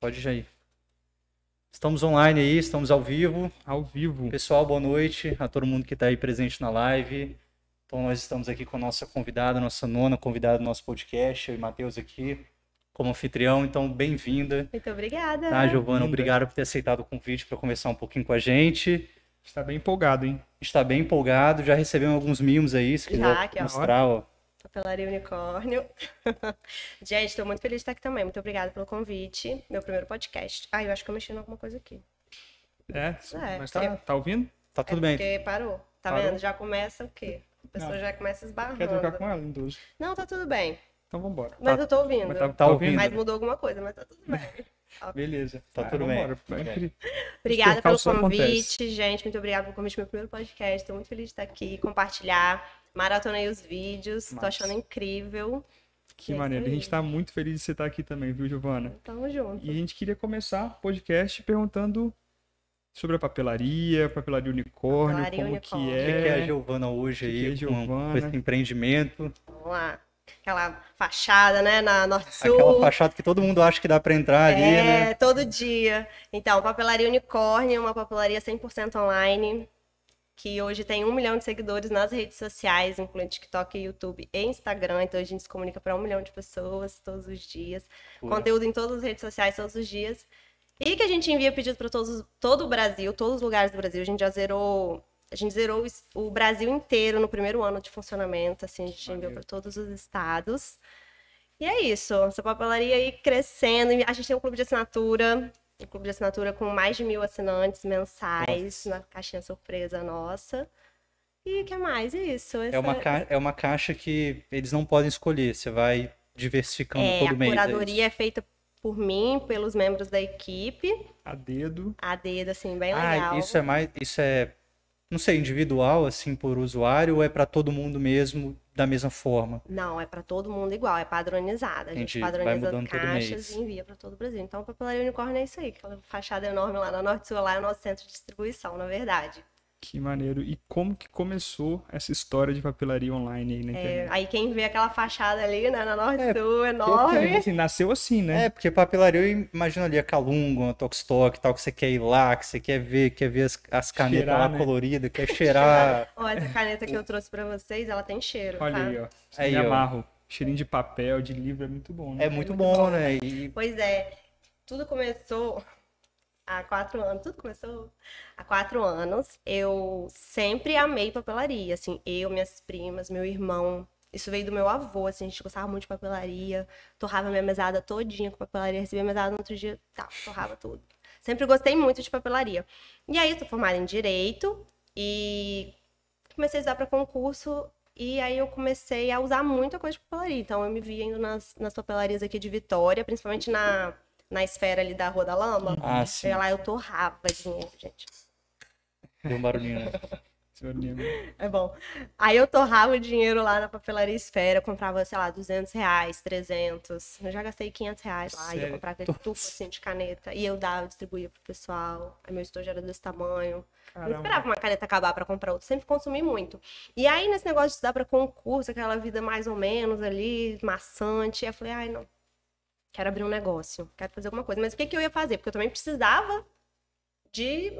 Pode já ir. Estamos online aí, estamos ao vivo. Ao vivo. Pessoal, boa noite a todo mundo que está aí presente na live. Então, nós estamos aqui com a nossa convidada, nossa nona convidada do nosso podcast, eu e Matheus aqui, como anfitrião. Então, bem-vinda. Muito obrigada. Tá, Giovana, obrigado por ter aceitado o convite para conversar um pouquinho com a gente. Está bem empolgado, hein? Está bem empolgado, já recebemos alguns mimos aí, se quiser já, mostrar, ó. Papelaria Unicórnio. Gente, estou muito feliz de estar aqui também. Muito obrigada pelo convite. Meu primeiro podcast. Ah, eu acho que eu mexi em alguma coisa aqui. É, é mas tá, tá ouvindo? Tá tudo é bem. Porque parou. Tá parou. vendo? Já começa o quê? A pessoa não. já começa esbarrando. Quer trocar com ela, induz? Não, tá tudo bem. Então vambora. Mas tá, eu tô ouvindo. Mas tá, tá, tá ouvindo. Mas mudou alguma coisa, mas tá tudo bem. Beleza, tá tudo bem. Obrigada pelo convite, acontece. gente. Muito obrigada pelo convite meu primeiro podcast. Estou muito feliz de estar aqui, compartilhar. Maratonei os vídeos, tô achando incrível. Que é maneiro. A gente está muito feliz de você estar tá aqui também, viu, Giovana? Tamo junto. E a gente queria começar o podcast perguntando sobre a papelaria, papelaria unicórnio, papelaria como unicórnio. que é. O que é a Giovana hoje aí, que é Giovana? com esse empreendimento? Vamos lá. Aquela fachada, né, na Norte Sul. Aquela fachada que todo mundo acha que dá para entrar é, ali, né? É, todo dia. Então, papelaria unicórnio, uma papelaria 100% online que hoje tem um milhão de seguidores nas redes sociais, incluindo TikTok, YouTube e Instagram. Então a gente se comunica para um milhão de pessoas todos os dias. Ué. Conteúdo em todas as redes sociais todos os dias. E que a gente envia pedido para todo o Brasil, todos os lugares do Brasil. A gente já zerou. A gente zerou o Brasil inteiro no primeiro ano de funcionamento. Assim, a gente enviou para todos os estados. E é isso. Essa papelaria aí crescendo. A gente tem um clube de assinatura um clube de assinatura com mais de mil assinantes mensais, nossa. na caixinha surpresa nossa. E o que mais? É isso. Essa... É, uma ca... é uma caixa que eles não podem escolher, você vai diversificando é, todo mês. A é curadoria é, é, feita por mim, pelos membros da equipe. A dedo. A dedo, assim, bem ah, legal. Isso é mais. Isso é. Não sei, individual, assim, por usuário, ou é para todo mundo mesmo, da mesma forma? Não, é para todo mundo igual, é padronizada. A gente, padroniza as caixas e envia para todo o Brasil. Então, a papelaria unicórnio é isso aí, aquela fachada enorme lá na Norte Sul, lá é o nosso centro de distribuição, na verdade. Que maneiro. E como que começou essa história de papelaria online aí na é, internet? É, aí quem vê aquela fachada ali, né, na Norte é, Sul, é enorme. Tipo assim, nasceu assim, né? É, porque papelaria, eu imagino ali a Calunga, a Tokstok, tal, que você quer ir lá, que você quer ver, quer ver as, as canetas cheirar, lá né? coloridas, quer cheirar. ó, essa caneta que eu trouxe para vocês, ela tem cheiro, Olha tá? aí, ó. Você aí, me amarro. Cheirinho de papel, de livro, é muito bom, né? É muito, é muito bom, bom, né? E... Pois é. Tudo começou há quatro anos, tudo começou há quatro anos. Eu sempre amei papelaria, assim, eu, minhas primas, meu irmão. Isso veio do meu avô, assim, a gente gostava muito de papelaria, torrava minha mesada todinha com papelaria, recebia mesada no outro dia, tá, torrava tudo. Sempre gostei muito de papelaria. E aí, eu tô formada em Direito e comecei a usar para concurso e aí eu comecei a usar muita coisa de papelaria. Então, eu me vi indo nas, nas papelarias aqui de Vitória, principalmente na na esfera ali da Rua da Lama. Ah, sim. Eu lá eu torrava dinheiro, gente. Deu um barulhinho, né? É bom. Aí eu torrava o dinheiro lá na papelaria esfera, comprava, sei lá, 200 reais, 300. Eu já gastei 500 reais lá, Sério? e eu comprava aquele tufo assim de caneta. E eu dava, distribuía pro pessoal. Aí meu estojo era desse tamanho. Caramba. Não esperava uma caneta acabar para comprar outra, sempre consumi muito. E aí nesse negócio de estudar pra concurso, aquela vida mais ou menos ali, maçante, eu falei, ai não, quero abrir um negócio, quero fazer alguma coisa. Mas o que, que eu ia fazer? Porque eu também precisava de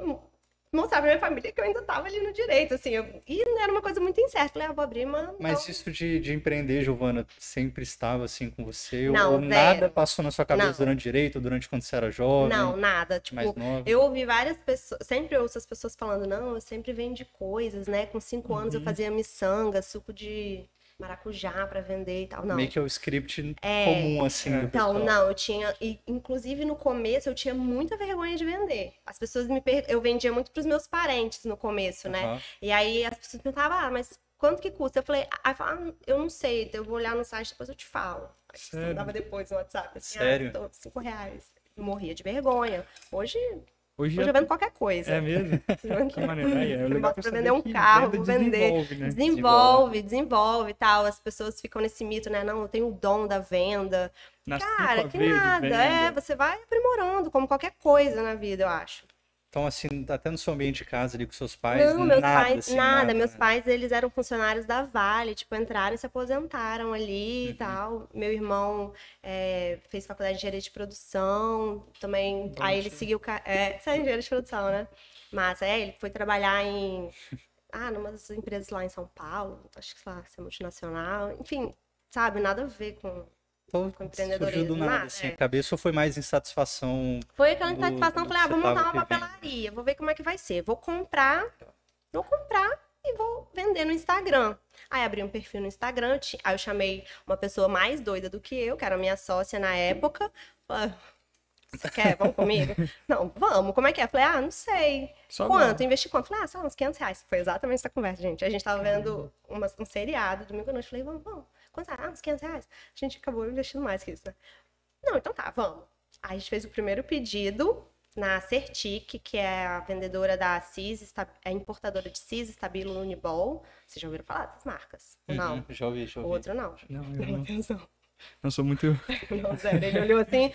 mostrar pra minha família que eu ainda tava ali no direito, assim. Eu... E era uma coisa muito incerta. Falei, né? ah, vou abrir, mas... Mas isso de, de empreender, Giovana, sempre estava assim com você? Não, ou nada passou na sua cabeça não. durante direito, durante quando você era jovem? Não, nada. Tipo, eu ouvi várias pessoas... Sempre ouço as pessoas falando, não, eu sempre vendi coisas, né? Com cinco uhum. anos eu uhum. fazia miçanga, suco de maracujá para vender e tal. Não. Meio que é o script é... comum, assim. É. Então, não, eu tinha. E, inclusive, no começo, eu tinha muita vergonha de vender. As pessoas me per... Eu vendia muito pros meus parentes no começo, né? Uhum. E aí as pessoas perguntavam, ah, mas quanto que custa? Eu falei, ah, ah eu não sei, então eu vou olhar no site, depois eu te falo. Aí, você dava depois no WhatsApp, assim, ah, Sério? Ah, tô, cinco reais. Eu morria de vergonha. Hoje Hoje eu vendo tô... qualquer coisa. É mesmo? Jogando... Que maneiro. Aí, é é pra vender um carro, vou vender. Desenvolve, né? desenvolve, desenvolve, tal. As pessoas ficam nesse mito, né? Não, eu tenho o dom da venda. Cara, que nada. É, você vai aprimorando, como qualquer coisa na vida, eu acho. Então, assim, até no tá seu ambiente de casa ali com seus pais? Não, meus nada, pais, assim, nada. nada. Meus né? pais, eles eram funcionários da Vale, tipo, entraram e se aposentaram ali uhum. e tal. Meu irmão é, fez faculdade de engenharia de produção, também. Bom, aí sim. ele seguiu. É, você é engenharia de produção, né? Mas é, ele foi trabalhar em. Ah, numa das empresas lá em São Paulo, acho que lá, se é multinacional. Enfim, sabe, nada a ver com então, surgiu do nada, ah, assim, é. a cabeça ou foi mais insatisfação? Foi aquela insatisfação, do, falei, ah, vou montar uma papelaria, vou ver como é que vai ser. Vou comprar, vou comprar e vou vender no Instagram. Aí abri um perfil no Instagram, aí eu chamei uma pessoa mais doida do que eu, que era minha sócia na época. Falei, ah, você quer? Vamos comigo? não, vamos. Como é que é? Falei, ah, não sei. Só quanto? Não. Investi quanto? Falei, ah, só uns 500 reais. Foi exatamente essa conversa, gente. A gente tava vendo um seriado, domingo à noite. Falei, vamos, vamos. Quantos reais? Ah, uns 500 reais. A gente acabou investindo mais que isso, né? Não, então tá, vamos. Aí a gente fez o primeiro pedido na Certic, que é a vendedora da CIS, é importadora de CIS, Estabilo, Unibol. Vocês já ouviram falar dessas marcas? Não. Uhum, já ouvi, já ouvi. Outro não. Não, eu não. Não sou muito. não, sério, ele olhou assim.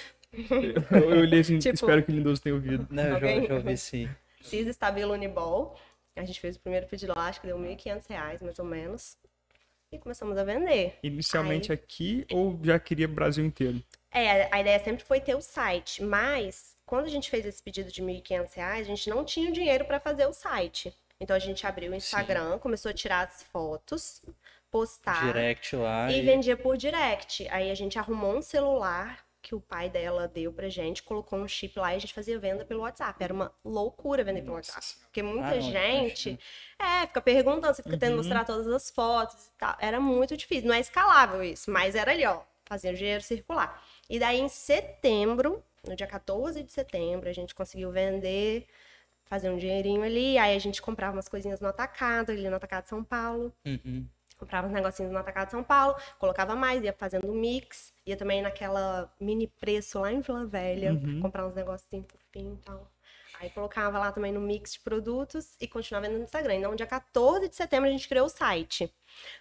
eu, eu olhei assim, tipo... espero que o Lindoso tenha ouvido. Não, já, já ouvi sim. CIS, Estabilo, Unibol. A gente fez o primeiro pedido lá, acho que deu 1.500 reais, mais ou menos e começamos a vender. Inicialmente Aí... aqui ou já queria Brasil inteiro? É, a ideia sempre foi ter o site, mas quando a gente fez esse pedido de R$ 1.500, a gente não tinha o dinheiro para fazer o site. Então a gente abriu o Instagram, Sim. começou a tirar as fotos, postar. Direct lá. E, e vendia por direct. Aí a gente arrumou um celular que o pai dela deu pra gente, colocou um chip lá e a gente fazia venda pelo WhatsApp. Era uma loucura vender pelo Nossa. WhatsApp. Porque muita ah, gente é, fica perguntando, você fica uhum. tendo que uhum. mostrar todas as fotos e tal. Era muito difícil, não é escalável isso, mas era ali, ó, fazendo dinheiro circular. E daí em setembro, no dia 14 de setembro, a gente conseguiu vender fazer um dinheirinho ali, aí a gente comprava umas coisinhas no atacado, ali no atacado de São Paulo. Uhum comprava uns negocinhos no Atacado de São Paulo, colocava mais, ia fazendo mix, ia também naquela mini preço lá em Vila Velha, uhum. comprar uns negocinhos fim e tal. Aí colocava lá também no mix de produtos e continuava vendo no Instagram. Então, dia 14 de setembro, a gente criou o site.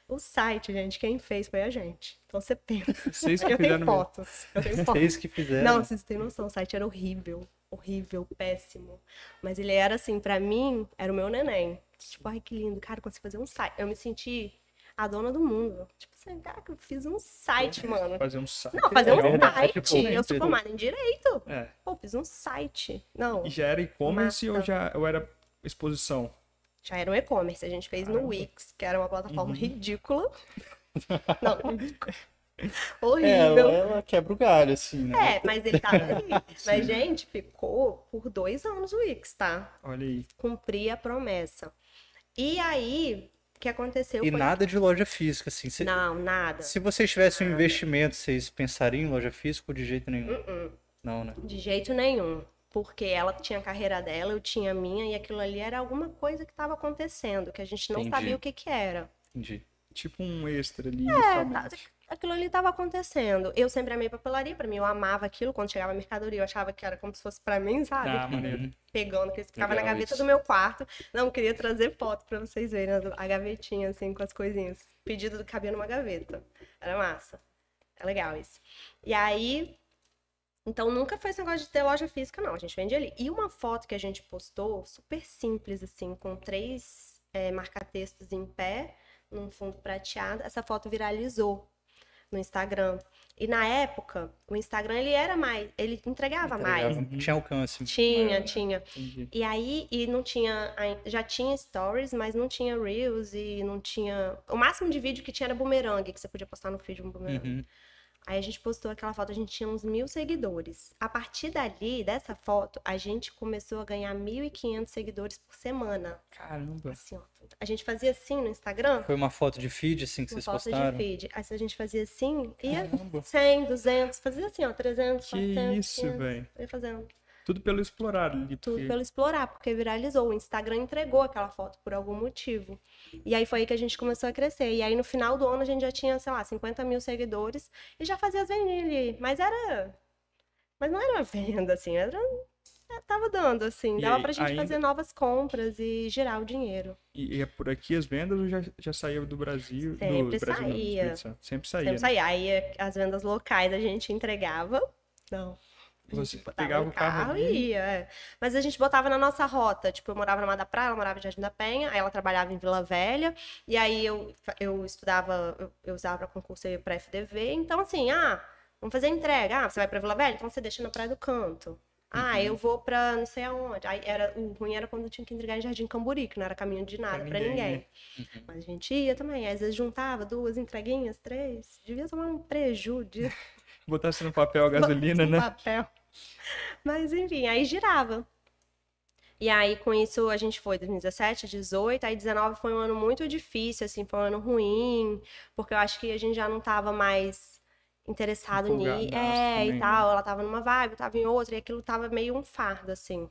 O site, gente, quem fez foi a gente. Então você pensa. Vocês que eu fizeram. Tenho fotos, eu tenho fotos. Vocês que fizeram. Não, vocês têm noção, o site era horrível. Horrível, péssimo. Mas ele era assim, para mim, era o meu neném. Tipo, ai que lindo, cara, consegui fazer um site. Eu me senti a dona do mundo. Tipo assim, cara, eu fiz um site, é, mano. Fazer um site. Não, fazer é um é site. Tipo, né, eu sou formada em direito. É. Pô, fiz um site. Não. E já era e-commerce ou já ou era exposição? Já era um e-commerce. A gente fez Caramba. no Wix, que era uma plataforma uhum. ridícula. Não, ridícula. Horrível. É, ela, quebra o galho, assim, né? É, mas ele tava ali. mas, gente, ficou por dois anos o Wix, tá? Olha aí. Cumpri a promessa. E aí, que aconteceu E foi... nada de loja física, assim. Se... Não, nada. Se vocês tivessem um investimento, vocês pensariam em loja física ou de jeito nenhum? Uh -uh. Não, né? De jeito nenhum. Porque ela tinha a carreira dela, eu tinha a minha, e aquilo ali era alguma coisa que estava acontecendo, que a gente não Entendi. sabia o que, que era. Entendi. Tipo um extra ali, é, tá, aquilo ali estava acontecendo. Eu sempre amei papelaria, para mim eu amava aquilo. Quando chegava a mercadoria, eu achava que era como se fosse para mim, sabe? Ah, maneiro. Pegando, que ficava Legal na gaveta isso. do meu quarto. Não, queria trazer foto para vocês verem né, a gavetinha, assim, com as coisinhas. Pedido do cabelo numa gaveta. Era massa. É legal isso. E aí, então nunca foi esse negócio de ter loja física, não. A gente vende ali. E uma foto que a gente postou, super simples, assim, com três é, marca-textos em pé, num fundo prateado, essa foto viralizou no Instagram. E na época, o Instagram ele era mais, ele entregava, entregava mais. Né? Tinha alcance. Tinha, ah, tinha. Entendi. E aí e não tinha, já tinha stories, mas não tinha reels e não tinha, o máximo de vídeo que tinha era bumerangue, que você podia postar no feed um bumerangue. Uhum. Aí a gente postou aquela foto, a gente tinha uns mil seguidores. A partir dali, dessa foto, a gente começou a ganhar 1.500 seguidores por semana. Caramba. Assim, ó. A gente fazia assim no Instagram. Foi uma foto de feed, assim, que uma vocês postaram. Uma foto de feed. Aí a gente fazia assim, ia Caramba. 100, 200, fazia assim, ó, 300, que 400. Que isso, velho. Ia fazendo. Tudo pelo explorar ali. Né? Tudo pelo explorar, porque viralizou. O Instagram entregou aquela foto por algum motivo. E aí foi aí que a gente começou a crescer. E aí no final do ano a gente já tinha, sei lá, 50 mil seguidores e já fazia as vendas ali. Mas era. Mas não era uma venda, assim, era é, tava dando, assim. E dava aí, pra gente ainda... fazer novas compras e girar o dinheiro. E, e é por aqui as vendas ou já, já saiu do Brasil? Sempre do Brasil, saía. Não, do Sempre saía. Sempre né? saía. Aí eh, as vendas locais a gente entregava. Não. Você tipo, tipo, pegava o tá carro, carro e ia. É. Mas a gente botava na nossa rota. Tipo, eu morava na Mar da Praia, ela morava em Jardim da Penha, aí ela trabalhava em Vila Velha, e aí eu, eu estudava, eu, eu usava para concurso e para FDV. Então, assim, ah, vamos fazer entrega. Ah, você vai para Vila Velha? Então você deixa na Praia do Canto. Ah, uhum. eu vou pra não sei aonde. Aí era, o ruim era quando tinha que entregar em Jardim Camburi, que não era caminho de nada para ninguém. Né? Uhum. Mas a gente ia também. Às vezes juntava duas entreguinhas, três. Devia tomar um prejuízo. Botasse no papel a gasolina, Botasse né? No papel. Mas enfim, aí girava. E aí, com isso, a gente foi 2017, 18, aí 19 foi um ano muito difícil, assim, foi um ano ruim, porque eu acho que a gente já não tava mais interessado nisso. É, também, e né? tal. Né? Ela tava numa vibe, eu tava em outra, e aquilo tava meio um fardo, assim.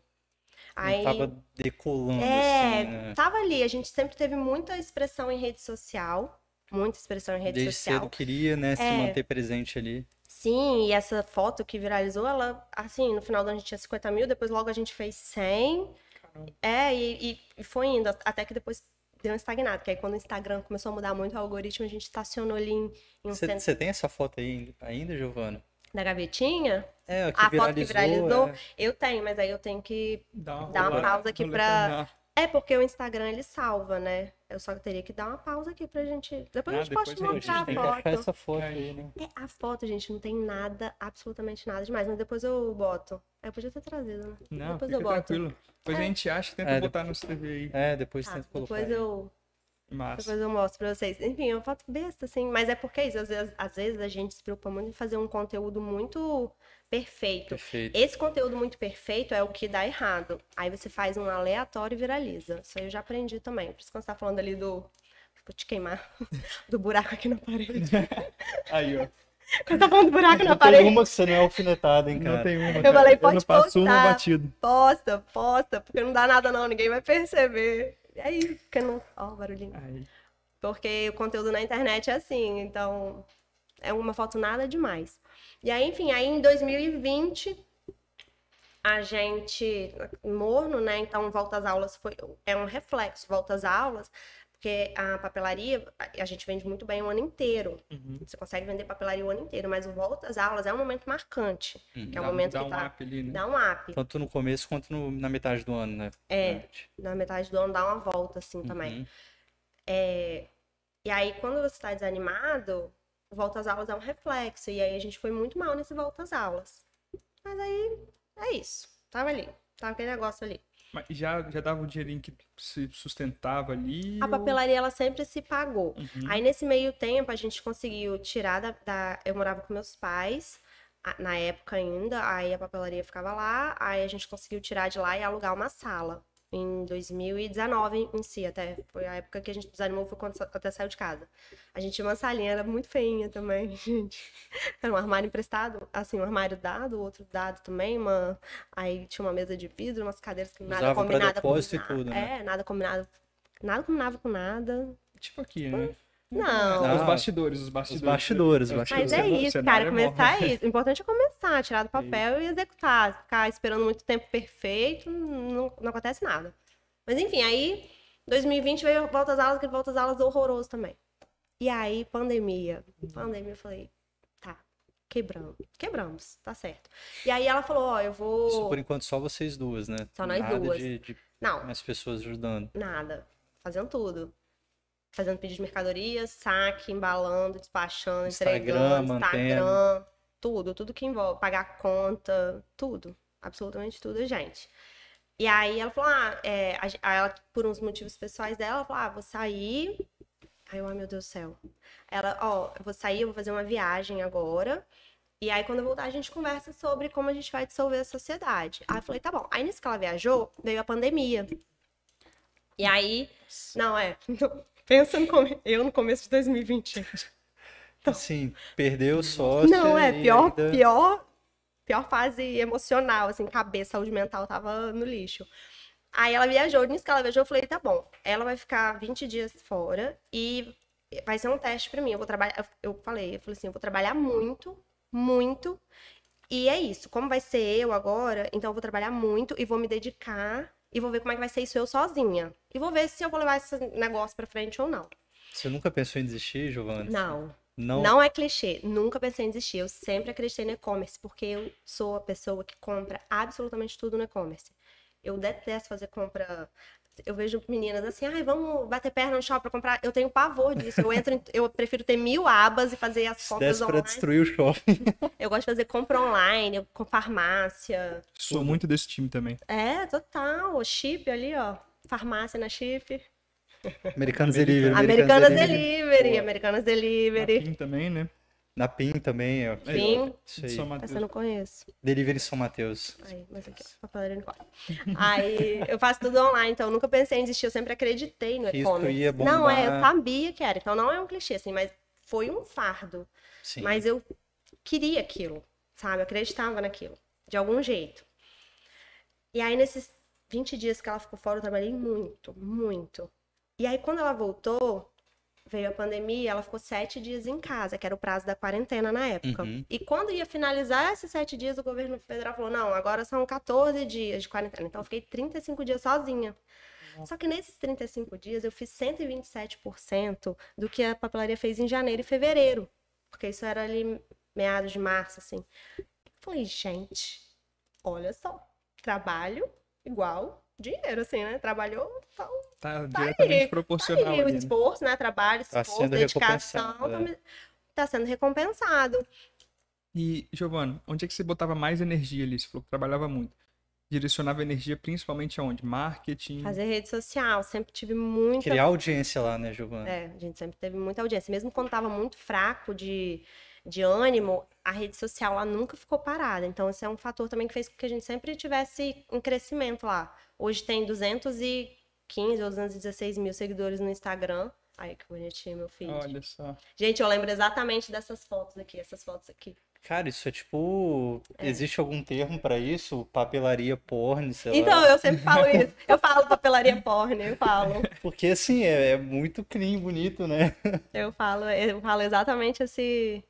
Aí, tava decolando, é, assim, né? tava ali, a gente sempre teve muita expressão em rede social, muita expressão em rede Desde social. Desde cedo queria, né, é, se manter presente ali. Sim, e essa foto que viralizou, ela, assim, no final do ano a gente tinha 50 mil, depois logo a gente fez 100. Caramba. É, e, e foi indo, até que depois deu um estagnado porque aí quando o Instagram começou a mudar muito o algoritmo, a gente estacionou ali em, em um cê, centro. Você tem essa foto aí ainda, Giovana? Da gavetinha? É, a que a foto que viralizou. É... Eu tenho, mas aí eu tenho que dar uma, pausa aqui pra. É porque o Instagram ele salva, né? Eu só teria que dar uma pausa aqui pra gente. Depois ah, a gente depois pode te mostrar a, a foto. Tem essa foto aí, né? É, a foto, gente, não tem nada, absolutamente nada demais. Mas depois eu boto. Eu podia ter trazido, né? Não, depois eu boto. tranquilo. Depois é. a gente acha e tenta é, botar depois... no CV aí. É, depois tá, tenta colocar. Depois aí. eu. Massa. Depois eu mostro pra vocês. Enfim, é uma foto besta, assim. Mas é porque é isso, às vezes, às vezes a gente se preocupa muito em fazer um conteúdo muito perfeito. perfeito. Esse conteúdo muito perfeito é o que dá errado. Aí você faz um aleatório e viraliza. Isso aí eu já aprendi também. Por isso que você tá falando ali do. Vou te queimar. Do buraco aqui na parede. aí, ó. Quando tá falando buraco não na parede. Não tem uma que você não é alfinetada, hein, cara. Não tem uma. Cara. Eu falei, pode eu postar. Passo batido. Posta, posta, porque não dá nada não, ninguém vai perceber. E aí, fica não... Ó o barulhinho. Aí. Porque o conteúdo na internet é assim, então é uma foto nada demais. E aí, enfim, aí em 2020 a gente morno, né? Então volta às aulas foi é um reflexo, volta às aulas, porque a papelaria a gente vende muito bem o ano inteiro. Uhum. Você consegue vender papelaria o ano inteiro, mas o volta às aulas é um momento marcante, hum, que é um dá, momento dá que um tá, up ali, né? dá um up. Tanto no começo quanto no, na metade do ano, né? É, né? na metade do ano dá uma volta assim também. Uhum. É, e aí quando você está desanimado, volta às aulas é um reflexo. E aí a gente foi muito mal nesse volta às aulas. Mas aí é isso. Tava ali. Tava aquele negócio ali. Mas já, já dava um dinheirinho que se sustentava ali? A papelaria, ela sempre se pagou. Uhum. Aí, nesse meio tempo, a gente conseguiu tirar da, da... Eu morava com meus pais, na época ainda. Aí, a papelaria ficava lá. Aí, a gente conseguiu tirar de lá e alugar uma sala em 2019 em si, até foi a época que a gente desanimou, foi quando até saiu de casa. A gente tinha uma salinha, era muito feinha também, gente. Era um armário emprestado, assim, um armário dado, outro dado também, uma... aí tinha uma mesa de vidro, umas cadeiras que nada com nada. Tudo, né? É, nada combinado, nada combinava com nada. Tipo aqui, tipo né? Não. os ah. bastidores, os bastidores. Os bastidores, os é, bastidores. Mas é, é isso, cara. Né? Começar é isso. O importante é começar, tirar do papel e executar. Ficar esperando muito tempo perfeito, não, não acontece nada. Mas enfim, aí 2020 veio volta às aulas, que volta às aulas horroroso também. E aí, pandemia. Pandemia, eu falei, tá, quebramos. Quebramos, tá certo. E aí ela falou, ó, eu vou. Isso por enquanto só vocês duas, né? Só nós nada duas. De, de... Não. As pessoas ajudando. Nada. Fazendo tudo fazendo pedido de mercadoria, saque, embalando, despachando, Instagram, entregando, Instagram, tudo, tudo que envolve, pagar conta, tudo, absolutamente tudo, gente. E aí ela falou, ah, é, a, ela, por uns motivos pessoais dela, ela falou, ah, vou sair. Aí eu, ai meu Deus do céu. Ela, ó, oh, vou sair, eu vou fazer uma viagem agora. E aí, quando eu voltar, a gente conversa sobre como a gente vai dissolver a sociedade. Aí eu falei, tá bom. Aí, nisso que ela viajou, veio a pandemia. E aí, não, é, Pensa no come... eu no começo de 2020, Então... Assim, perdeu só. Não, é pior, ainda... pior, pior fase emocional, assim, cabeça, saúde mental tava no lixo. Aí ela viajou, nisso que ela viajou, eu falei, tá bom, ela vai ficar 20 dias fora e vai ser um teste para mim. Eu vou trabalhar, eu falei, eu falei assim, eu vou trabalhar muito, muito. E é isso, como vai ser eu agora, então eu vou trabalhar muito e vou me dedicar e vou ver como é que vai ser isso eu sozinha. E vou ver se eu vou levar esse negócio para frente ou não. Você nunca pensou em desistir, Giovana? Não. Não... não é clichê, nunca pensei em desistir. Eu sempre acreditei no e-commerce, porque eu sou a pessoa que compra absolutamente tudo no e-commerce. Eu detesto fazer compra. Eu vejo meninas assim, ai, vamos bater perna no shopping pra comprar. Eu tenho pavor disso. Eu entro, em... eu prefiro ter mil abas e fazer as compras online. pra destruir o shopping. Eu gosto de fazer compra online, com farmácia. Sou muito desse time também. É, total. Chip ali, ó. Farmácia na chip. Americanas Delivery. Americanas, Americanas Delivery. Americanas Delivery. também, né? Na PIN também. ó. PIN. Isso aí. São Mateus. Essa eu não conheço. Delivery São Mateus. Aí, mas aqui, ó, papelaria Nicole. Aí, eu faço tudo online, então eu nunca pensei em desistir, eu sempre acreditei no e-commerce. Não, é, eu sabia que era, então não é um clichê, assim, mas foi um fardo. Sim. Mas eu queria aquilo, sabe? Eu acreditava naquilo, de algum jeito. E aí, nesses 20 dias que ela ficou fora, eu trabalhei muito, muito. E aí, quando ela voltou, veio a pandemia, ela ficou sete dias em casa, que era o prazo da quarentena na época. Uhum. E quando ia finalizar esses sete dias, o governo federal falou: não, agora são 14 dias de quarentena. Então eu fiquei 35 dias sozinha. Só que nesses 35 dias eu fiz 127% do que a papelaria fez em janeiro e fevereiro. Porque isso era ali meados de março, assim. Eu falei, gente, olha só, trabalho igual dinheiro, assim, né? Trabalhou, então. Tá, tá diretamente aí, proporcional. Tá aí, o né? esforço, né? Trabalho, tá esforço, tá dedicação. É. Tá sendo recompensado. E, Giovana, onde é que você botava mais energia ali? Você falou que trabalhava muito. Direcionava energia principalmente aonde? Marketing? Fazer rede social. Sempre tive muita... Criar audiência lá, né, Giovana? É, a gente sempre teve muita audiência. Mesmo quando tava muito fraco de de ânimo, a rede social lá nunca ficou parada. Então, isso é um fator também que fez com que a gente sempre tivesse um crescimento lá. Hoje tem 215 ou 216 mil seguidores no Instagram. Ai, que bonitinho, meu filho. Olha só. Gente, eu lembro exatamente dessas fotos aqui, essas fotos aqui. Cara, isso é tipo. É. Existe algum termo para isso? Papelaria porn, sei então, lá. Então, eu sempre falo isso. Eu falo papelaria porn, eu falo. Porque assim, é, é muito clean, bonito, né? Eu falo, eu falo exatamente esse,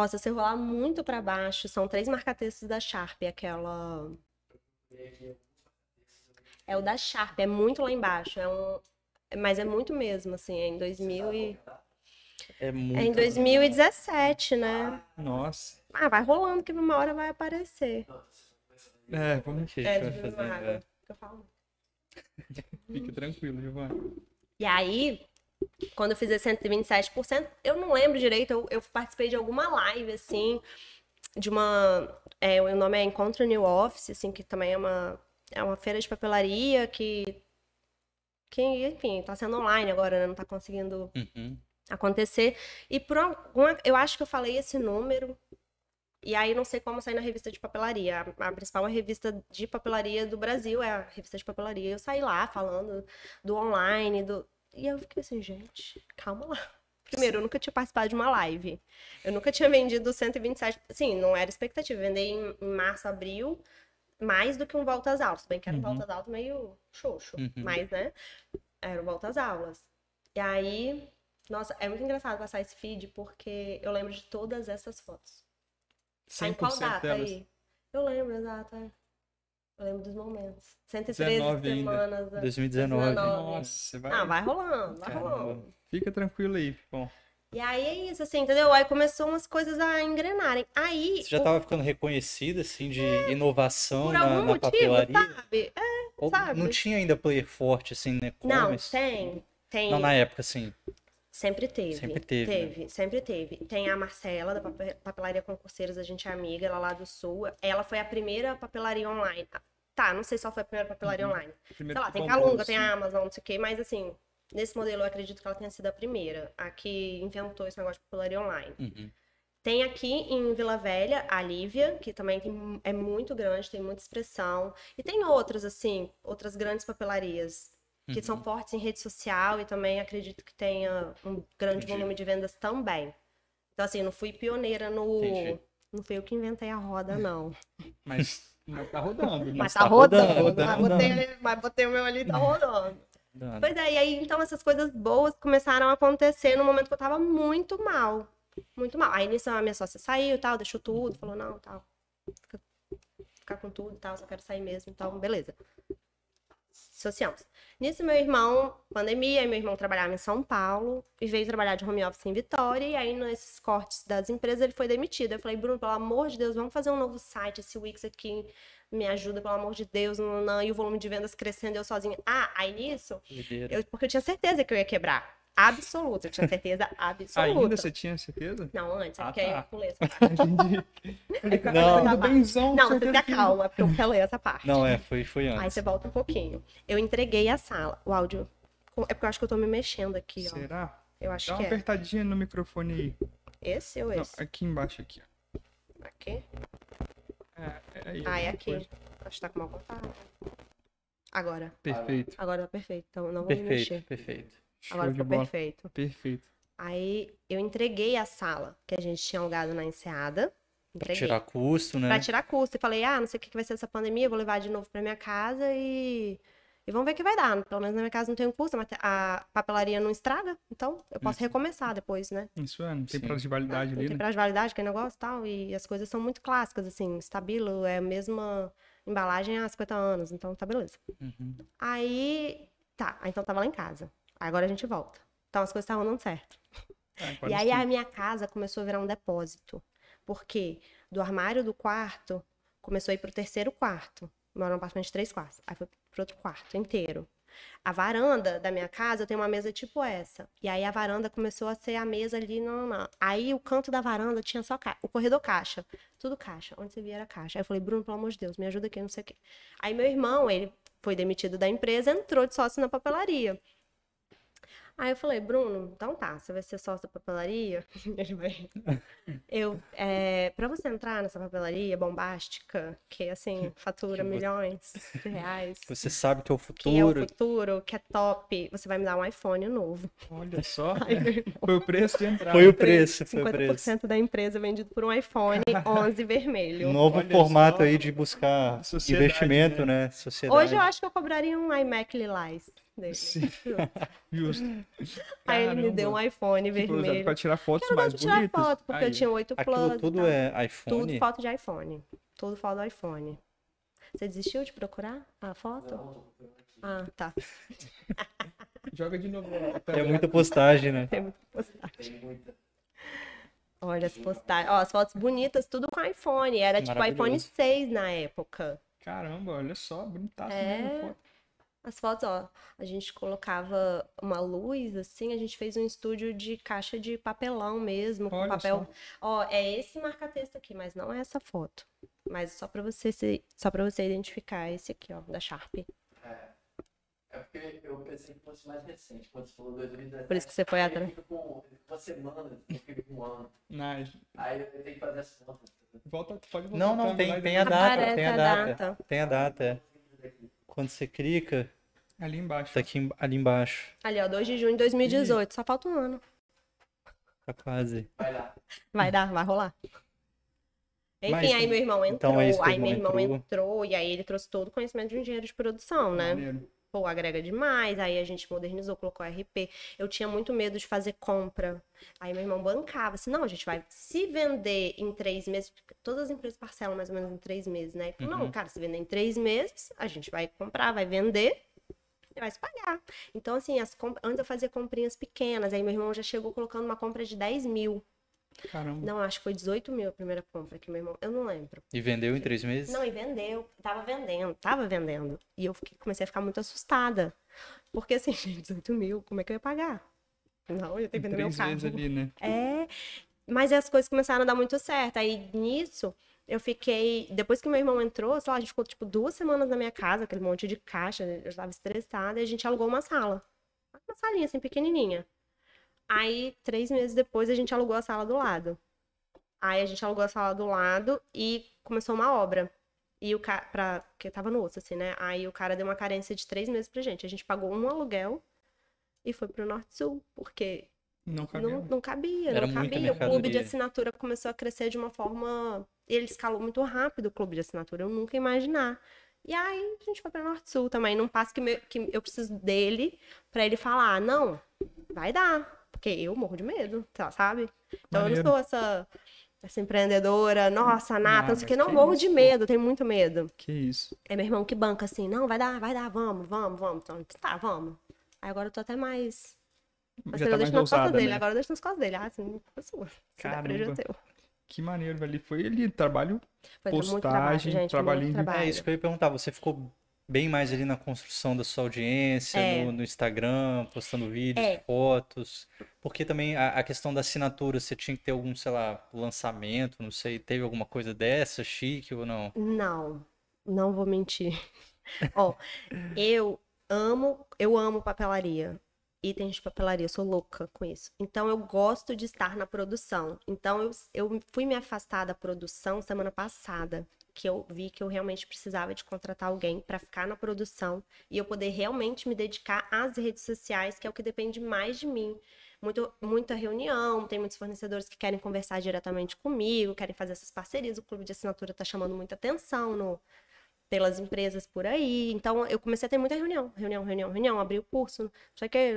Ó, se você rolar muito para baixo, são três marcatextos da Sharp, aquela. É o da Sharp, é muito lá embaixo. É um... Mas é muito mesmo, assim, é em 2000 e. É, muito... é em 2017, né? Nossa. Ah, vai rolando que numa hora vai aparecer. É, vamos encher. É, de fazer, é. Fica tranquilo, Giovana. E aí, quando eu fiz 127%, eu não lembro direito, eu, eu participei de alguma live, assim, de uma. É, o nome é Encontro New Office, assim, que também é uma, é uma feira de papelaria que. que enfim, tá sendo online agora, né? Não tá conseguindo uhum. acontecer. E por alguma. Eu acho que eu falei esse número. E aí não sei como sair na revista de papelaria. A, principal é revista de papelaria do Brasil, é a revista de papelaria. Eu saí lá falando do online, do, e eu fiquei assim, gente, calma lá. Primeiro, eu nunca tinha participado de uma live. Eu nunca tinha vendido 127. Sim, não era expectativa. Vender em março, abril, mais do que um volta às aulas. Bem que era um uhum. volta às uhum. aulas meio xoxo, uhum. mas, né? Era um volta às aulas. E aí, nossa, é muito engraçado passar esse feed porque eu lembro de todas essas fotos. Tá em qual data delas. aí? Eu lembro, exato. Eu lembro dos momentos. 113 19 semanas. 2019. Né? Nossa, vai. Ah, vai rolando, vai Caramba. rolando. Fica tranquilo aí, bom. E aí é isso, assim, entendeu? Aí começou umas coisas a engrenarem. Aí. Você já estava ficando reconhecida, assim, de é, inovação na, na motivo, papelaria? Sabe? É, Ou sabe? Não tinha ainda player forte, assim, né? não, é tem, tem. Não, na época, assim. Sempre teve. Sempre teve. Né? teve né? Sempre teve. Tem a Marcela, da Papelaria Concurseiros, a gente é amiga, ela lá do Sul. Ela foi a primeira papelaria online. Tá, não sei se ela foi a primeira papelaria uhum. online. Primeiro sei lá, tem a Calunga, tem a Amazon, não sei o quê, mas assim, nesse modelo eu acredito que ela tenha sido a primeira, a que inventou esse negócio de papelaria online. Uhum. Tem aqui em Vila Velha a Lívia, que também tem, é muito grande, tem muita expressão. E tem outras, assim, outras grandes papelarias que são uhum. fortes em rede social e também acredito que tenha um grande Entendi. volume de vendas também. Então, assim, não fui pioneira no. Entendi. Não fui eu que inventei a roda, não. Mas mas tá rodando. Né? Mas, tá, tá rodando. rodando, rodando. Mas, botei, mas, botei, o meu ali e tá rodando. Dando. Pois é, e aí então essas coisas boas começaram a acontecer no momento que eu tava muito mal. Muito mal. Aí nisso a minha sócia saiu tal, deixou tudo, falou, não, tal. Fica, ficar com tudo e tal, só quero sair mesmo então Beleza. Sociamos. Nisso, meu irmão, pandemia, meu irmão trabalhava em São Paulo e veio trabalhar de home office em Vitória. E aí, nesses cortes das empresas, ele foi demitido. Eu falei, Bruno, pelo amor de Deus, vamos fazer um novo site, esse Wix aqui me ajuda, pelo amor de Deus, não, não, e o volume de vendas crescendo, eu sozinha. Ah, aí nisso, eu, porque eu tinha certeza que eu ia quebrar absoluta. Eu tinha certeza absoluta. Ainda você tinha certeza? Não, antes, ah, porque tá. aí eu pulei essa parte. Entendi. não, não, benzão, não você se acalma, porque eu pulei essa parte. Não, é, foi, foi antes. Aí você volta um pouquinho. Eu entreguei a sala, o áudio. É porque eu acho que eu tô me mexendo aqui, Será? ó. Será? Eu acho Dá que uma é. apertadinha no microfone aí. Esse ou esse? Não, aqui embaixo, aqui. Aqui? É, é aí, ah, é aqui. Coisa. Acho que tá com mal contato. Agora. Perfeito. Agora tá perfeito, então não vou perfeito, me mexer. perfeito. Show Agora ficou bola. perfeito. Perfeito. Aí eu entreguei a sala que a gente tinha alugado na enseada. para Pra tirar custo, né? Pra tirar custo. E falei, ah, não sei o que vai ser essa pandemia, vou levar de novo pra minha casa e. E vamos ver o que vai dar. Pelo menos na minha casa não tem um custo, a papelaria não estraga, então eu posso Isso. recomeçar depois, né? Isso é, não tem prazo de validade ah, ali, tem prazo de validade, é né? negócio e tal, e as coisas são muito clássicas, assim, estabilo, é a mesma embalagem há 50 anos, então tá beleza. Uhum. Aí, tá, então tava lá em casa agora a gente volta. Então as coisas estavam dando certo. Ah, e aí sim. a minha casa começou a virar um depósito. Porque do armário do quarto, começou a ir pro terceiro quarto. moram num apartamento de três quartos. Aí foi pro outro quarto inteiro. A varanda da minha casa, eu tenho uma mesa tipo essa. E aí a varanda começou a ser a mesa ali, não, não, não. Aí o canto da varanda tinha só ca... o corredor caixa. Tudo caixa. Onde você via era caixa. Aí eu falei, Bruno, pelo amor de Deus, me ajuda aqui, não sei o quê. Aí meu irmão, ele foi demitido da empresa, entrou de sócio na papelaria. Aí eu falei, Bruno, então tá, você vai ser sócio da papelaria? Ele vai. Eu, é, pra você entrar nessa papelaria bombástica, que assim, fatura que milhões você... de reais. Você sabe que é o futuro. Que é o futuro, que é top. Você vai me dar um iPhone novo. Olha só. Aí, foi o preço de entrar. Foi o preço, foi o preço. 50% da empresa vendido por um iPhone 11 vermelho. Novo Olha formato só. aí de buscar Sociedade, investimento, né? né? Sociedade. Hoje eu acho que eu cobraria um iMac Lilás dele. Sim. Justo. Aí ele me deu um iPhone tipo, vermelho. Eu tirar fotos mais bonitas. tirar foto, porque Aí. eu tinha oito plus. Aquilo tudo é iPhone? Tudo foto de iPhone. Tudo foto do iPhone. Você desistiu de procurar a foto? Não. Ah, tá. Joga de novo. É muita postagem, né? Tem muita postagem. Olha as postagens. Ó, as fotos bonitas, tudo com iPhone. Era tipo iPhone 6 na época. Caramba, olha só, bonitaço é... mesmo as fotos, ó, a gente colocava uma luz, assim, a gente fez um estúdio de caixa de papelão mesmo, Olha com papel. Só. Ó, é esse marca-texto aqui, mas não é essa foto. Mas só para você se... só para você identificar esse aqui, ó, da Sharp. É. É porque eu pensei que fosse mais recente, quando você falou 2017. Por isso que você foi atrás. Com uma semana, eu com um ano. Nice. Aí eu tenho que fazer as contas. Volta, pode voltar. Não, não, tem, tem a data, tem a, a data. data. Tem a data, é. Quando você clica. Ali embaixo. Tá aqui, ali embaixo. Ali, ó, 2 de junho de 2018. E... Só falta um ano. Tá quase. Vai lá. Vai dar, vai rolar. Enfim, Mas, aí meu irmão entrou, então é aí meu irmão entrou. entrou. e aí ele trouxe todo o conhecimento de engenheiro de produção, né? Maneiro pô, agrega demais. Aí a gente modernizou, colocou RP. Eu tinha muito medo de fazer compra. Aí meu irmão bancava assim: não, a gente vai se vender em três meses. Todas as empresas parcelam mais ou menos em três meses, né? Então, uhum. Não, cara, se vender em três meses, a gente vai comprar, vai vender vai se pagar. Então, assim, as comp... antes eu fazia comprinhas pequenas, aí meu irmão já chegou colocando uma compra de 10 mil. Caramba. Não, acho que foi 18 mil a primeira compra que meu irmão. Eu não lembro. E vendeu em três meses? Não, e vendeu. Tava vendendo, tava vendendo. E eu fiquei, comecei a ficar muito assustada. Porque assim, 18 mil, como é que eu ia pagar? Não, eu tenho que vender meu carro. né? É. Mas as coisas começaram a dar muito certo. Aí nisso, eu fiquei. Depois que meu irmão entrou, sei lá, a gente ficou tipo duas semanas na minha casa, aquele monte de caixa, eu estava estressada, e a gente alugou uma sala. Uma salinha assim, pequenininha. Aí, três meses depois, a gente alugou a sala do lado. Aí a gente alugou a sala do lado e começou uma obra. E o cara. Pra, porque tava no osso, assim, né? Aí o cara deu uma carência de três meses pra gente. A gente pagou um aluguel e foi pro Norte-Sul, porque. Não cabia. Não, não cabia, né? não cabia. O clube de assinatura começou a crescer de uma forma. Ele escalou muito rápido o clube de assinatura, eu nunca ia imaginar. E aí a gente foi pra Norte-Sul também, num passo que, me... que eu preciso dele para ele falar: ah, não, vai dar porque eu morro de medo, tá, sabe? Então Maneiro. eu não sou essa, essa empreendedora, nossa, nata, não sei o que. Não, morro isso, de medo, tenho muito medo. Que isso. É meu irmão que banca assim, não, vai dar, vai dar, vamos, vamos, vamos. Então, tá, vamos. Aí agora eu tô até mais. Mas assim, tá eu deixo nas costas né? dele, agora eu deixo nas costas dele. Ah, assim, pessoa. Que maneiro, velho. Foi ele trabalho, foi, postagem, trabalho, gente, trabalhinho. Trabalho. É isso que eu ia perguntar. Você ficou bem mais ali na construção da sua audiência, é. no, no, Instagram, postando vídeos, é. fotos. Porque também a, a, questão da assinatura, você tinha que ter algum, sei lá, lançamento, não sei, teve alguma coisa dessa, chique ou não? Não, não vou mentir. Ó, eu amo, eu amo papelaria. Itens de papelaria, eu sou louca com isso. Então eu gosto de estar na produção. Então eu, eu fui me afastar da produção semana passada que eu vi que eu realmente precisava de contratar alguém para ficar na produção e eu poder realmente me dedicar às redes sociais, que é o que depende mais de mim. Muito, muita reunião, tem muitos fornecedores que querem conversar diretamente comigo, querem fazer essas parcerias, o clube de assinatura está chamando muita atenção no, pelas empresas por aí. Então, eu comecei a ter muita reunião, reunião, reunião, reunião, abri o curso, só que.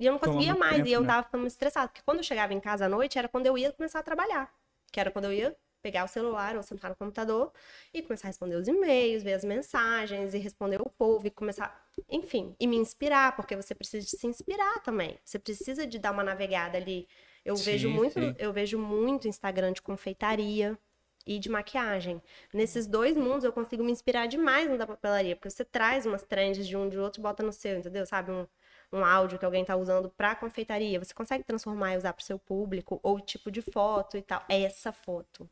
E eu não conseguia mais, tempo, e eu né? tava ficando estressada, porque quando eu chegava em casa à noite, era quando eu ia começar a trabalhar, que era quando eu ia pegar o celular ou sentar no computador e começar a responder os e-mails, ver as mensagens e responder o povo e começar, enfim, e me inspirar, porque você precisa de se inspirar também. Você precisa de dar uma navegada ali. Eu sim, vejo muito, sim. eu vejo muito Instagram de confeitaria e de maquiagem. Nesses dois mundos eu consigo me inspirar demais no da papelaria, porque você traz umas trends de um de outro e bota no seu, entendeu? Sabe um um áudio que alguém está usando para confeitaria, você consegue transformar e usar para o seu público, ou tipo de foto e tal. É essa foto.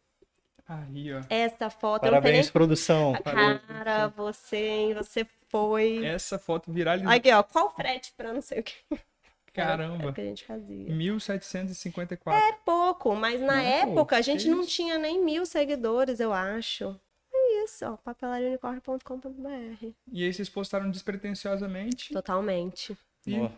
Aí, ó. Essa foto. Parabéns, produção. Cara, Parabéns. você, você foi. Essa foto viralizou. Aqui, ó. Qual frete pra não sei o é que? Caramba. Era, era 1754. É pouco, mas na não, é época a gente não tinha nem mil seguidores, eu acho. É isso, ó. papelariaunicorn.com.br. E aí vocês postaram despretensiosamente? Totalmente. E...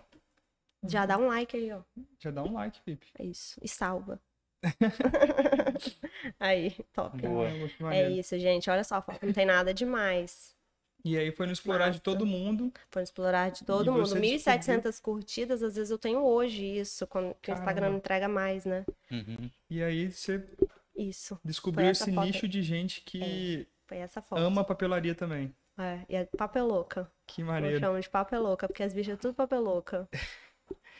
Já dá um like aí, ó. Já dá um like, Pipe. É isso. E salva. aí, top. Boa. É isso, gente. Olha só, não tem nada demais. E aí foi no explorar Nossa. de todo mundo. Foi no explorar de todo mundo. 1.700 curtidas, às vezes eu tenho hoje isso, quando, que o Instagram entrega mais, né? Uhum. E aí você isso. descobriu esse foto... nicho de gente que é. ama papelaria também. É, e é papelouca. Que maneiro. Eu chamo de papelouca, porque as bichas é tudo papelouca.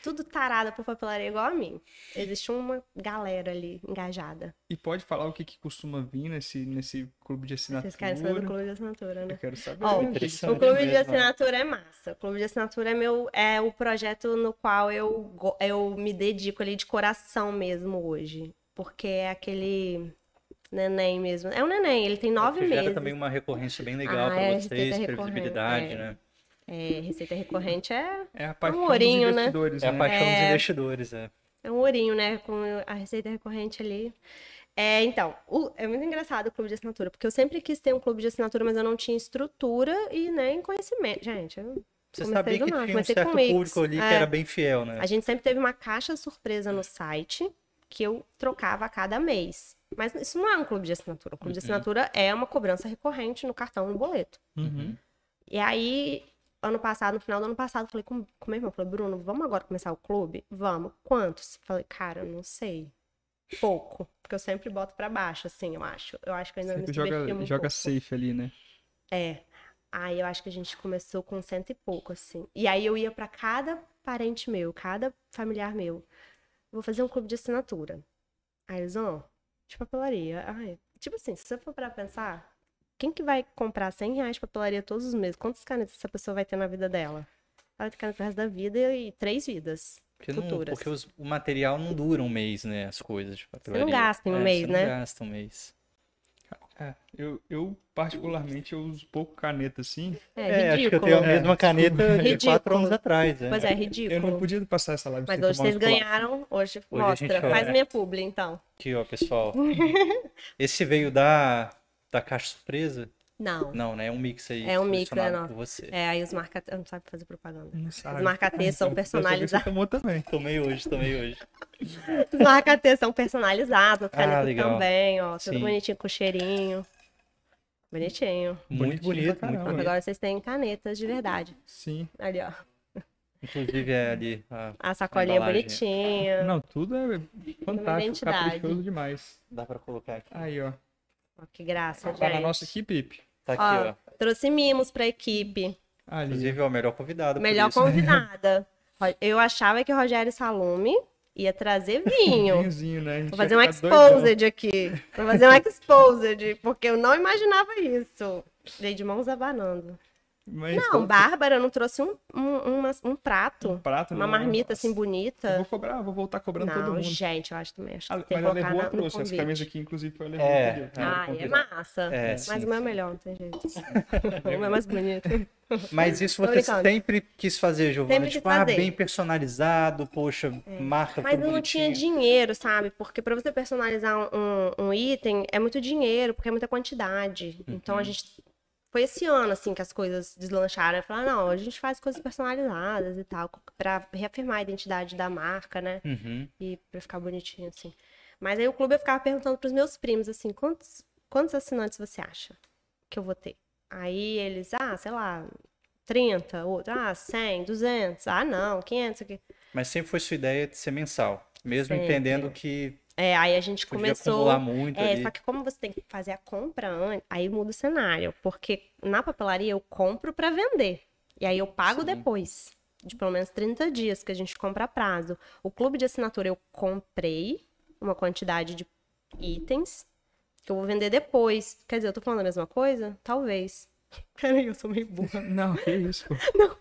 tudo tarada por papelaria igual a mim. Existe uma galera ali engajada. E pode falar o que, que costuma vir nesse, nesse clube de assinatura? Vocês querem saber do clube de assinatura, né? Eu quero saber. Ó, o clube de né? assinatura é massa. O clube de assinatura é meu é o projeto no qual eu, eu me dedico ali de coração mesmo hoje. Porque é aquele neném mesmo. É um neném, ele tem é, nove meses. Gera também uma recorrência bem legal ah, para é, vocês, previsibilidade, é. né? É, receita recorrente é, é a paixão um ourinho, né? né? É a né? paixão é... dos investidores, é. É um ourinho, né? Com a receita recorrente ali. É, então, o, é muito engraçado o clube de assinatura, porque eu sempre quis ter um clube de assinatura, mas eu não tinha estrutura e nem conhecimento. Gente, eu você sabia que tinha um certo público ali é, que era bem fiel, né? A gente sempre teve uma caixa surpresa no site que eu trocava a cada mês. Mas isso não é um clube de assinatura. O clube uhum. de assinatura é uma cobrança recorrente no cartão, no boleto. Uhum. E aí ano passado, no final do ano passado, falei com, com meu irmão, falei, Bruno, vamos agora começar o clube? Vamos. Quantos? Falei, cara, não sei. Pouco. Porque eu sempre boto pra baixo, assim, eu acho. Eu acho que eu ainda sempre me joga, muito joga pouco. safe ali, né? É. Aí eu acho que a gente começou com cento e pouco, assim. E aí eu ia para cada parente meu, cada familiar meu. Vou fazer um clube de assinatura. Aí eles, ó, de papelaria. Ai, tipo assim, se você for pra pensar, quem que vai comprar 100 reais de papelaria todos os meses? Quantas canetas essa pessoa vai ter na vida dela? Ela vai ter caneta pro resto da vida e três vidas. Porque, não, porque os, o material não dura um mês, né? As coisas de papelaria. Você não gasta em um é, mês, né? Não gasta um mês. É, eu, eu, particularmente eu uso pouco caneta assim. É, é acho que eu tenho a mesma é, caneta é, de quatro anos atrás. É. Mas é ridículo. Eu não podia passar essa live. Mas hoje vocês ganharam, hoje, hoje mostra. Faz minha publi, então. Aqui, ó, pessoal. Esse veio da da caixa surpresa? Não. Não, né? É um mix aí. É um mix, é né, novo. Você. É, aí os eu Não sabe fazer propaganda. Não sabe. Os marcatês são personalizados. Tomou também. Tomei hoje, tomei hoje. os marcatês são personalizados, as ah, canetas também, ó. Tudo Sim. bonitinho, com cheirinho. Bonitinho. Muito bonito, muito bonito. Agora vocês têm canetas de verdade. Sim. Ali, ó. Inclusive é ali. A, a sacolinha a bonitinha. Não, tudo é fantástico, caprichoso demais. Dá pra colocar aqui. Aí, ó. Ó, que graça, Tá na nossa equipe, Tá aqui, ó. ó. Trouxe mimos pra equipe. Ali. Inclusive, é o melhor convidado. por Melhor isso, né? convidada. Eu achava que o Rogério Salume ia trazer vinho. Vinhozinho, né? Vou fazer um ia doidão. exposed aqui. Vou fazer um exposed, porque eu não imaginava isso. Dei de mãos abanando. Mas não, Bárbara não trouxe um, um, um prato. Um prato, Uma não, marmita nossa. assim bonita. Eu vou cobrar, vou voltar cobrando não, todo mundo. Gente, eu acho também. que a, tem mas que a Lerô trouxe Essa camisas aqui, inclusive, foi a Lerô. É. Ah, é massa. É, mas o meu é melhor, não tem jeito. o meu é mais bonito. Mas isso você sempre quis fazer, Giovana. Tipo, ah, fazer. ah, bem personalizado, poxa, é. marca Mas eu não tinha dinheiro, sabe? Porque para você personalizar um, um, item é muito dinheiro, porque é muita quantidade. Uhum. Então a gente foi esse ano, assim, que as coisas deslancharam. Falaram, ah, não, a gente faz coisas personalizadas e tal, pra reafirmar a identidade da marca, né? Uhum. E pra ficar bonitinho, assim. Mas aí o clube eu ficava perguntando pros meus primos, assim, quantos, quantos assinantes você acha que eu vou ter? Aí eles, ah, sei lá, 30, outro, ah, 100, 200, ah, não, 500, aqui. Mas sempre foi sua ideia de ser mensal, mesmo sempre. entendendo que é, aí a gente Podia começou. Muito é, ali. só que como você tem que fazer a compra, aí muda o cenário. Porque na papelaria eu compro para vender. E aí eu pago Sim. depois. De pelo menos 30 dias que a gente compra a prazo. O clube de assinatura eu comprei uma quantidade de itens que eu vou vender depois. Quer dizer, eu tô falando a mesma coisa? Talvez. Peraí, eu sou meio burra. Não, é isso. Não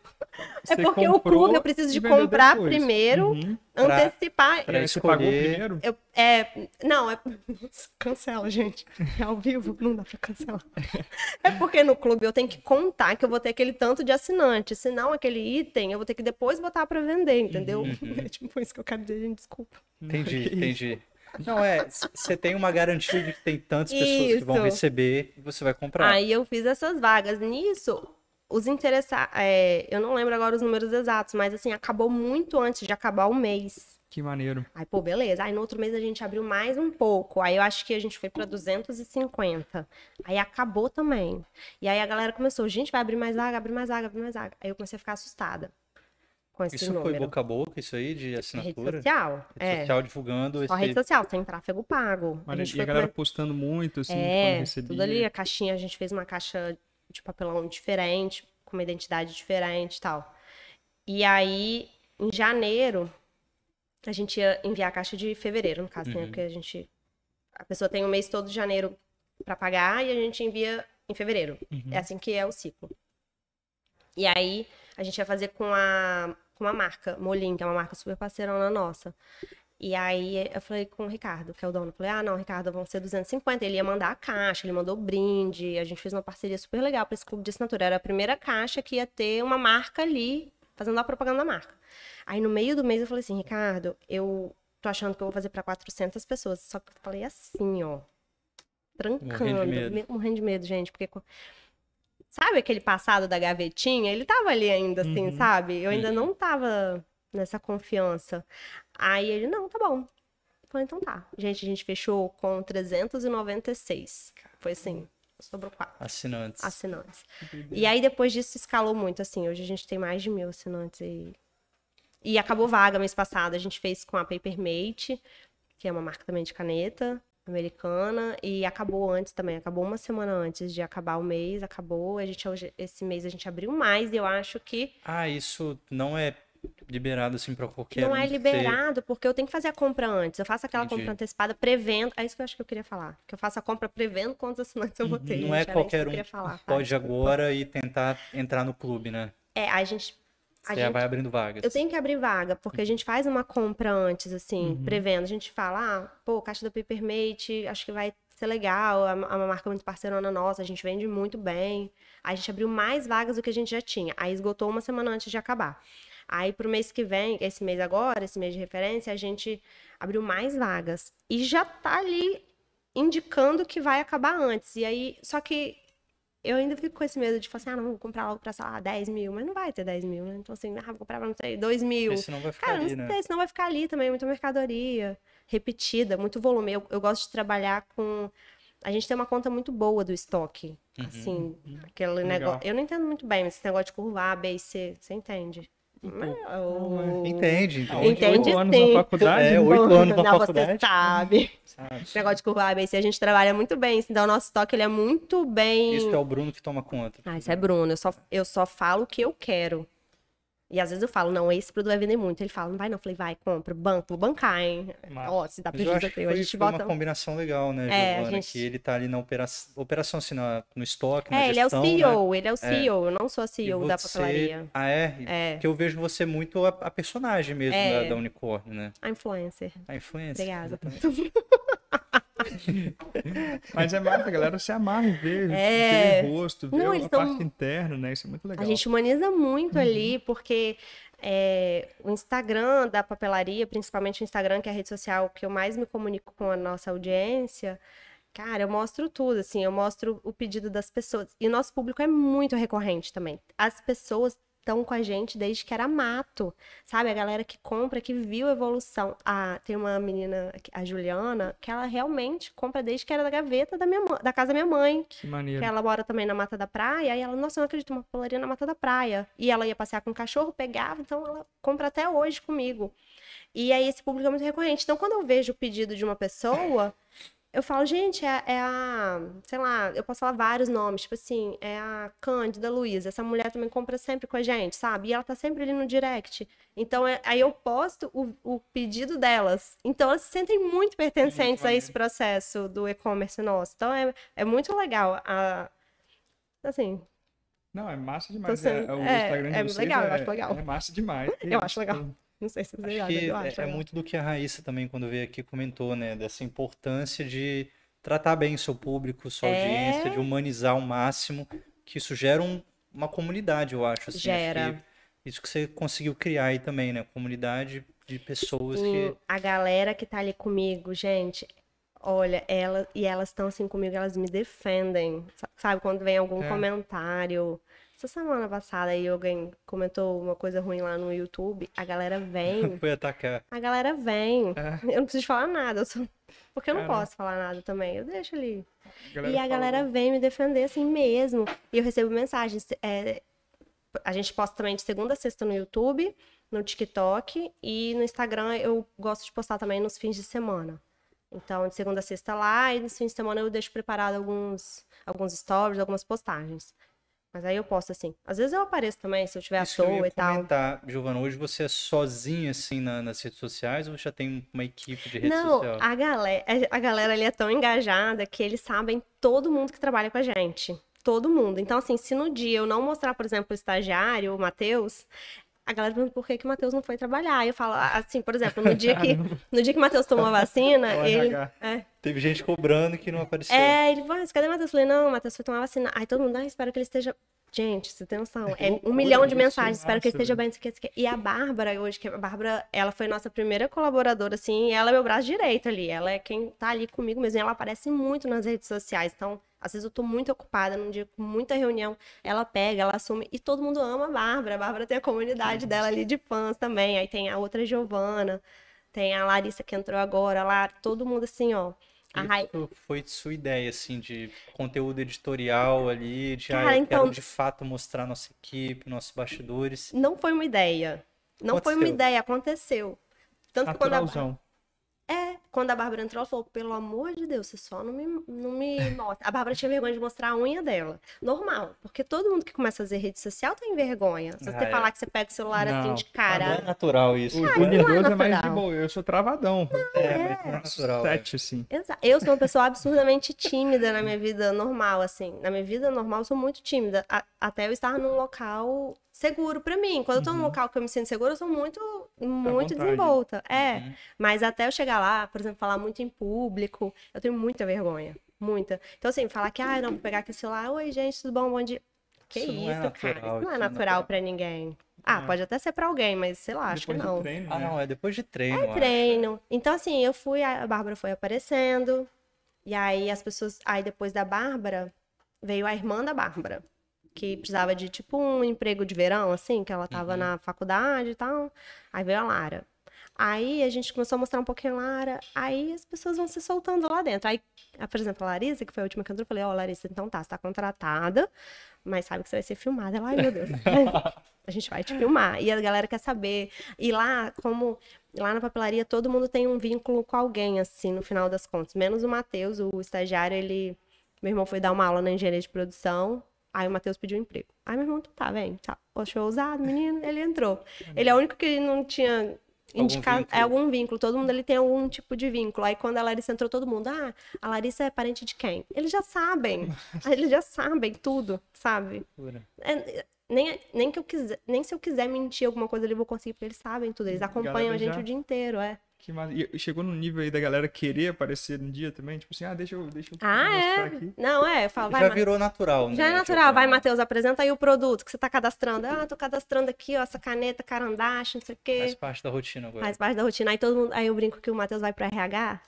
é porque o clube eu preciso de comprar depois. primeiro, uhum. antecipar. Pra, pra pagou primeiro? Eu, é, não, é. Cancela, gente. É ao vivo, não dá pra cancelar. É porque no clube eu tenho que contar que eu vou ter aquele tanto de assinante. Se não, aquele item, eu vou ter que depois botar pra vender, entendeu? Uhum. É tipo isso que eu quero dizer, gente. Desculpa. Entendi, entendi. Não, é, você tem uma garantia de que tem tantas pessoas que vão receber e você vai comprar. Aí eu fiz essas vagas. Nisso, os interessados. É, eu não lembro agora os números exatos, mas assim, acabou muito antes de acabar o mês. Que maneiro. Aí, pô, beleza. Aí no outro mês a gente abriu mais um pouco. Aí eu acho que a gente foi para 250. Aí acabou também. E aí a galera começou, gente, vai abrir mais vaga, abrir mais vaga, abrir mais vaga. Aí eu comecei a ficar assustada isso número. foi boca a boca, isso aí, de assinatura? Rede social. Rede é. social divulgando. Só esse... rede social, tem tráfego pago. Olha, a gente e a galera postando muito, assim, é, receber... Tudo ali, a caixinha, a gente fez uma caixa de papelão diferente, com uma identidade diferente e tal. E aí, em janeiro, a gente ia enviar a caixa de fevereiro, no caso, né? uhum. né? Porque a gente. A pessoa tem o mês todo de janeiro para pagar e a gente envia em fevereiro. Uhum. É assim que é o ciclo. E aí, a gente ia fazer com a com uma marca, Molin, que é uma marca super parceirona nossa. E aí eu falei com o Ricardo, que é o dono. Eu falei, ah, não, Ricardo, vão ser 250. Ele ia mandar a caixa, ele mandou brinde. A gente fez uma parceria super legal para esse clube de assinatura. Era a primeira caixa que ia ter uma marca ali, fazendo a propaganda da marca. Aí no meio do mês eu falei assim, Ricardo, eu tô achando que eu vou fazer para 400 pessoas. Só que eu falei assim, ó. Trancando. Morrendo de, morrendo de medo, gente. Porque. Sabe aquele passado da gavetinha? Ele tava ali ainda, assim, uhum. sabe? Eu ainda uhum. não tava nessa confiança. Aí ele, não, tá bom. Eu falei, então tá. Gente, a gente fechou com 396. Foi assim, sobrou quatro. Assinantes. Assinantes. E aí depois disso escalou muito, assim. Hoje a gente tem mais de mil assinantes e. E acabou vaga mês passado. A gente fez com a Papermate, que é uma marca também de caneta americana e acabou antes também, acabou uma semana antes de acabar o mês, acabou. A gente hoje, esse mês a gente abriu mais e eu acho que Ah, isso não é liberado assim para qualquer Não é liberado porque eu tenho que fazer a compra antes. Eu faço aquela Entendi. compra antecipada prevendo. É isso que eu acho que eu queria falar. Que eu faço a compra prevendo quantos assinantes eu vou ter. Não é qualquer que um falar, tá? pode tá? agora e tentar entrar no clube, né? É, a gente a Você gente... vai abrindo vagas. Eu tenho que abrir vaga, porque a gente faz uma compra antes, assim, uhum. prevendo. A gente fala, ah, pô, caixa do Papermate, acho que vai ser legal, é uma é marca muito parceirona nossa, a gente vende muito bem. A gente abriu mais vagas do que a gente já tinha. Aí esgotou uma semana antes de acabar. Aí pro mês que vem, esse mês agora, esse mês de referência, a gente abriu mais vagas. E já tá ali indicando que vai acabar antes. E aí, só que eu ainda fico com esse medo de falar assim, ah, não, vou comprar logo pra, sei lá, 10 mil, mas não vai ter 10 mil, né? Então, assim, ah, vou comprar pra, não sei, 2 mil. Esse não vai ficar Cara, ali, não sei, né? Esse não vai ficar ali também, muita mercadoria repetida, muito volume. Eu, eu gosto de trabalhar com... A gente tem uma conta muito boa do estoque, uhum. assim, uhum. aquele Legal. negócio... Eu não entendo muito bem, mas esse negócio de curva A, B e C, você entende? Então, né? entende, entende. oito anos na faculdade. É, oito anos na faculdade. Você sabe. negócio de curva ABC, a gente trabalha muito bem. Assim, então, o nosso toque, ele é muito bem... Isso é o Bruno que toma conta. Ah, isso é Bruno. Eu só, eu só falo o que eu quero. E às vezes eu falo, não, esse produto vai vender muito. Ele fala, não vai não. Eu falei, vai, compra, banco, vou bancar, hein? Ó, se dá prejuízo aqui, a gente bota... uma combinação legal, né, é, gente... Que ele tá ali na operação, operação assim, na, no estoque, é, ele é o CEO, né? ele é o é. CEO. Eu não sou a CEO você... da papelaria. Ah, é? é? Porque eu vejo você muito a, a personagem mesmo é. da, da Unicórnio, né? A influencer. A influencer. Obrigada. Mas é massa, galera se amarra em ver, é... ver o rosto, ver Não, a parte interna, né? Isso é muito legal. A gente humaniza muito uhum. ali, porque é, o Instagram da papelaria, principalmente o Instagram, que é a rede social que eu mais me comunico com a nossa audiência, cara, eu mostro tudo, assim, eu mostro o pedido das pessoas. E o nosso público é muito recorrente também. As pessoas estão com a gente desde que era mato, sabe? A galera que compra, que viu a evolução. Ah, tem uma menina, a Juliana, que ela realmente compra desde que era da gaveta da, minha, da casa da minha mãe. Que maneiro. Que ela mora também na Mata da Praia, e ela, nossa, eu não acredito, uma polaria na Mata da Praia. E ela ia passear com o cachorro, pegava, então ela compra até hoje comigo. E aí esse público é muito recorrente. Então, quando eu vejo o pedido de uma pessoa, eu falo, gente, é, é, a, sei lá, eu posso falar vários nomes, tipo assim, é a Cândida Luiza, essa mulher também compra sempre com a gente, sabe? E ela tá sempre ali no direct. Então, é, aí eu posto o, o, pedido delas. Então, elas se sentem muito pertencentes a esse processo do e-commerce nosso. Então, é, é muito legal. A, assim. Não, é massa demais. É, Sendo, é, o é, Instagram de é vocês legal, eu é, acho legal. É massa demais. eu acho legal. Tipo, não sei se é errado, eu é, acho. É, é muito do que a Raíssa também, quando veio aqui, comentou, né? Dessa importância de tratar bem seu público, sua é... audiência, de humanizar ao máximo, que isso gera um, uma comunidade, eu acho. Assim, gera. Acho que isso que você conseguiu criar aí também, né? Comunidade de pessoas Sim, que... Tipo, a galera que tá ali comigo, gente, olha, ela, e elas estão assim comigo, elas me defendem. Sabe, quando vem algum é. comentário essa semana passada aí alguém comentou uma coisa ruim lá no YouTube, a galera vem. Foi atacar. A galera vem. É. Eu não preciso falar nada, eu porque eu não posso falar nada também. Eu deixo ali. e a galera vem me defender assim mesmo. E eu recebo mensagens. É... A gente posta também de segunda a sexta no YouTube, no TikTok e no Instagram eu gosto de postar também nos fins de semana. Então, de segunda a sexta lá, e no fim de semana eu deixo preparado alguns, alguns stories, algumas postagens. Mas aí eu posso assim. Às vezes eu apareço também, se eu tiver Isso à toa eu ia e comentar. Giovana, hoje você é sozinha assim na, nas redes sociais ou já tem uma equipe de rede Não, social? Não, a galera, é, a galera ali é tão engajada que eles sabem todo mundo que trabalha com a gente todo mundo. Então, assim, se no dia eu não mostrar, por exemplo, o estagiário, o Matheus, a galera pergunta por que, que o Matheus não foi trabalhar. Aí eu falo, ah, assim, por exemplo, no dia que, no dia que o Matheus tomou a vacina, ele. É. Teve gente cobrando que não apareceu. É, ele falou, ah, cadê o Matheus? Eu falei, não, o Matheus foi tomar a vacina. Aí todo mundo, ah, espero que ele esteja Gente, isso atenção. É, é um milhão de né, mensagens. Espero que esteja né? bem. E a Bárbara, hoje, que a Bárbara, ela foi nossa primeira colaboradora, assim, ela é meu braço direito ali. Ela é quem tá ali comigo mesmo. ela aparece muito nas redes sociais. Então, às vezes eu tô muito ocupada, num dia com muita reunião, ela pega, ela assume. E todo mundo ama a Bárbara. A Bárbara tem a comunidade dela ali de fãs também. Aí tem a outra Giovana, tem a Larissa que entrou agora lá. Todo mundo assim, ó isso foi sua ideia, assim, de conteúdo editorial ali, de ah, eu então... quero de fato mostrar nossa equipe, nossos bastidores. Não foi uma ideia. Não aconteceu. foi uma ideia, aconteceu. Tanto que quando a... É, quando a Bárbara entrou, ela falou, pelo amor de Deus, você só não me, não me mostra. A Bárbara tinha vergonha de mostrar a unha dela. Normal, porque todo mundo que começa a fazer rede social tem tá vergonha. Se você ah, é. falar que você pega o celular assim não, assim de cara. Não é natural isso. o é nervoso é, é, mais de boa. Eu sou travadão. Não, é, é, é natural. Sete, assim. Exato. Eu sou uma pessoa absurdamente tímida na minha vida normal, assim. Na minha vida normal, eu sou muito tímida. A, até eu estar num local seguro para mim. Quando eu tô num uhum. local que eu me sinto seguro, eu sou muito, muito desenvolta. É. Uhum. Mas até eu chegar lá, por exemplo, falar muito em público, eu tenho muita vergonha. Muita. Então, assim, falar que, ah, não, vou pegar aqui o celular, oi, gente, tudo bom, bom dia. Que isso, é isso é natural, cara? Isso não é natural para ninguém. Ah, é. pode até ser para alguém, mas sei lá, depois acho que não. Treino, ah, né? Ah, não, é depois de treino. É treino. Acho. Então, assim, eu fui, a Bárbara foi aparecendo. E aí as pessoas. Aí depois da Bárbara, veio a irmã da Bárbara que precisava de, tipo, um emprego de verão, assim, que ela estava uhum. na faculdade e tal. Aí veio a Lara. Aí a gente começou a mostrar um pouquinho a Lara, aí as pessoas vão se soltando lá dentro. Aí, ah, por exemplo, a Larissa, que foi a última que eu falei, ó, oh, Larissa, então tá, você tá contratada, mas sabe que você vai ser filmada. Ela, ai meu Deus, a gente vai te filmar. E a galera quer saber. E lá, como lá na papelaria, todo mundo tem um vínculo com alguém, assim, no final das contas. Menos o Matheus, o estagiário, ele... Meu irmão foi dar uma aula na engenharia de produção, Aí o Matheus pediu um emprego. Aí meu irmão, então tá, vem, tá. Achou ousado, menino, ele entrou. Ele é o único que não tinha indicado. Algum é algum vínculo, todo mundo ele tem algum tipo de vínculo. Aí quando a Larissa entrou, todo mundo, ah, a Larissa é parente de quem? Eles já sabem. eles já sabem tudo, sabe? É, nem, nem que eu quiser, nem se eu quiser mentir alguma coisa, eu vou conseguir, porque eles sabem tudo, eles hum, acompanham a gente já... o dia inteiro, é. Que E chegou no nível aí da galera querer aparecer um dia também? Tipo assim, ah, deixa eu, deixa eu ah, é? mostrar é? aqui. Não, é, eu falo, vai, Já virou natural, né? Já é natural. Vai, Matheus, apresenta aí o produto que você tá cadastrando. Ah, tô cadastrando aqui, ó, essa caneta, carandache, não sei o quê. Faz parte da rotina agora. Faz parte da rotina. Aí todo mundo. Aí eu brinco que o Matheus vai pro RH.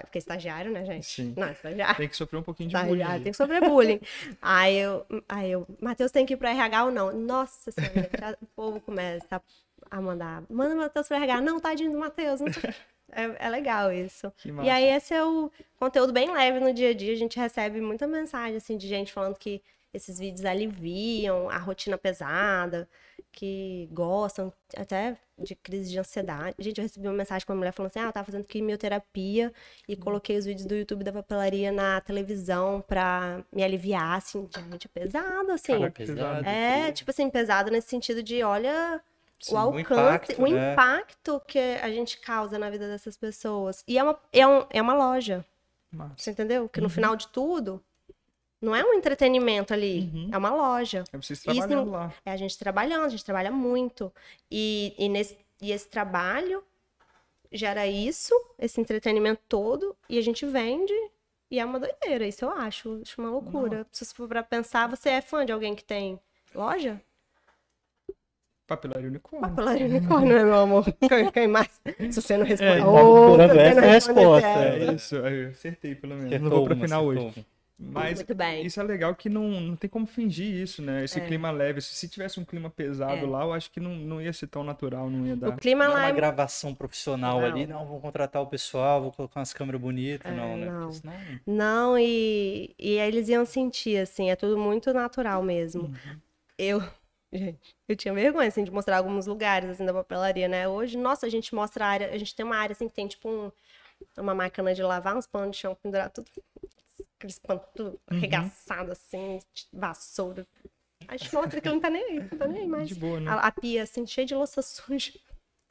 Porque é estagiário, né, gente? Sim. Não, é estagiário. Tem que sofrer um pouquinho de estagiário, bullying. Tem que sofrer bullying. aí eu, aí eu Matheus tem que ir para RH ou não? Nossa senhora, o povo começa Tá a mandar, manda o Matheus pra RH. Não, tadinho do Matheus. É, é, legal isso. E aí esse é o conteúdo bem leve no dia a dia. A gente recebe muita mensagem, assim, de gente falando que esses vídeos aliviam a rotina pesada, que gostam até de crise de ansiedade. Gente, eu recebi uma mensagem com uma mulher falando assim: ah, eu tava fazendo quimioterapia e uhum. coloquei os vídeos do YouTube da papelaria na televisão pra me aliviar, assim, gente, é pesado, assim. Cara, pesado, é, tipo assim, pesado nesse sentido de, olha, Sim, o alcance, o impacto, o né? que a gente causa na vida dessas pessoas. E é uma, é um, é uma loja. Nossa. Você entendeu? Que no uhum. final de tudo, não é um entretenimento ali, uhum. é uma loja. É vocês trabalhando Isso, lá. É a gente trabalhando, a gente trabalha muito. E, e, nesse, e esse trabalho gera isso, esse entretenimento todo, e a gente vende e é uma doideira, isso eu acho, acho uma loucura. Não. Se você for pra pensar, você é fã de alguém que tem loja? Papelaria unicórnio. Papelaria é. unicórnio, né, meu amor? Quem, quem mais? Se você não é, responde, É, oh, tá essa é a resposta. É isso, é, eu acertei pelo menos. Acertou, não vou pro final acertou. hoje. Mas isso é legal que não, não tem como fingir isso, né? Esse é. clima leve. Se tivesse um clima pesado é. lá, eu acho que não, não ia ser tão natural, não ia dar. O clima não lá é uma gravação profissional não. ali, não, vou contratar o pessoal, vou colocar umas câmeras bonitas, é, não, né? Não, não e, e aí eles iam sentir, assim, é tudo muito natural mesmo. Uhum. Eu gente. Eu tinha vergonha, assim, de mostrar alguns lugares, assim, da papelaria, né? Hoje, nossa, a gente mostra a área, a gente tem uma área, assim, que tem, tipo, um, uma máquina de lavar, uns panos de chão pendurar tudo, aqueles panos tudo uhum. arregaçado, assim, vassoura. A gente mostra que não tá nem aí, não tá nem aí mais. De boa, né? A, a pia, assim, cheia de louça suja.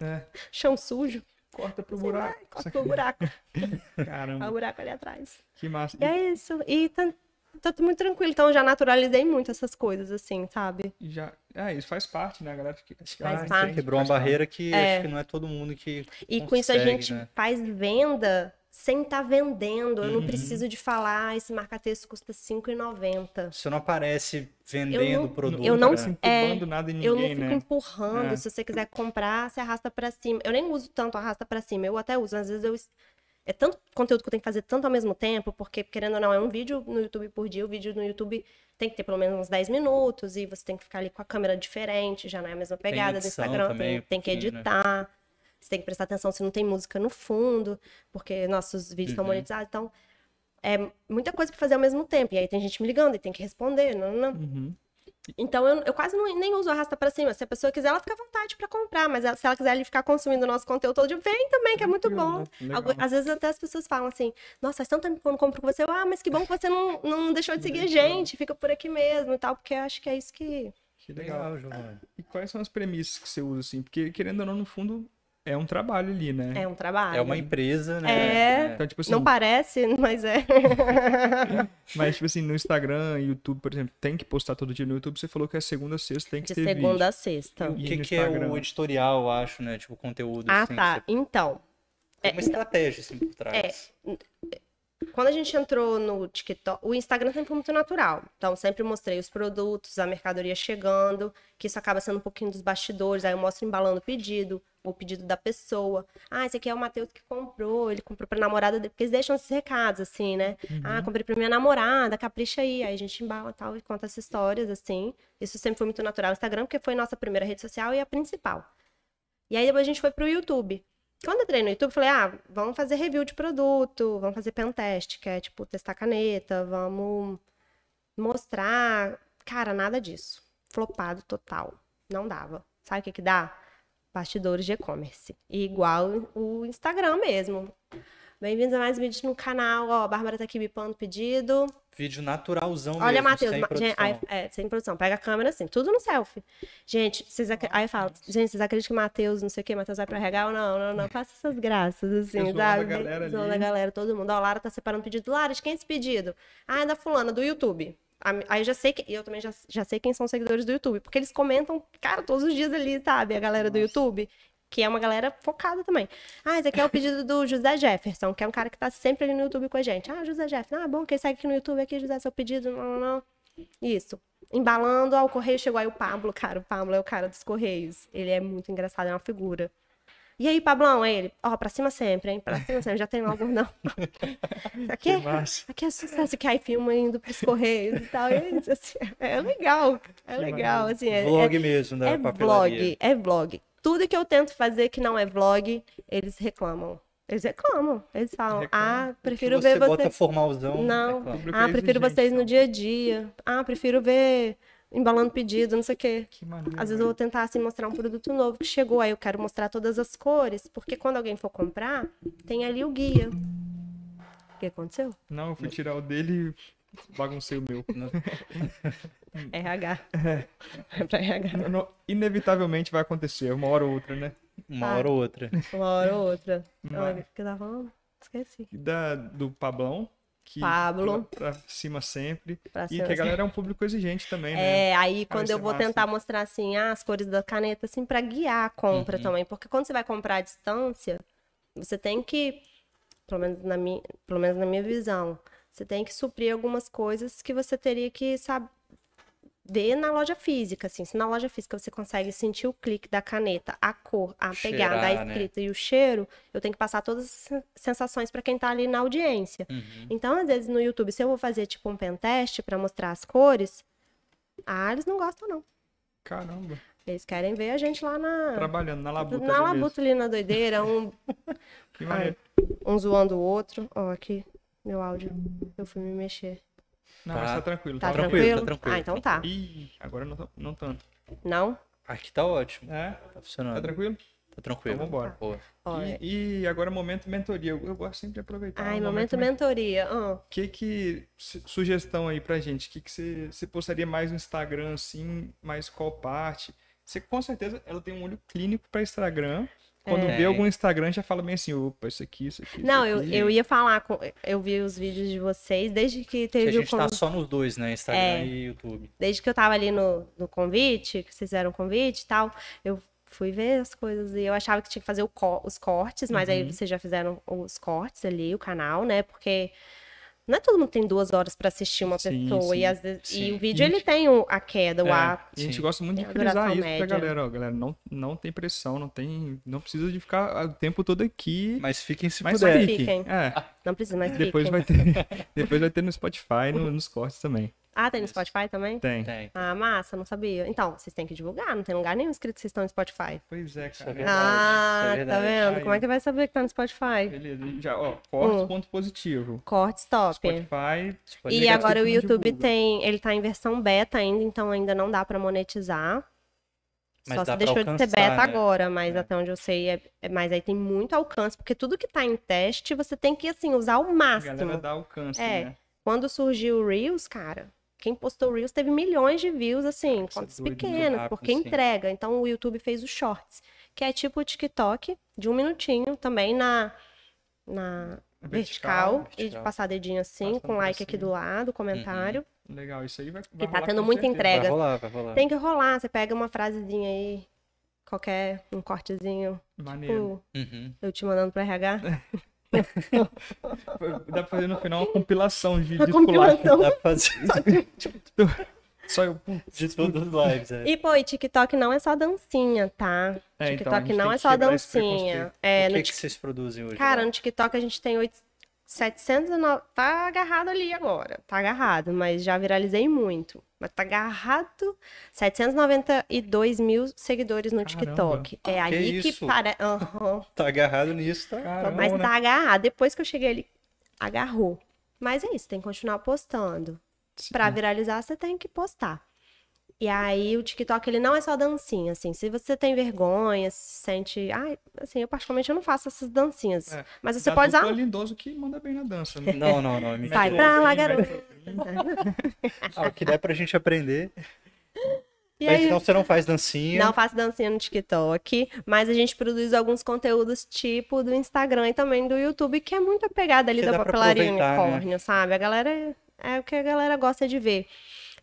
É. Chão sujo. Corta pro buraco. corta pro buraco. Caramba. o buraco ali atrás. Que massa. E é isso. E tá muito tranquilo. Então já naturalizei muito essas coisas, assim, sabe? Já. É, isso faz parte, né, a galera? Que... Faz ah, parte. Quebrou uma barreira parte. que é. acho que não é todo mundo que. E consegue, com isso a gente né? faz venda sem estar tá vendendo. Eu uhum. não preciso de falar, ah, esse marca-texto custa R$5,90. Você não aparece vendendo o produto. Eu não, né? é, nada em ninguém, eu não fico né? empurrando. É. Se você quiser comprar, você arrasta para cima. Eu nem uso tanto arrasta para cima. Eu até uso. Às vezes eu é tanto conteúdo que eu tenho que fazer tanto ao mesmo tempo, porque, querendo ou não, é um vídeo no YouTube por dia, o vídeo no YouTube tem que ter pelo menos uns 10 minutos, e você tem que ficar ali com a câmera diferente, já não é a mesma pegada do Instagram, também, tem, tem, que né? editar, né? você tem que prestar atenção se não tem música no fundo, porque nossos vídeos estão uhum. monetizados, então é muita coisa para fazer ao mesmo tempo, e aí tem gente me ligando, e tem que responder, não, não. Uhum. Então eu, eu quase não, nem uso arrasta para cima. Se a pessoa quiser, ela fica à vontade para comprar, mas ela, se ela quiser ele ficar consumindo o nosso conteúdo todo dia, vem também, que é muito bom. Né? Legal. Às vezes até as pessoas falam assim: nossa, faz tanto tempo que eu não compro com você, eu, ah, mas que bom que você não, não deixou de seguir a gente, fica por aqui mesmo e tal, porque eu acho que é isso que. Que legal, legal E quais são as premissas que você usa, assim? Porque, querendo ou não, no fundo, é um trabalho ali, né? É um trabalho. É uma empresa, né? É. é. Então, tipo assim, não parece, mas é. mas, tipo assim, no Instagram, YouTube, por exemplo, tem que postar todo dia no YouTube. Você falou que é segunda a sexta, tem que De ter segunda vídeo. a sexta. O que, que é o editorial, eu acho, né? Tipo, conteúdo. Ah, assim, tá. Você... Então. É uma estratégia, assim, por trás. É. Quando a gente entrou no TikTok, o Instagram sempre foi muito natural. Então, sempre mostrei os produtos, a mercadoria chegando, que isso acaba sendo um pouquinho dos bastidores. Aí eu mostro embalando o pedido, o pedido da pessoa. Ah, esse aqui é o Matheus que comprou, ele comprou pra namorada Porque eles deixam esses recados, assim, né? Uhum. Ah, comprei pra minha namorada, capricha aí. Aí a gente embala tal e conta essas histórias, assim. Isso sempre foi muito natural no Instagram, porque foi nossa primeira rede social e a principal. E aí depois a gente foi pro YouTube. Quando eu entrei no YouTube, falei, ah, vamos fazer review de produto, vamos fazer pen test, que é tipo testar caneta, vamos mostrar. Cara, nada disso. Flopado total. Não dava. Sabe o que que dá? Bastidores de e-commerce. Igual o Instagram mesmo. Bem-vindos a mais um vídeo no canal. Ó, a Bárbara tá aqui bipando pedido. Vídeo naturalzão Olha, mesmo, Matheus, sem ma produção. Aí, é, sem produção. Pega a câmera assim, tudo no selfie. Gente, vocês aí fala, gente, vocês acreditam que Matheus, não sei o que, Matheus vai pra regal? Não, não, não, faça essas graças, assim, sabe? A galera, ali. a galera, todo mundo. Ó, Lara tá separando pedido. Lara, de quem é esse pedido? Ah, é da fulana, do YouTube. Aí já sei que. Eu também já, já sei quem são os seguidores do YouTube. Porque eles comentam, cara, todos os dias ali, sabe? A galera Nossa. do YouTube que é uma galera focada também. Ah, esse aqui é o pedido do José Jefferson, que é um cara que tá sempre ali no YouTube com a gente. Ah, José Jefferson, ah, bom, quem segue aqui no YouTube aqui, José, seu pedido, não, não, não. Isso. Embalando ao correio, chegou aí o Pablo, cara. O Pablo é o cara dos correios. Ele é muito engraçado, é uma figura. E aí, Pablão, é ele, ó, oh, pra cima sempre, hein? Pra cima sempre, já tem logo não. aqui, é, aqui é sucesso, que aí filma indo pros correios e tal. E é, isso, assim, é legal, é legal. Assim, é, vlog é, mesmo, né? É vlog, é vlog. Tudo que eu tento fazer que não é vlog, eles reclamam. Eles reclamam. Eles falam, reclamam. ah, prefiro você ver você. Bota formalzão, não. Ah, prefiro vocês então. no dia a dia. Ah, prefiro ver embalando pedido, não sei o quê. Que maneiro, Às vezes eu vou tentar assim mostrar um produto novo que chegou, aí eu quero mostrar todas as cores, porque quando alguém for comprar, tem ali o guia. O que aconteceu? Não, eu fui tirar o dele e baguncei o meu. É RH. É. é pra RH. Não, não, inevitavelmente vai acontecer, uma hora ou outra, né? Uma ah, hora ou outra. Uma hora ou outra. o que eu tava falando? Esqueci. Da, do Pablão. Que Pablo. Pra cima sempre. Pra e que a galera é um público exigente também, né? É, aí quando eu vou massa. tentar mostrar assim, ah, as cores da caneta, assim, pra guiar a compra uhum. também. Porque quando você vai comprar à distância, você tem que, pelo menos na minha, pelo menos na minha visão, você tem que suprir algumas coisas que você teria que saber vê na loja física, assim. Se na loja física você consegue sentir o clique da caneta, a cor, a Cheirar, pegada, a né? escrita né? e o cheiro, eu tenho que passar todas as sensações para quem tá ali na audiência. Uhum. Então, às vezes no YouTube, se eu vou fazer tipo um pentest para mostrar as cores, ah, eles não gostam não. Caramba. Eles querem ver a gente lá na trabalhando na labuta. Na labuta ali na doideira, um que maneiro. um zoando o outro. Ó, aqui meu áudio. Eu fui me mexer. Não, tá, mas tá tranquilo. Tá, tá tranquilo, tranquilo, tá tranquilo. Ah, então tá. Ih, agora não, não tanto. Não? Aqui ah, tá ótimo. É? Tá funcionando. Tá tranquilo? Tá tranquilo. Então, vamos embora. Tá. E, e, agora momento mentoria. Eu, eu, gosto sempre de aproveitar. Ai, momento, momento mentoria. O ah. que que... Sugestão aí pra gente. O que que você, você postaria mais no Instagram, assim? Mais qual parte? Você com certeza ela tem um olho clínico para Instagram. Quando é. vê algum Instagram, já fala bem assim, opa, isso aqui, isso aqui. Não, isso aqui. Eu, eu ia falar, com, eu vi os vídeos de vocês desde que teve que a gente o tá conv... tá só nos dois, né? Instagram é, e YouTube. Desde que eu tava ali no, no convite, que vocês fizeram o convite e tal, eu fui ver as coisas e eu achava que tinha que fazer co os cortes, mas uhum. aí vocês já fizeram os cortes ali, o canal, né? Porque não é todo mundo tem duas horas para assistir uma sim, pessoa. Sim, e, às vezes, e o vídeo, ele tem a queda, o é, ar. a gente gosta muito de frisar isso média. pra galera. Ó, galera, não, não tem pressão, não tem. Não precisa de ficar o tempo todo aqui. Mas fiquem se mas puder. Fiquem. É. Não precisa, mas Depois fiquem. vai ter, depois vai ter no Spotify, no, nos cortes também. Ah, tem no Spotify também? Tem. tem. Ah, massa, não sabia. Então, vocês têm que divulgar, não tem lugar nenhum escrito que vocês estão no Spotify. Pois é, é cara. É verdade, ah, é tá vendo? Aí. Como é que vai saber que tá no Spotify? Beleza, já, ó, cortes, hum. ponto positivo. Cortes, top. Spotify, Spotify. E agora o então YouTube divulga. tem, ele tá em versão beta ainda, então ainda não dá pra monetizar. Mas Só se deixou de ser beta né? agora, mas é. até onde eu sei, é, é, mas aí tem muito alcance, porque tudo que tá em teste, você tem que, assim, usar o máximo. A galera dá alcance, é. né? Quando surgiu o Reels, cara, quem postou Reels teve milhões de views, assim, Isso contas pequenas, rápido, porque sim. entrega. Então o YouTube fez o Shorts, que é tipo o TikTok, de um minutinho, também na, na, é Vertical, vertical, e de passar dedinho assim, com like assim. aqui do lado, uhum. comentário. Uhum. Legal, isso aí vai, vai E tá tendo muita certeza. entrega. Vai rolar, vai rolar. Tem que rolar, você pega uma frasezinha aí, qualquer, um cortezinho. Maneiro. Tipo, uhum. eu te mandando pro RH. Dá pra fazer no final uma compilação de, de compilação. Dá pra fazer. Só eu. De todas as lives. É. E, pô, e TikTok não é só dancinha, tá? É, então, TikTok então, não é só dancinha. É, o que, no... que vocês produzem hoje? Cara, lá? no TikTok a gente tem 800. 709. Tá agarrado ali agora. Tá agarrado, mas já viralizei muito. Mas tá agarrado. 792 mil seguidores no Caramba. TikTok. É ah, que aí isso? que para. Uhum. tá agarrado nisso, tá? Caramba, tá mas né? tá agarrado. Depois que eu cheguei ali, agarrou. Mas é isso, tem que continuar postando. Para viralizar, você tem que postar. E aí o TikTok ele não é só dancinha, assim. Se você tem vergonha, se sente, ai, assim, eu particularmente eu não faço essas dancinhas. É, mas você pode usar. É lindoso que manda bem na dança. Né? Não, não, não. me Sai pra lá, garoto. ah, o que der pra gente aprender. E mas aí... então você não faz dancinha. Não faço dancinha no TikTok, mas a gente produz alguns conteúdos tipo do Instagram e também do YouTube, que é muito a pegada ali da papelaria né? unicórnio, né? sabe? A galera é, é o que a galera gosta de ver.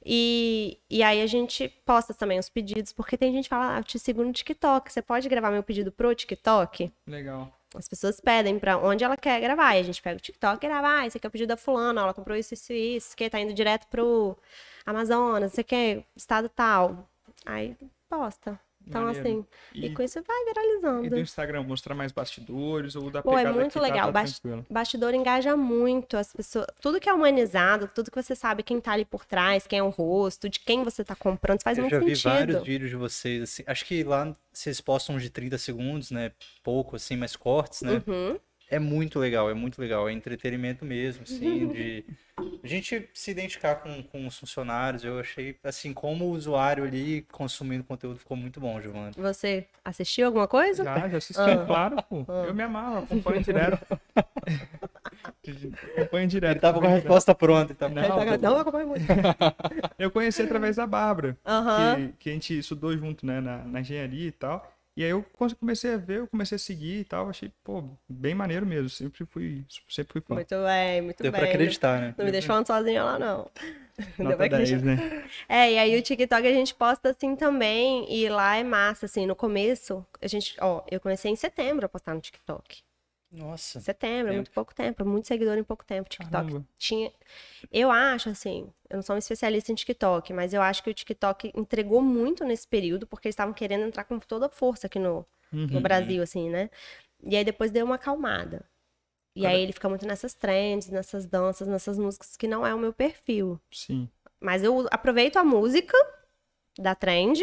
E, e aí a gente posta também os pedidos, porque tem gente que fala, ah, eu te sigo no TikTok, você pode gravar meu pedido pro TikTok? Legal. As pessoas pedem para onde ela quer gravar. E a gente pega o TikTok e grava. Ah, esse aqui é o pedido da fulana. Ela comprou isso, isso, isso. Que tá indo direto pro Amazonas. sei o é estado tal. Aí posta. Então, Maneiro. assim, e, e, com isso vai viralizando. E do Instagram, mostrar mais bastidores ou da Pô, é muito tá, legal. Tá, Bast tranquilo. Bastidor engaja muito as pessoas. Tudo que é humanizado, tudo que você sabe quem tá ali por trás, quem é o rosto, de quem você tá comprando, faz Eu muito sentido. Eu já vi vários vídeos de vocês, assim, acho que lá vocês postam uns de 30 segundos, né? Pouco, assim, mais cortes, né? Uhum é muito legal, é muito legal. É entretenimento mesmo, assim, de a gente se identificar com, com os funcionários. Eu achei, assim, como usuário ali consumindo conteúdo, ficou muito bom, Giovanni. Você assistiu alguma coisa? Já, já assisti, ah. claro, pô. Ah. Eu me amava, acompanho direto. acompanho direto. Ele tava com a resposta pronta. Então. Tava... Não, tá... não, acompanho muito. eu conheci através da Bárbara, uh -huh. que, que, a gente estudou junto, né, na, na engenharia e tal. E aí eu comecei a ver, eu comecei a seguir e tal, achei, pô, bem maneiro mesmo, sempre fui, sempre fui fã. Muito bem, muito Deu bem. Deu pra acreditar, né? Não me deixou falando sozinha lá, não. Nota Deu pra 10, acreditar. né? É, e aí o TikTok a gente posta assim também, e lá é massa, assim, no começo, a gente, ó, eu comecei em setembro a postar no TikTok. Nossa. Setembro, tempo. É muito pouco tempo, muito seguidor em pouco tempo. TikTok Caramba. tinha. Eu acho, assim, eu não sou uma especialista em TikTok, mas eu acho que o TikTok entregou muito nesse período, porque eles estavam querendo entrar com toda a força aqui no, uhum. no Brasil, assim, né? E aí depois deu uma acalmada. E Cara... aí ele fica muito nessas trends, nessas danças, nessas músicas que não é o meu perfil. Sim. Mas eu aproveito a música da trend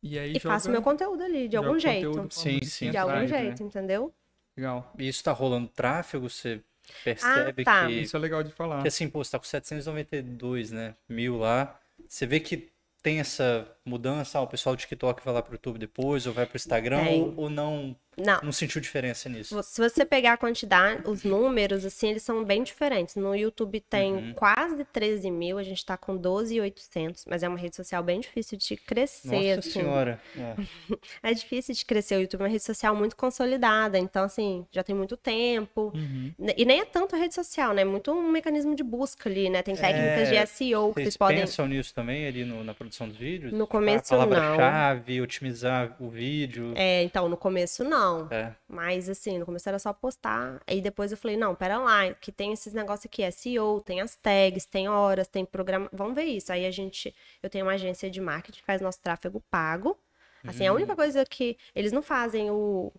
e, e joga... faço meu conteúdo ali, de algum jeito. Sim, sim. De algum né? jeito, né? entendeu? Legal. E isso está rolando tráfego? Você percebe ah, tá. que. Isso é legal de falar. Que assim, pô, você tá com 792, né? Mil lá. Você vê que tem essa mudança, ah, o pessoal do TikTok vai lá pro YouTube depois, ou vai pro Instagram, ou, ou, não não. Não sentiu diferença nisso. Se você pegar a quantidade, os números, assim, eles são bem diferentes. No YouTube tem uhum. quase 13 mil, a gente tá com 12,800, mas é uma rede social bem difícil de crescer. Nossa assim. senhora. É. é. difícil de crescer. O YouTube é uma rede social muito consolidada, então, assim, já tem muito tempo. Uhum. E nem é tanto a rede social, né? É muito um mecanismo de busca ali, né? Tem técnicas é... de SEO que vocês, vocês podem. pensam nisso também ali no, na produção dos vídeos? No tipo, começo, a palavra -chave, não. palavra-chave, otimizar o vídeo? É, então, no começo, não não. É. Mas assim, no começo era só postar. Aí depois eu falei, não, pera lá, que tem esses negócios aqui, é SEO, tem as tags, tem horas, tem programa. Vamos ver isso. Aí a gente, eu tenho uma agência de marketing que faz nosso tráfego pago. Assim, é a única hum. coisa que eles não fazem o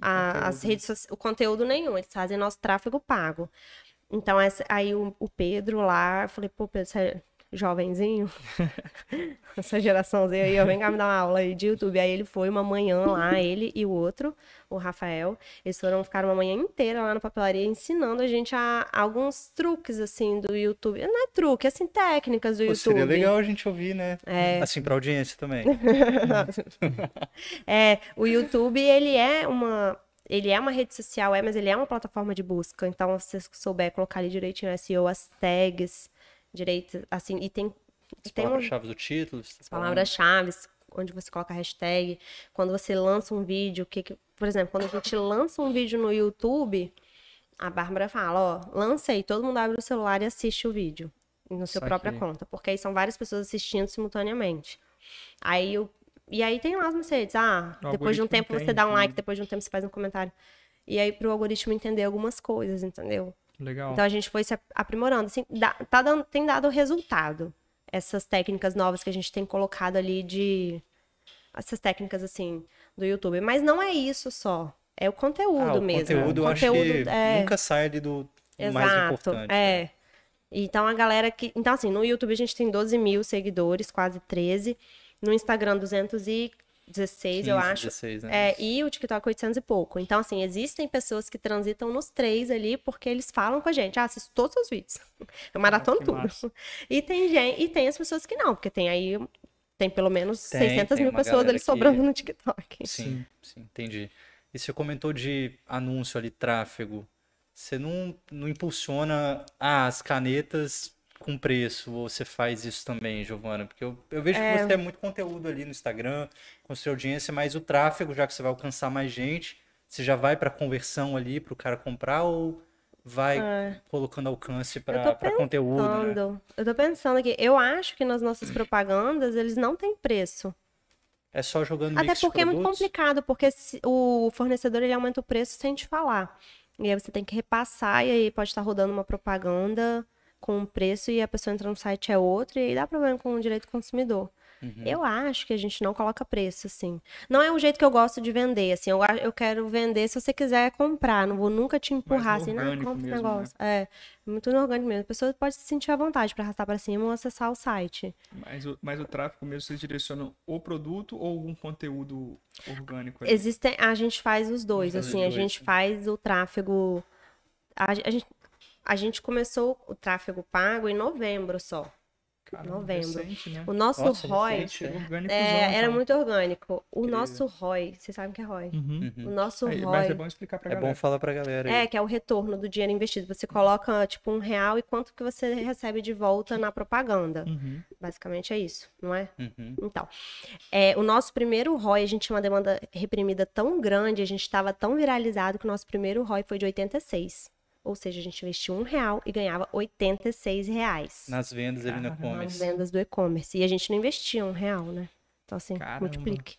a, as né? redes o conteúdo nenhum, eles fazem nosso tráfego pago. Então, essa, aí o, o Pedro lá, eu falei, pô, Pedro, você é jovenzinho, essa geração Z aí, eu vem cá me dar uma aula aí de YouTube. Aí ele foi uma manhã lá, ele e o outro, o Rafael, eles foram ficar uma manhã inteira lá na papelaria ensinando a gente a, a alguns truques, assim, do YouTube. Não é truque, assim, técnicas do Pô, YouTube. Seria legal a gente ouvir, né? É... Assim, pra audiência também. é, o YouTube, ele é uma ele é uma rede social, é, mas ele é uma plataforma de busca. Então, se você souber colocar ali direitinho SEO, as tags, direito, assim, e tem... As palavras-chave um, do título. Palavras-chave, onde você coloca a hashtag, quando você lança um vídeo, que, que, por exemplo, quando a gente lança um vídeo no YouTube, a Bárbara fala, ó, lança aí, todo mundo abre o celular e assiste o vídeo no seu própria conta, porque aí são várias pessoas assistindo simultaneamente. Aí e aí tem lá as redes, ah, o depois de um tempo entende, você dá um né? like, né? depois de um tempo você faz um comentário. E aí pro algoritmo entender algumas coisas, entendeu? Legal. Então a gente foi se aprimorando. Assim, dá, tá dando, tem dado resultado. Essas técnicas novas que a gente tem colocado ali de. Essas técnicas, assim, do YouTube. Mas não é isso só. É o conteúdo ah, o mesmo. Conteúdo, o conteúdo, eu acho que é... nunca sai do Exato, mais importante. É. Né? Então a galera que. Então, assim, no YouTube a gente tem 12 mil seguidores, quase 13. No Instagram, 200 e 16, 15, eu acho. 16, né? É, e o TikTok 800 e pouco. Então, assim, existem pessoas que transitam nos três ali porque eles falam com a gente. Ah, assisto todos os vídeos. Eu ah, maratono ah, tudo. E tem gente, e tem as pessoas que não, porque tem aí. Tem pelo menos tem, 600 tem mil pessoas ali que... sobrando no TikTok. Sim, sim, entendi. E você comentou de anúncio ali, tráfego. Você não, não impulsiona ah, as canetas com preço ou você faz isso também, Giovana? Porque eu, eu vejo é... que você tem é muito conteúdo ali no Instagram, com sua audiência, mas o tráfego, já que você vai alcançar mais gente, você já vai para conversão ali para o cara comprar ou vai é. colocando alcance para conteúdo? Né? Eu tô pensando aqui, eu acho que nas nossas hum. propagandas eles não têm preço. É só jogando Até porque é muito complicado, porque o fornecedor ele aumenta o preço sem te falar. E aí você tem que repassar, e aí pode estar rodando uma propaganda com um preço e a pessoa entra no site é outro, e aí dá problema com o direito do consumidor. Uhum. Eu acho que a gente não coloca preço, assim. Não é um jeito que eu gosto de vender, assim. Eu, eu quero vender se você quiser comprar. Não vou nunca te empurrar, assim, não, compra mesmo, negócio. Né? É, muito orgânico mesmo. A pessoa pode se sentir à vontade para arrastar para cima ou acessar o site. Mas o, mas o tráfego mesmo, vocês direcionam o produto ou algum conteúdo orgânico? Existem, a gente faz os dois, assim. Dois. A gente faz o tráfego... A, a gente, a gente começou o tráfego pago em novembro só. Caramba, novembro. Recente, né? O nosso Nossa, ROI recente, é, é, né, era muito orgânico. O nosso ROI, vocês sabem o que é ROI? Uhum, uhum. O nosso Aí, ROI. Mas é bom explicar pra é galera. É bom falar pra galera. Aí. É, que é o retorno do dinheiro investido. Você coloca tipo um real e quanto que você recebe de volta na propaganda. Uhum. Basicamente é isso, não é? Uhum. Então, é, o nosso primeiro ROI, a gente tinha uma demanda reprimida tão grande, a gente estava tão viralizado que o nosso primeiro ROI foi de 86. Ou seja, a gente investiu um real e ganhava 86 reais. Nas vendas ali no e-commerce. Nas vendas do e-commerce. E a gente não investia um real, né? Então, assim, Caramba. multiplique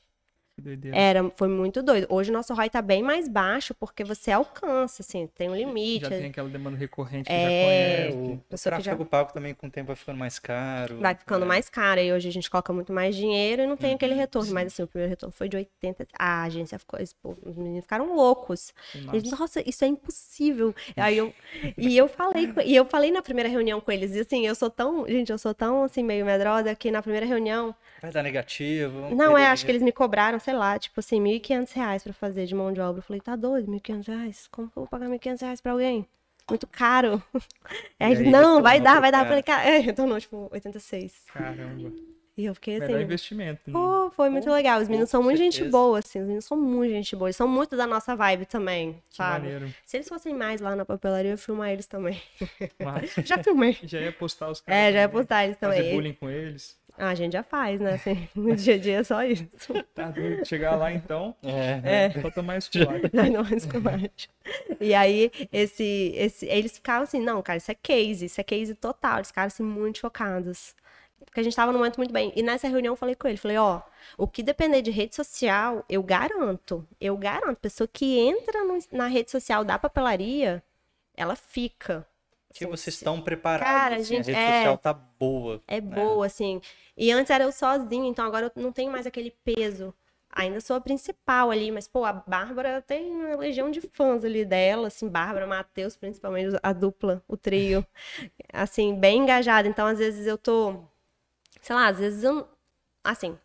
doideira. Era, foi muito doido. Hoje o nosso ROI tá bem mais baixo, porque você alcança, assim, tem um limite. Já tem aquela demanda recorrente que é, já conhece. O, o tráfego já... pago também com o tempo vai ficando mais caro. Vai ficando é. mais caro, e hoje a gente coloca muito mais dinheiro e não tem uhum. aquele retorno. Sim. Mas assim, o primeiro retorno foi de 80. A agência ficou, os meninos ficaram loucos. Nossa, eles, Nossa isso é impossível. Aí eu, e eu falei, e eu falei na primeira reunião com eles, e assim, eu sou tão, gente, eu sou tão assim, meio medrosa que na primeira reunião. Vai dar negativo. Não, é, acho que eles me cobraram, sei sei lá, tipo assim, 1.500 reais pra fazer de mão de obra. Eu falei, tá doido, 1.500 reais? Como que eu vou pagar 1.500 reais pra alguém? Muito caro. E aí, aí não, então, vai dar, vai dar. Eu falei, cara, é, retornou, tipo, 86. Caramba. E eu fiquei assim. Melhor investimento. Né? Pô, foi muito pô, legal. Os meninos pô, são muito certeza. gente boa, assim. Os meninos são muito gente boa. Eles são muito da nossa vibe também, sabe? Maneiro. Se eles fossem mais lá na papelaria, eu ia filmar eles também. Mas... já filmei. Já ia postar os é, caras. É, já ia né? postar eles também. Fazer bullying com eles. Ah, a gente já faz, né? Assim, no dia a dia é só isso. Tá doido. Chegar lá então. É. é. Falta mais colar. não mais E aí, esse, esse, eles ficavam assim, não, cara, isso é case, isso é case total. Eles ficaram assim, muito chocados. Porque a gente tava no momento muito bem. E nessa reunião eu falei com ele, falei, ó, o que depender de rede social, eu garanto. Eu garanto. Pessoa que entra no, na rede social da papelaria, ela fica que vocês estão preparados. Cara, assim, gente, a rede é, social tá boa. É né? boa, assim. E antes era eu sozinha, então agora eu não tenho mais aquele peso. Ainda sou a principal ali, mas, pô, a Bárbara tem uma legião de fãs ali dela, assim, Bárbara, Matheus, principalmente a dupla, o trio, assim, bem engajada. Então, às vezes eu tô, sei lá, às vezes eu, assim,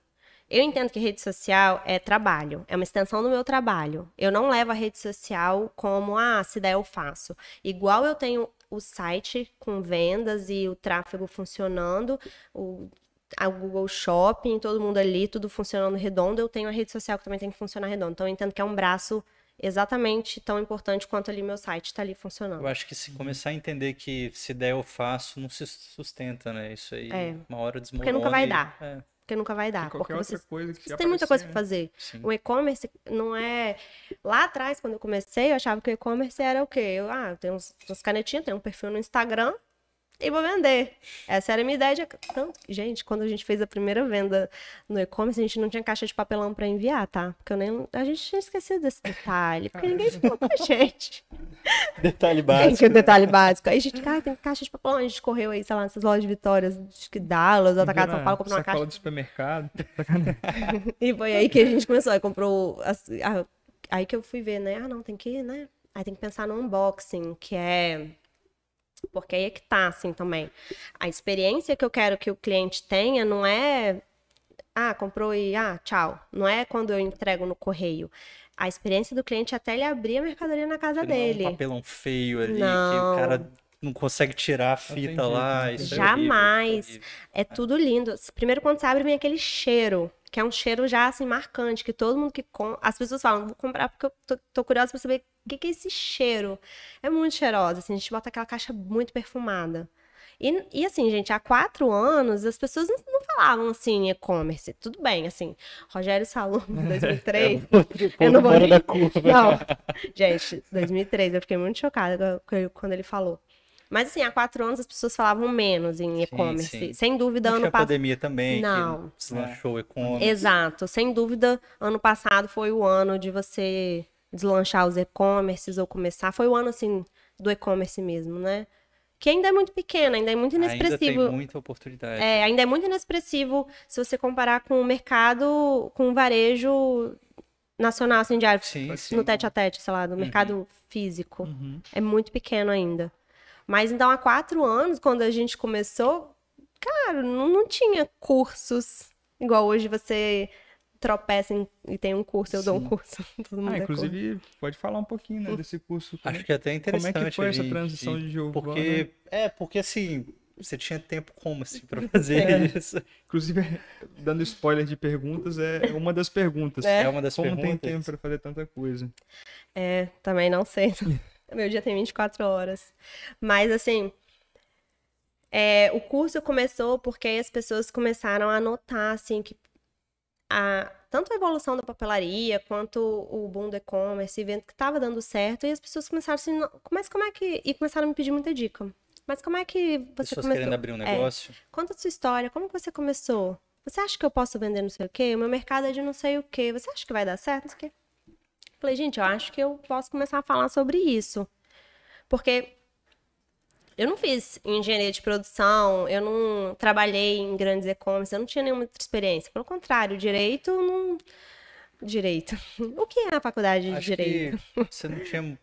eu entendo que rede social é trabalho, é uma extensão do meu trabalho. Eu não levo a rede social como, ah, se der eu faço. Igual eu tenho o site com vendas e o tráfego funcionando, o a Google Shopping, todo mundo ali, tudo funcionando redondo, eu tenho a rede social que também tem que funcionar redondo. Então eu entendo que é um braço exatamente tão importante quanto ali meu site está ali funcionando. Eu acho que se começar a entender que se der eu faço, não se sustenta, né? Isso aí, é. uma hora desmorona. Porque nunca vai dar. É porque nunca vai dar. Porque você, coisa você tem muita coisa para fazer. É. Sim. O e-commerce não é. Lá atrás, quando eu comecei, eu achava que o e-commerce era o quê? Eu, ah, eu tenho umas canetinhas, tenho um perfil no Instagram, e vou vender. Essa era a minha ideia. De... Tanto gente, quando a gente fez a primeira venda no e-commerce, a gente não tinha caixa de papelão para enviar, tá? Porque eu nem. A gente tinha esquecido desse detalhe. Porque ah. ninguém com a gente. Detalhe básico. Gente, o né? detalhe básico. Aí a gente, cara, tem caixa de papelão. A gente correu aí, sei lá, nessas lojas de vitórias, acho que Dallas, Atacado São Paulo, comprou uma caixa. de supermercado. e foi aí que a gente começou. Aí comprou. Aí que eu fui ver, né? Ah, não, tem que, né? Aí tem que pensar no unboxing, que é porque aí é que tá, assim, também. A experiência que eu quero que o cliente tenha não é. Ah, comprou e. Ah, tchau. Não é quando eu entrego no correio. A experiência do cliente é até ele abrir a mercadoria na casa não, é dele. Um papelão feio ali, não. que o cara não consegue tirar a tá fita lá. Né? Isso é Jamais. horrível, é horrível. é tudo lindo. Primeiro, quando você abre, vem aquele cheiro que é um cheiro já assim marcante, que todo mundo que compra, as pessoas falam, vou comprar porque eu tô, tô curiosa para saber o que, que é esse cheiro. É muito cheirosa, assim, a gente bota aquela caixa muito perfumada. E, e assim, gente, há quatro anos as pessoas não, não falavam assim e-commerce. Tudo bem, assim, Rogério Salum, 2003. É, é eu não vou. Da curva. Não, gente, 2003, eu fiquei muito chocada quando ele falou. Mas assim, há quatro anos as pessoas falavam menos em e-commerce. Sem dúvida, ano passado. a pandemia também, não. que deslanchou o e-commerce. Exato. Sem dúvida, ano passado foi o ano de você deslanchar os e-commerces ou começar. Foi o ano, assim, do e-commerce mesmo, né? Que ainda é muito pequeno, ainda é muito inexpressivo. Ainda tem muita oportunidade. É, ainda é muito inexpressivo se você comparar com o mercado, com o varejo nacional, assim, de ar, sim, no sim. tete a tete, sei lá, do uhum. mercado físico. Uhum. É muito pequeno ainda. Mas então, há quatro anos, quando a gente começou, cara, não, não tinha cursos igual hoje você tropeça e tem um curso, eu Sim. dou um curso. Ah, é inclusive, curso. pode falar um pouquinho né, desse curso. Acho é que é até interessante. Como é que foi essa transição de jogo? Porque, né? é, porque assim, você tinha tempo como assim para fazer é. isso? Inclusive, dando spoiler de perguntas, é uma das perguntas. É, é uma das como perguntas. Como tem tempo para fazer tanta coisa? É, também não sei. Meu dia tem 24 horas. Mas assim, é, o curso começou porque as pessoas começaram a notar assim que a, tanto a evolução da papelaria quanto o boom do e-commerce, evento que estava dando certo, e as pessoas começaram assim, mas como é que. E começaram a me pedir muita dica. Mas como é que você pessoas começou? querendo abrir um é. negócio. É, conta a sua história, como você começou? Você acha que eu posso vender não sei o quê? O meu mercado é de não sei o quê. Você acha que vai dar certo? Não sei o quê. Falei, gente, eu acho que eu posso começar a falar sobre isso. Porque eu não fiz engenharia de produção, eu não trabalhei em grandes e-commerce, eu não tinha nenhuma outra experiência. Pelo contrário, direito não. Direito. O que é a faculdade de acho direito? você não tinha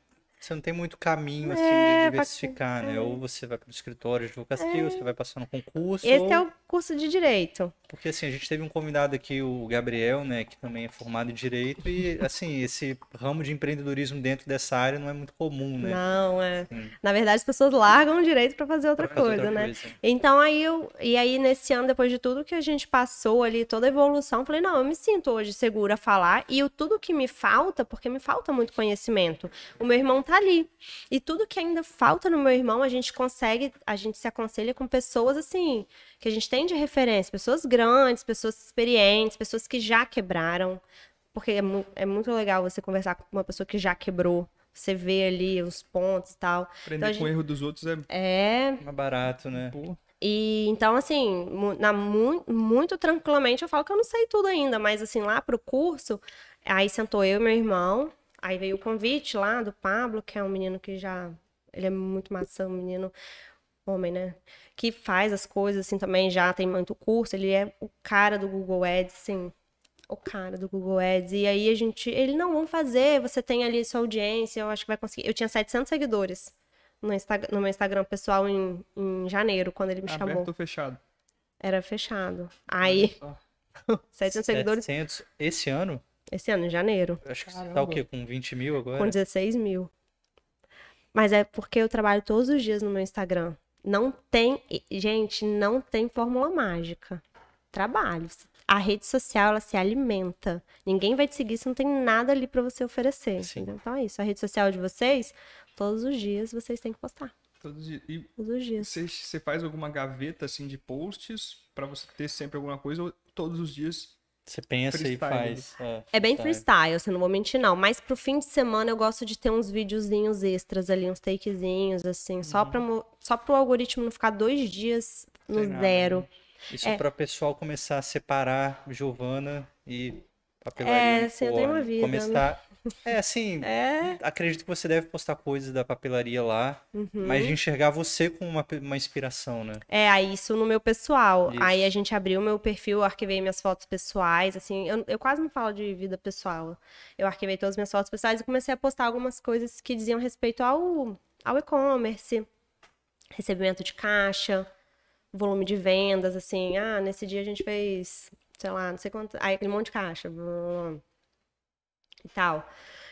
você não tem muito caminho assim é, de diversificar, né? É. Ou você vai para o escritório de advocacia, é. ou você vai passar no concurso. Esse é ou... é o curso de direito. Porque assim, a gente teve um convidado aqui, o Gabriel, né, que também é formado em direito e assim, esse ramo de empreendedorismo dentro dessa área não é muito comum, né? Não, é. Assim. Na verdade, as pessoas largam o direito para fazer outra pra fazer coisa, outra né? Coisa. Então aí eu e aí nesse ano depois de tudo que a gente passou ali, toda a evolução, falei, não, eu me sinto hoje segura a falar e eu, tudo que me falta, porque me falta muito conhecimento. O meu irmão tá tá ali. E tudo que ainda falta no meu irmão, a gente consegue, a gente se aconselha com pessoas assim, que a gente tem de referência, pessoas grandes, pessoas experientes, pessoas que já quebraram. Porque é, mu é muito legal você conversar com uma pessoa que já quebrou. Você vê ali os pontos e tal. Aprender então, com o erro dos outros é, é... mais é barato, né? Pô. E então, assim, na, mu muito tranquilamente eu falo que eu não sei tudo ainda, mas assim, lá pro curso, aí sentou eu e meu irmão, Aí veio o convite lá do Pablo, que é um menino que já. Ele é muito maçã, um menino homem, né? Que faz as coisas assim também, já tem muito curso. Ele é o cara do Google Ads, sim. O cara do Google Ads. E aí a gente. Ele, não, vamos fazer, você tem ali sua audiência, eu acho que vai conseguir. Eu tinha 700 seguidores no, Insta, no meu Instagram pessoal em, em janeiro, quando ele me Aberto chamou. Aberto ou fechado? Era fechado. Aí. 700 seguidores. 700 esse ano? Esse ano, em janeiro. Acho que você tá o quê? Com 20 mil agora? Com 16 mil. Mas é porque eu trabalho todos os dias no meu Instagram. Não tem, gente, não tem fórmula mágica. Trabalho. A rede social, ela se alimenta. Ninguém vai te seguir se não tem nada ali para você oferecer. Então é isso. A rede social de vocês, todos os dias vocês têm que postar. Todos, e todos os dias. Você, você faz alguma gaveta assim de posts para você ter sempre alguma coisa ou todos os dias você pensa freestyle. e faz. É, é, bem freestyle, você não vou mentir, não. Mas pro fim de semana eu gosto de ter uns videozinhos extras ali, uns takezinhos, assim, uhum. só, pra, só pro algoritmo não ficar dois dias no Sei zero. Nada. Né? Isso é. para o pessoal começar a separar Giovana e papelaria. Tá é, você é uma vida. Começar... Né? É, assim, é... acredito que você deve postar coisas da papelaria lá, uhum. mas de enxergar você como uma, uma inspiração, né? É, aí isso no meu pessoal. Isso. Aí a gente abriu meu perfil, arquivei minhas fotos pessoais, assim, eu, eu quase não falo de vida pessoal. Eu arquivei todas as minhas fotos pessoais e comecei a postar algumas coisas que diziam respeito ao, ao e-commerce, recebimento de caixa, volume de vendas, assim, ah, nesse dia a gente fez sei lá, não sei quanto. Aí aquele monte de caixa. e tal.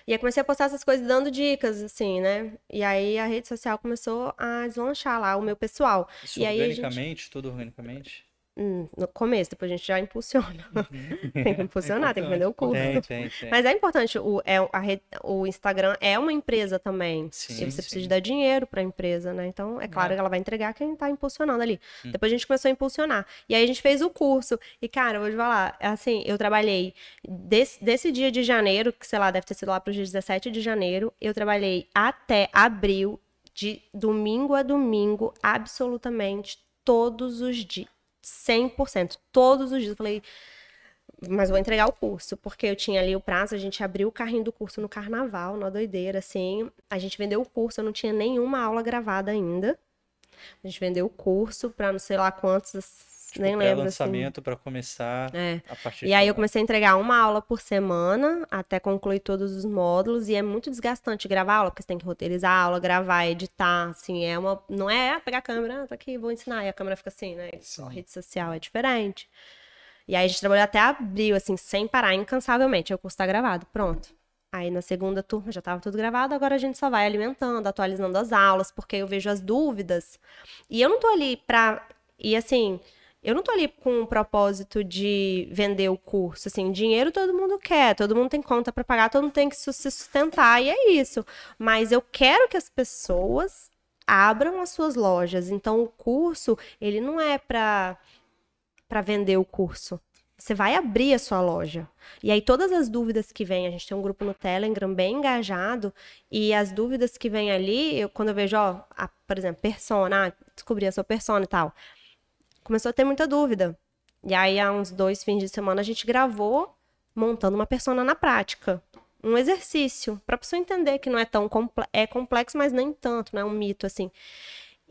E aí comecei a postar essas coisas dando dicas, assim, né? E aí a rede social começou a deslanchar lá o meu pessoal. Isso e organicamente, aí gente... tudo organicamente? Hum, no começo, depois a gente já impulsiona. Uhum. tem que impulsionar, é tem que vender o é curso. Tem, tem, tem. Mas é importante, o, é, a rede, o Instagram é uma empresa também. Sim, e você sim. precisa dar dinheiro para a empresa, né? Então, é claro é. que ela vai entregar quem está impulsionando ali. Hum. Depois a gente começou a impulsionar. E aí a gente fez o curso. E, cara, eu vou te falar, assim, eu trabalhei desse, desse dia de janeiro, que sei lá, deve ter sido lá para os 17 de janeiro, eu trabalhei até abril, de domingo a domingo, absolutamente todos os dias. 100%. Todos os dias eu falei, mas vou entregar o curso, porque eu tinha ali o prazo, a gente abriu o carrinho do curso no carnaval, na doideira, assim. A gente vendeu o curso, eu não tinha nenhuma aula gravada ainda. A gente vendeu o curso para não sei lá quantos Tipo, Nem lembro. lançamento assim. para começar é. a partir E aí eu comecei a entregar uma aula por semana, até concluir todos os módulos, e é muito desgastante gravar aula, porque você tem que roteirizar a aula, gravar, editar, assim, é uma. Não é ah, pegar a câmera, ah, tá aqui, vou ensinar, e a câmera fica assim, né? Tipo, Sim. rede social é diferente. E aí a gente trabalhou até abril, assim, sem parar, incansavelmente. o curso tá gravado, pronto. Aí na segunda turma já estava tudo gravado, agora a gente só vai alimentando, atualizando as aulas, porque eu vejo as dúvidas. E eu não tô ali pra. E assim, eu não tô ali com o propósito de vender o curso, assim, dinheiro todo mundo quer, todo mundo tem conta para pagar, todo mundo tem que se sustentar e é isso. Mas eu quero que as pessoas abram as suas lojas. Então o curso, ele não é para para vender o curso. Você vai abrir a sua loja. E aí todas as dúvidas que vêm, a gente tem um grupo no Telegram bem engajado, e as dúvidas que vêm ali, eu, quando eu vejo, ó, a, por exemplo, persona, ah, descobri a sua persona e tal começou a ter muita dúvida. E aí, há uns dois fins de semana, a gente gravou montando uma persona na prática. Um exercício, para pessoa entender que não é tão é complexo, mas nem tanto, não é um mito, assim.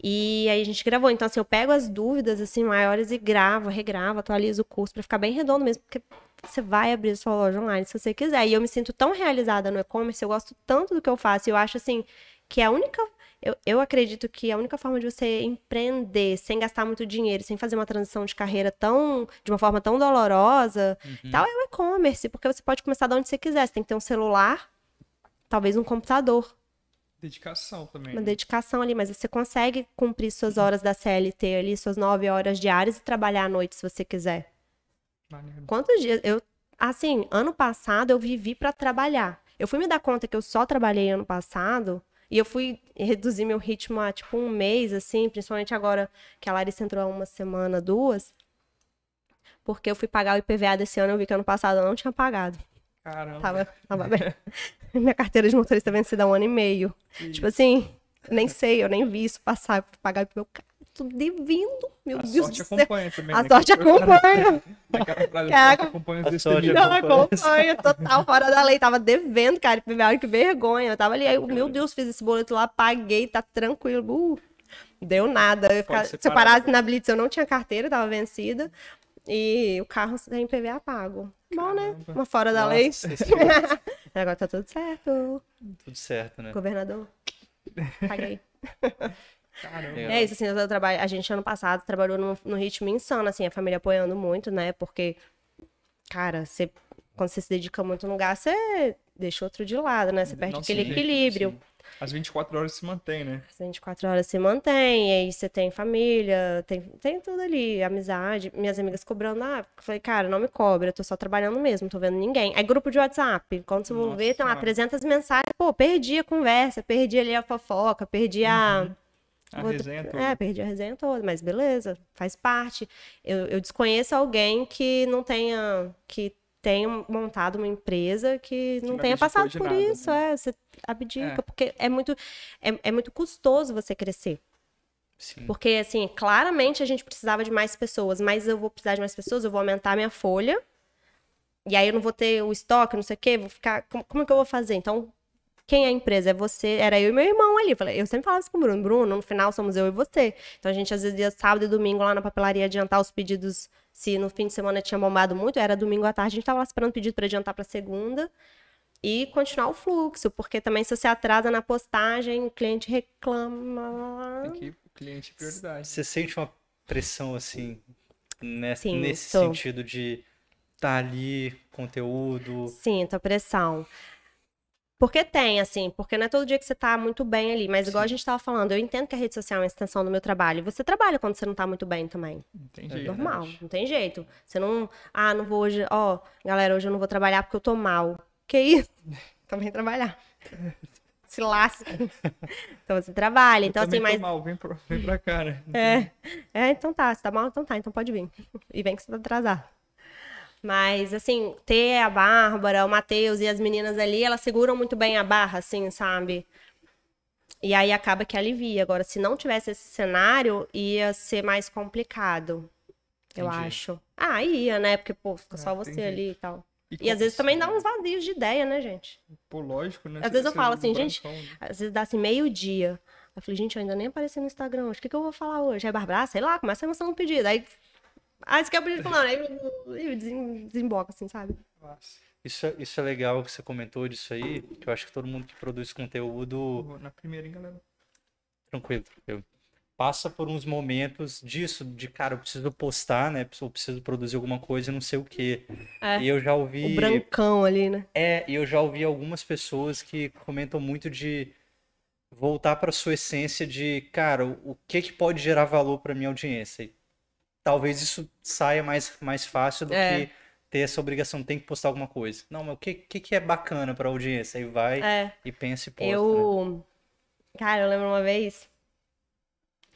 E aí a gente gravou. Então, assim, eu pego as dúvidas, assim, maiores e gravo, regravo, atualizo o curso para ficar bem redondo mesmo, porque você vai abrir sua loja online se você quiser. E eu me sinto tão realizada no e-commerce, eu gosto tanto do que eu faço. e Eu acho, assim, que é a única eu, eu acredito que a única forma de você empreender sem gastar muito dinheiro, sem fazer uma transição de carreira tão de uma forma tão dolorosa, uhum. tal, é o e-commerce, porque você pode começar de onde você quiser. Você tem que ter um celular, talvez um computador. Dedicação também. Uma né? dedicação ali, mas você consegue cumprir suas uhum. horas da CLT ali, suas nove horas diárias e trabalhar à noite se você quiser. Maneiro. Quantos dias? Eu, assim, ano passado eu vivi para trabalhar. Eu fui me dar conta que eu só trabalhei ano passado e eu fui reduzir meu ritmo a tipo um mês, assim, principalmente agora que a Larissa entrou há uma semana, duas. Porque eu fui pagar o IPVA desse ano, eu vi que ano passado eu não tinha pagado. Caramba. Tava, tava bem. Minha carteira de motorista vencida há um ano e meio. Tipo isso. Tipo assim, nem sei, eu nem vi isso passar, pagar pelo IPVA. carro tô devendo. Meu a Deus do céu. Também, a né? sorte acompanha. Naquela a sorte acompanha Não, acompanha, total, fora da lei. Tava devendo, cara, primeiro tipo, que vergonha. Eu tava ali, aí, meu Deus, fiz esse boleto lá, paguei, tá tranquilo. Uh, deu nada. Eu ficar, se eu parasse na Blitz, eu não tinha carteira, tava vencida. E o carro sem PVA é pago. Bom, né? Uma fora da Nossa, lei. Agora tá tudo certo. Tudo certo, né? Governador, paguei. Caramba. É isso, assim, eu trabalho, a gente ano passado trabalhou num, num ritmo insano, assim, a família apoiando muito, né? Porque, cara, você, quando você se dedica muito no lugar, você deixa outro de lado, né? Você perde Nossa, aquele jeito, equilíbrio. Sim. As 24 horas se mantém, né? As 24 horas se mantém, e aí você tem família, tem, tem tudo ali, amizade. Minhas amigas cobrando, ah, falei, cara, não me cobra, eu tô só trabalhando mesmo, tô vendo ninguém. Aí grupo de WhatsApp, quando você Nossa, vão ver, tem lá 300 mensagens, pô, perdi a conversa, perdi ali a fofoca, perdi a... Uhum a resenha toda. É, perdi a resenha toda, mas beleza, faz parte. Eu, eu desconheço alguém que não tenha. que tenha montado uma empresa que não, não tenha passado por nada, isso. Né? É, você abdica, é. porque é muito, é, é muito custoso você crescer. Sim. Porque, assim, claramente a gente precisava de mais pessoas, mas eu vou precisar de mais pessoas, eu vou aumentar minha folha. E aí eu não vou ter o estoque, não sei o quê, vou ficar. Como, como é que eu vou fazer? Então, quem é a empresa? É você. Era eu e meu irmão ali. eu sempre falava isso com o Bruno. Bruno, no final somos eu e você. Então a gente às vezes ia sábado e domingo lá na papelaria adiantar os pedidos. Se no fim de semana tinha bombado muito, era domingo à tarde, a gente tava lá esperando pedido para adiantar para segunda e continuar o fluxo, porque também se você atrasa na postagem, o cliente reclama. Tem que cliente é prioridade. Você sente uma pressão assim, Sim, né, nesse tô. sentido de estar tá ali conteúdo. Sinto a pressão. Porque tem, assim, porque não é todo dia que você tá muito bem ali, mas Sim. igual a gente tava falando, eu entendo que a rede social é uma extensão do meu trabalho. Você trabalha quando você não tá muito bem também. Entendi. É né? normal, não tem jeito. Você não, ah, não vou hoje, ó, oh, galera, hoje eu não vou trabalhar porque eu tô mal. Que isso? também trabalhar. Se lasca. Então você trabalha. Eu então, assim, mas. mal, vem pra, vem pra cá, né? É. é, então tá. Se tá mal, então tá. Então pode vir. E vem que você tá atrasado. Mas, assim, ter a Bárbara, o Matheus e as meninas ali, elas seguram muito bem a barra, assim, sabe? E aí acaba que alivia. Agora, se não tivesse esse cenário, ia ser mais complicado, eu acho. Ah, ia, né? Porque, pô, fica só ah, você entendi. ali e tal. E, e às vezes também dá uns vazios de ideia, né, gente? Pô, lógico, né? Às vezes eu falo assim, gente, né? às vezes dá assim, meio-dia. Eu falei, gente, eu ainda nem apareci no Instagram hoje. O que, que eu vou falar hoje? É Barbara? Ah, sei lá, começa a emoção um pedido. Aí ah, isso que é o bonito falando, aí desemboca, assim, sabe? Isso, é, isso é legal que você comentou disso aí, que eu acho que todo mundo que produz conteúdo. Na primeira, hein, galera? Tranquilo, tranquilo. Passa por uns momentos disso, de cara, eu preciso postar, né? Eu preciso produzir alguma coisa e não sei o quê. É, e eu já ouvi. O brancão ali, né? É, e eu já ouvi algumas pessoas que comentam muito de voltar para sua essência de, cara, o que que pode gerar valor para minha audiência? talvez isso saia mais, mais fácil do é. que ter essa obrigação, tem que postar alguma coisa. Não, mas o que, que, é bacana pra audiência? Aí vai é. e pensa e posta. Eu. Né? Cara, eu lembro uma vez.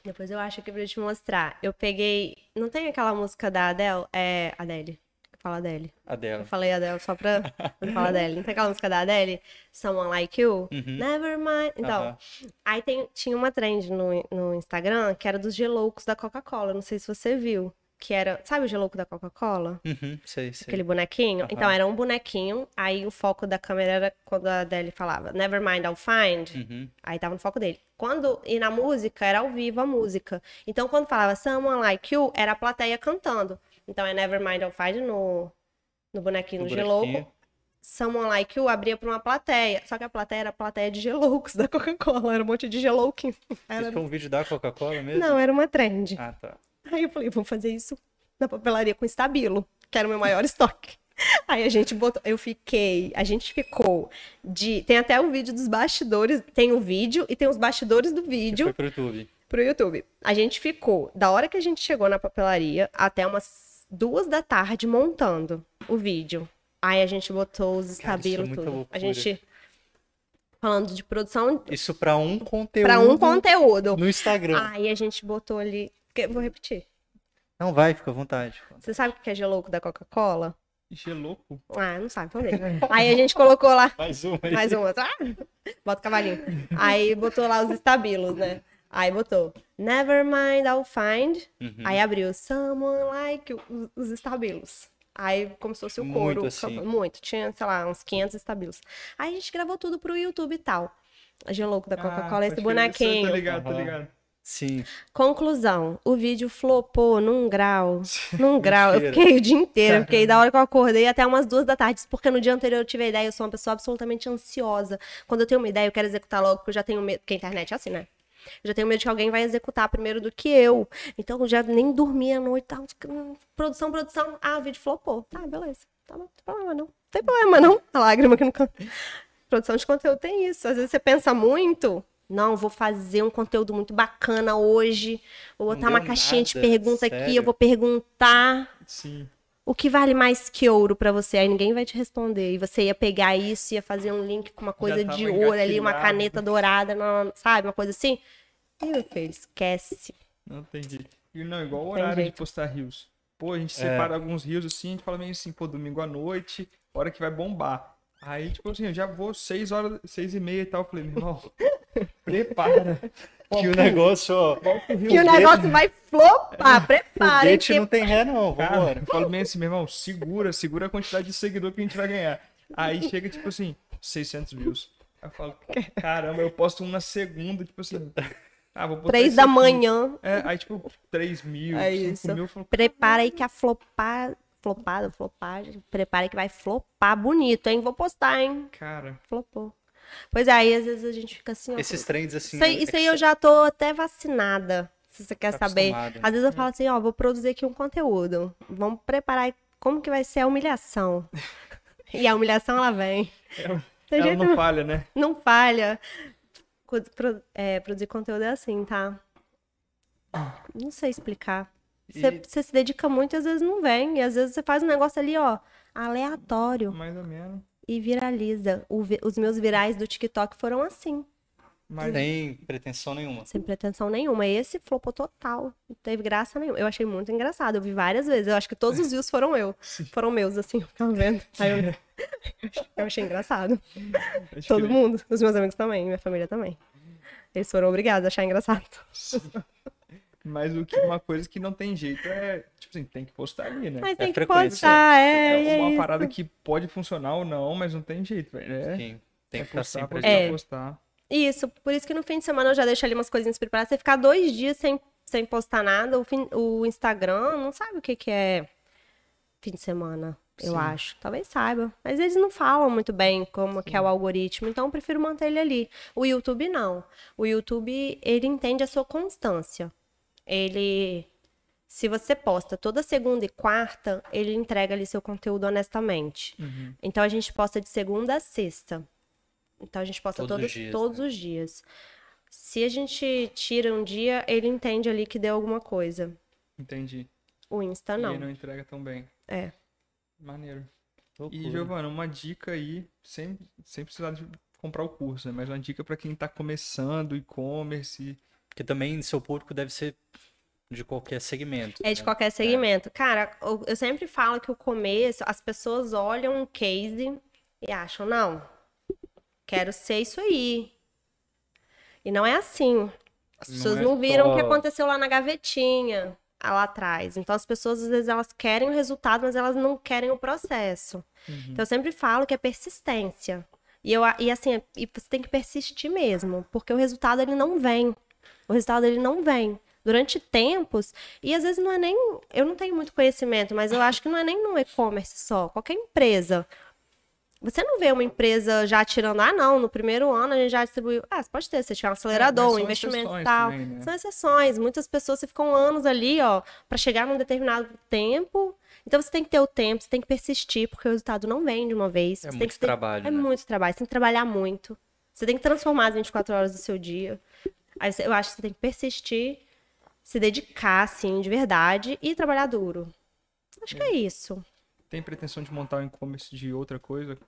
Depois eu acho aqui para te mostrar. Eu peguei. Não tem aquela música da Adele? É. Adele fala Adele. Adele. Eu falei Adele só pra falar Adele. Não tem aquela música da Adele? Someone Like You? Uhum. Never mind. Então, uhum. aí tem, tinha uma trend no, no Instagram que era dos geloucos da Coca-Cola. Não sei se você viu. Que era, sabe o gelouco da Coca-Cola? Uhum, sei, sei. Aquele bonequinho. Uhum. Então, era um bonequinho. Aí o foco da câmera era quando a Adele falava Never mind, I'll find. Uhum. Aí tava no foco dele. Quando, e na música, era ao vivo a música. Então, quando falava Someone Like You, era a plateia cantando. Então é Nevermind I'll Find no, no bonequinho do Gelouco. Someone Like You abria pra uma plateia. Só que a plateia era a plateia de geloucos da Coca-Cola. Era um monte de gelouquinho. Era... Isso foi um vídeo da Coca-Cola mesmo? Não, era uma trend. Ah, tá. Aí eu falei, vamos fazer isso na papelaria com estabilo, que era o meu maior estoque. Aí a gente botou, eu fiquei, a gente ficou de, tem até o vídeo dos bastidores, tem o vídeo e tem os bastidores do vídeo. Que foi pro YouTube. Pro YouTube. A gente ficou da hora que a gente chegou na papelaria até umas duas da tarde montando o vídeo. Aí a gente botou os estabilos, Cara, é tudo. A gente falando de produção. Isso para um conteúdo. Para um conteúdo. No Instagram. Aí a gente botou ali. Vou repetir. Não vai, fica à vontade. Você sabe o que é gelouco da Coca-Cola? Gelouco? Ah, não sabe, vamos então Aí a gente colocou lá. Mais um Mais um outro. Tá? Ah, bota o cavalinho. Aí botou lá os estabilos, né? Aí botou. Never mind, I'll find. Uhum. Aí abriu someone like os, estabilos. estabelos. Aí como se fosse o coro. Muito, assim. muito. Tinha, sei lá, uns 500 estabelos. Aí a gente gravou tudo pro YouTube e tal. A gente é Louco da ah, Coca-Cola, ah, esse bonequinho. Tá ligado, uhum. tá ligado. Sim. Conclusão, o vídeo flopou num grau, num grau. Eu fiquei o dia inteiro, fiquei da hora que eu acordei até umas duas da tarde, porque no dia anterior eu tive a ideia, eu sou uma pessoa absolutamente ansiosa. Quando eu tenho uma ideia, eu quero executar logo, porque eu já tenho medo, porque a internet é assim, né? já tenho medo que alguém vai executar primeiro do que eu. Então já nem dormia à noite, tipo, hum, produção, produção. Ah, o vídeo flopou. Tá, beleza. Tá não tem problema não. Não tem problema não. A lágrima que não produção de conteúdo tem isso. Às vezes você pensa muito, não, vou fazer um conteúdo muito bacana hoje. Vou botar uma caixinha nada, de pergunta sério? aqui, eu vou perguntar. Sim o que vale mais que ouro para você? Aí ninguém vai te responder. E você ia pegar isso, ia fazer um link com uma coisa de ouro ali, uma né? caneta dourada, não, sabe? Uma coisa assim. E meu filho, esquece. Não entendi. E não, igual o horário de postar rios. Pô, a gente é. separa alguns rios assim, a gente fala meio assim, pô, domingo à noite, hora que vai bombar. Aí, tipo assim, eu já vou seis horas, seis e meia e tal. Eu falei, meu irmão, Prepara. que o negócio. que o negócio vai flopar, prepara. O dente não tem ré, não. Vambora. Eu falo bem assim, meu irmão, segura, segura a quantidade de seguidor que a gente vai ganhar. Aí chega, tipo assim, 600 views. Aí eu falo, caramba, eu posto um na segunda, tipo assim. Ah, vou botar Três da manhã. É, aí, tipo, 3 mil, é mil. Falo, prepara aí que a flopar flopada, flopagem. Prepara que vai flopar bonito, hein? Vou postar, hein? Cara. Flopou. Pois é, aí às vezes a gente fica assim. Ó, Esses trends assim. Isso aí, né, é isso aí eu já tô até vacinada, se você quer tá saber. Às vezes eu é. falo assim, ó, vou produzir aqui um conteúdo. Vamos preparar como que vai ser a humilhação. e a humilhação ela vem. É, ela, ela não falha, né? Não falha. Pro, é, produzir conteúdo é assim, tá? Não sei explicar. Você e... se dedica muito e às vezes não vem. E às vezes você faz um negócio ali, ó, aleatório. Mais ou menos e viraliza. Vi os meus virais do TikTok foram assim. Mas... Uhum. Sem pretensão nenhuma. Sem pretensão nenhuma. Esse flopou total. Não teve graça nenhuma. Eu achei muito engraçado. Eu vi várias vezes. Eu acho que todos os views foram eu. Sim. Foram meus, assim, tá tá eu vendo. Eu... eu... achei engraçado. Acho Todo que... mundo. Os meus amigos também, minha família também. Eles foram obrigados a achar engraçado. Mas o que uma coisa que não tem jeito é, tipo assim, tem que postar ali, né? Mas é tem é que é, postar, é. É, uma isso. parada que pode funcionar ou não, mas não tem jeito, velho. É, Sim, tem é que postar, sempre postar, é. postar. Isso, por isso que no fim de semana eu já deixo ali umas coisinhas preparadas. Você ficar dois dias sem, sem postar nada, o, fim, o Instagram não sabe o que, que é fim de semana, Sim. eu acho. Talvez saiba. Mas eles não falam muito bem como Sim. que é o algoritmo, então eu prefiro manter ele ali. O YouTube não. O YouTube, ele entende a sua constância ele se você posta toda segunda e quarta, ele entrega ali seu conteúdo honestamente. Uhum. Então a gente posta de segunda a sexta. Então a gente posta todos, todos, os, dias, todos né? os dias. Se a gente tira um dia, ele entende ali que deu alguma coisa. Entendi. O Insta não. E ele não entrega tão bem. É. Maneiro. Loucura. E, Giovana, uma dica aí, sem, sem precisar de comprar o curso, né? Mas uma dica para quem está começando e-commerce. e commerce porque também seu público deve ser de qualquer segmento. É de né? qualquer é. segmento. É. Cara, eu sempre falo que o começo, as pessoas olham um case e acham, não, quero ser isso aí. E não é assim. As pessoas não, é não viram só... o que aconteceu lá na gavetinha, lá atrás. Então as pessoas às vezes elas querem o resultado, mas elas não querem o processo. Uhum. Então eu sempre falo que é persistência. E, eu, e assim, é, e você tem que persistir mesmo, porque o resultado ele não vem o resultado dele não vem durante tempos. E às vezes não é nem. Eu não tenho muito conhecimento, mas eu acho que não é nem no e-commerce só. Qualquer empresa. Você não vê uma empresa já tirando, ah, não, no primeiro ano a gente já distribuiu. Ah, você pode ter, você tiver um é, acelerador, é, um investimento e tal. Também, né? São exceções. Muitas pessoas ficam anos ali, ó, para chegar num determinado tempo. Então você tem que ter o tempo, você tem que persistir, porque o resultado não vem de uma vez. É você muito tem que ter... trabalho. É né? muito trabalho, você tem que trabalhar muito. Você tem que transformar as 24 horas do seu dia. Aí eu acho que você tem que persistir, se dedicar, assim, de verdade e trabalhar duro. Acho é. que é isso. Tem pretensão de montar um e-commerce de outra coisa?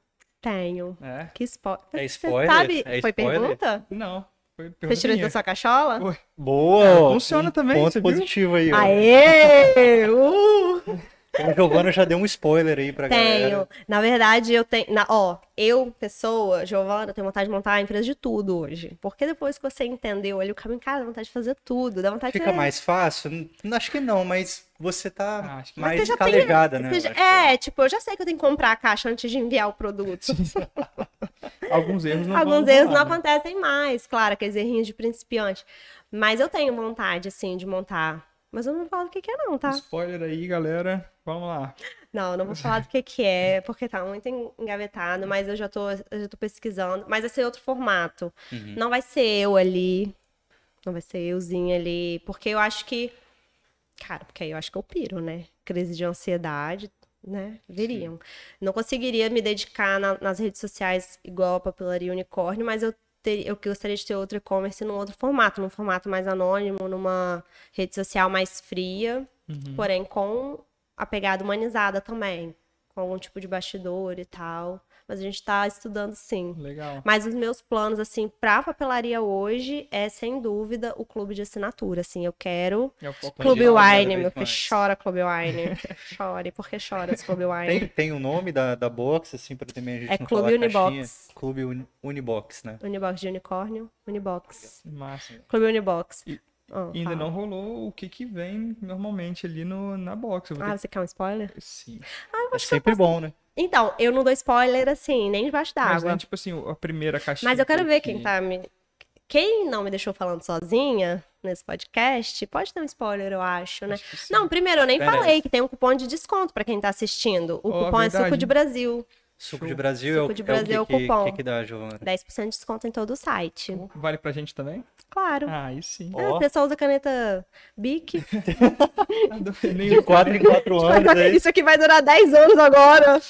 Tenho. É? Que spo... é spoiler? Você sabe? É Foi pergunta? Não. Foi Você tirou isso da sua cachola? Foi. Boa! É, funciona um também. Ponto positivo aí. Aê! Uh! Então, a Giovana já deu um spoiler aí pra tenho. galera. Tenho. Na verdade, eu tenho. Na, ó, eu, pessoa, Giovana, tenho vontade de montar a empresa de tudo hoje. Porque depois que você entendeu ali o caminho, cara, dá vontade de fazer tudo. Dá vontade Fica de... mais fácil? Acho que não, mas você tá ah, que... mais você carregada, tem... né? já... É, tipo, eu já sei que eu tenho que comprar a caixa antes de enviar o produto. Alguns erros não Alguns erros não né? acontecem mais, claro, aqueles errinhos de principiante. Mas eu tenho vontade, assim, de montar mas eu não vou falar do que, que é, não, tá? Spoiler aí, galera. Vamos lá. Não, não vou falar do que, que é, porque tá muito engavetado, mas eu já tô, eu já tô pesquisando. Mas vai ser outro formato. Uhum. Não vai ser eu ali. Não vai ser euzinha ali. Porque eu acho que. Cara, porque aí eu acho que eu piro, né? Crise de ansiedade, né? Viriam. Sim. Não conseguiria me dedicar na, nas redes sociais igual a Papelaria Unicórnio, mas eu ter, eu gostaria de ter outro e-commerce num outro formato, num formato mais anônimo, numa rede social mais fria, uhum. porém com a pegada humanizada também, com algum tipo de bastidor e tal. Mas a gente está estudando sim. Legal. Mas os meus planos, assim, para papelaria hoje é, sem dúvida, o clube de assinatura. Assim, eu quero. É eu clube Wine, meu filho. Chora, Clube Wine. Chore, porque chora esse Clube Wine. Tem, tem o um nome da, da box, assim, para também a gente. É não Clube Unibox. Caixinha. Clube Unibox, né? Unibox de unicórnio. Unibox. Máximo. Clube Unibox. E... Oh, ainda não rolou o que, que vem normalmente ali no, na box. Ah, ter... você quer um spoiler? Sim. Ah, é sempre posso... bom, né? Então, eu não dou spoiler assim, nem debaixo d'água. Mas nem, tipo assim, a primeira caixinha. Mas eu quero ver quem tá me. Quem não me deixou falando sozinha nesse podcast, pode ter um spoiler, eu acho, né? Acho não, primeiro, eu nem Pera falei aí. que tem um cupom de desconto para quem tá assistindo. O oh, cupom é Suco de Brasil. Suco de Brasil é Suco é o, de Brasil é o, que, é o cupom. Que, que, que dá, 10% de desconto em todo o site. Vale pra gente também? Claro. Ah, aí sim. Ah, oh. Você só usa caneta Bic. de 4 em 4 anos. Aí. É isso aqui vai durar 10 anos agora.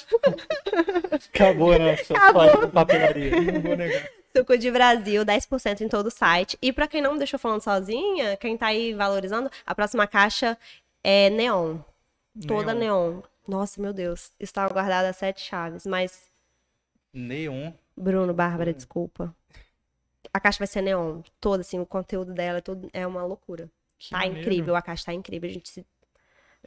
Acabou né? a nossa Acabou. papelaria. Não vou negar. Suco de Brasil, 10% em todo o site. E pra quem não me deixou falando sozinha, quem tá aí valorizando, a próxima caixa é neon. neon. Toda neon. Nossa, meu Deus. Estava guardada sete chaves, mas. Neon. Bruno, Bárbara, hum. desculpa. A caixa vai ser neon. Toda, assim, o conteúdo dela é, é uma loucura. Que tá maneiro. incrível, a caixa tá incrível. A gente, se...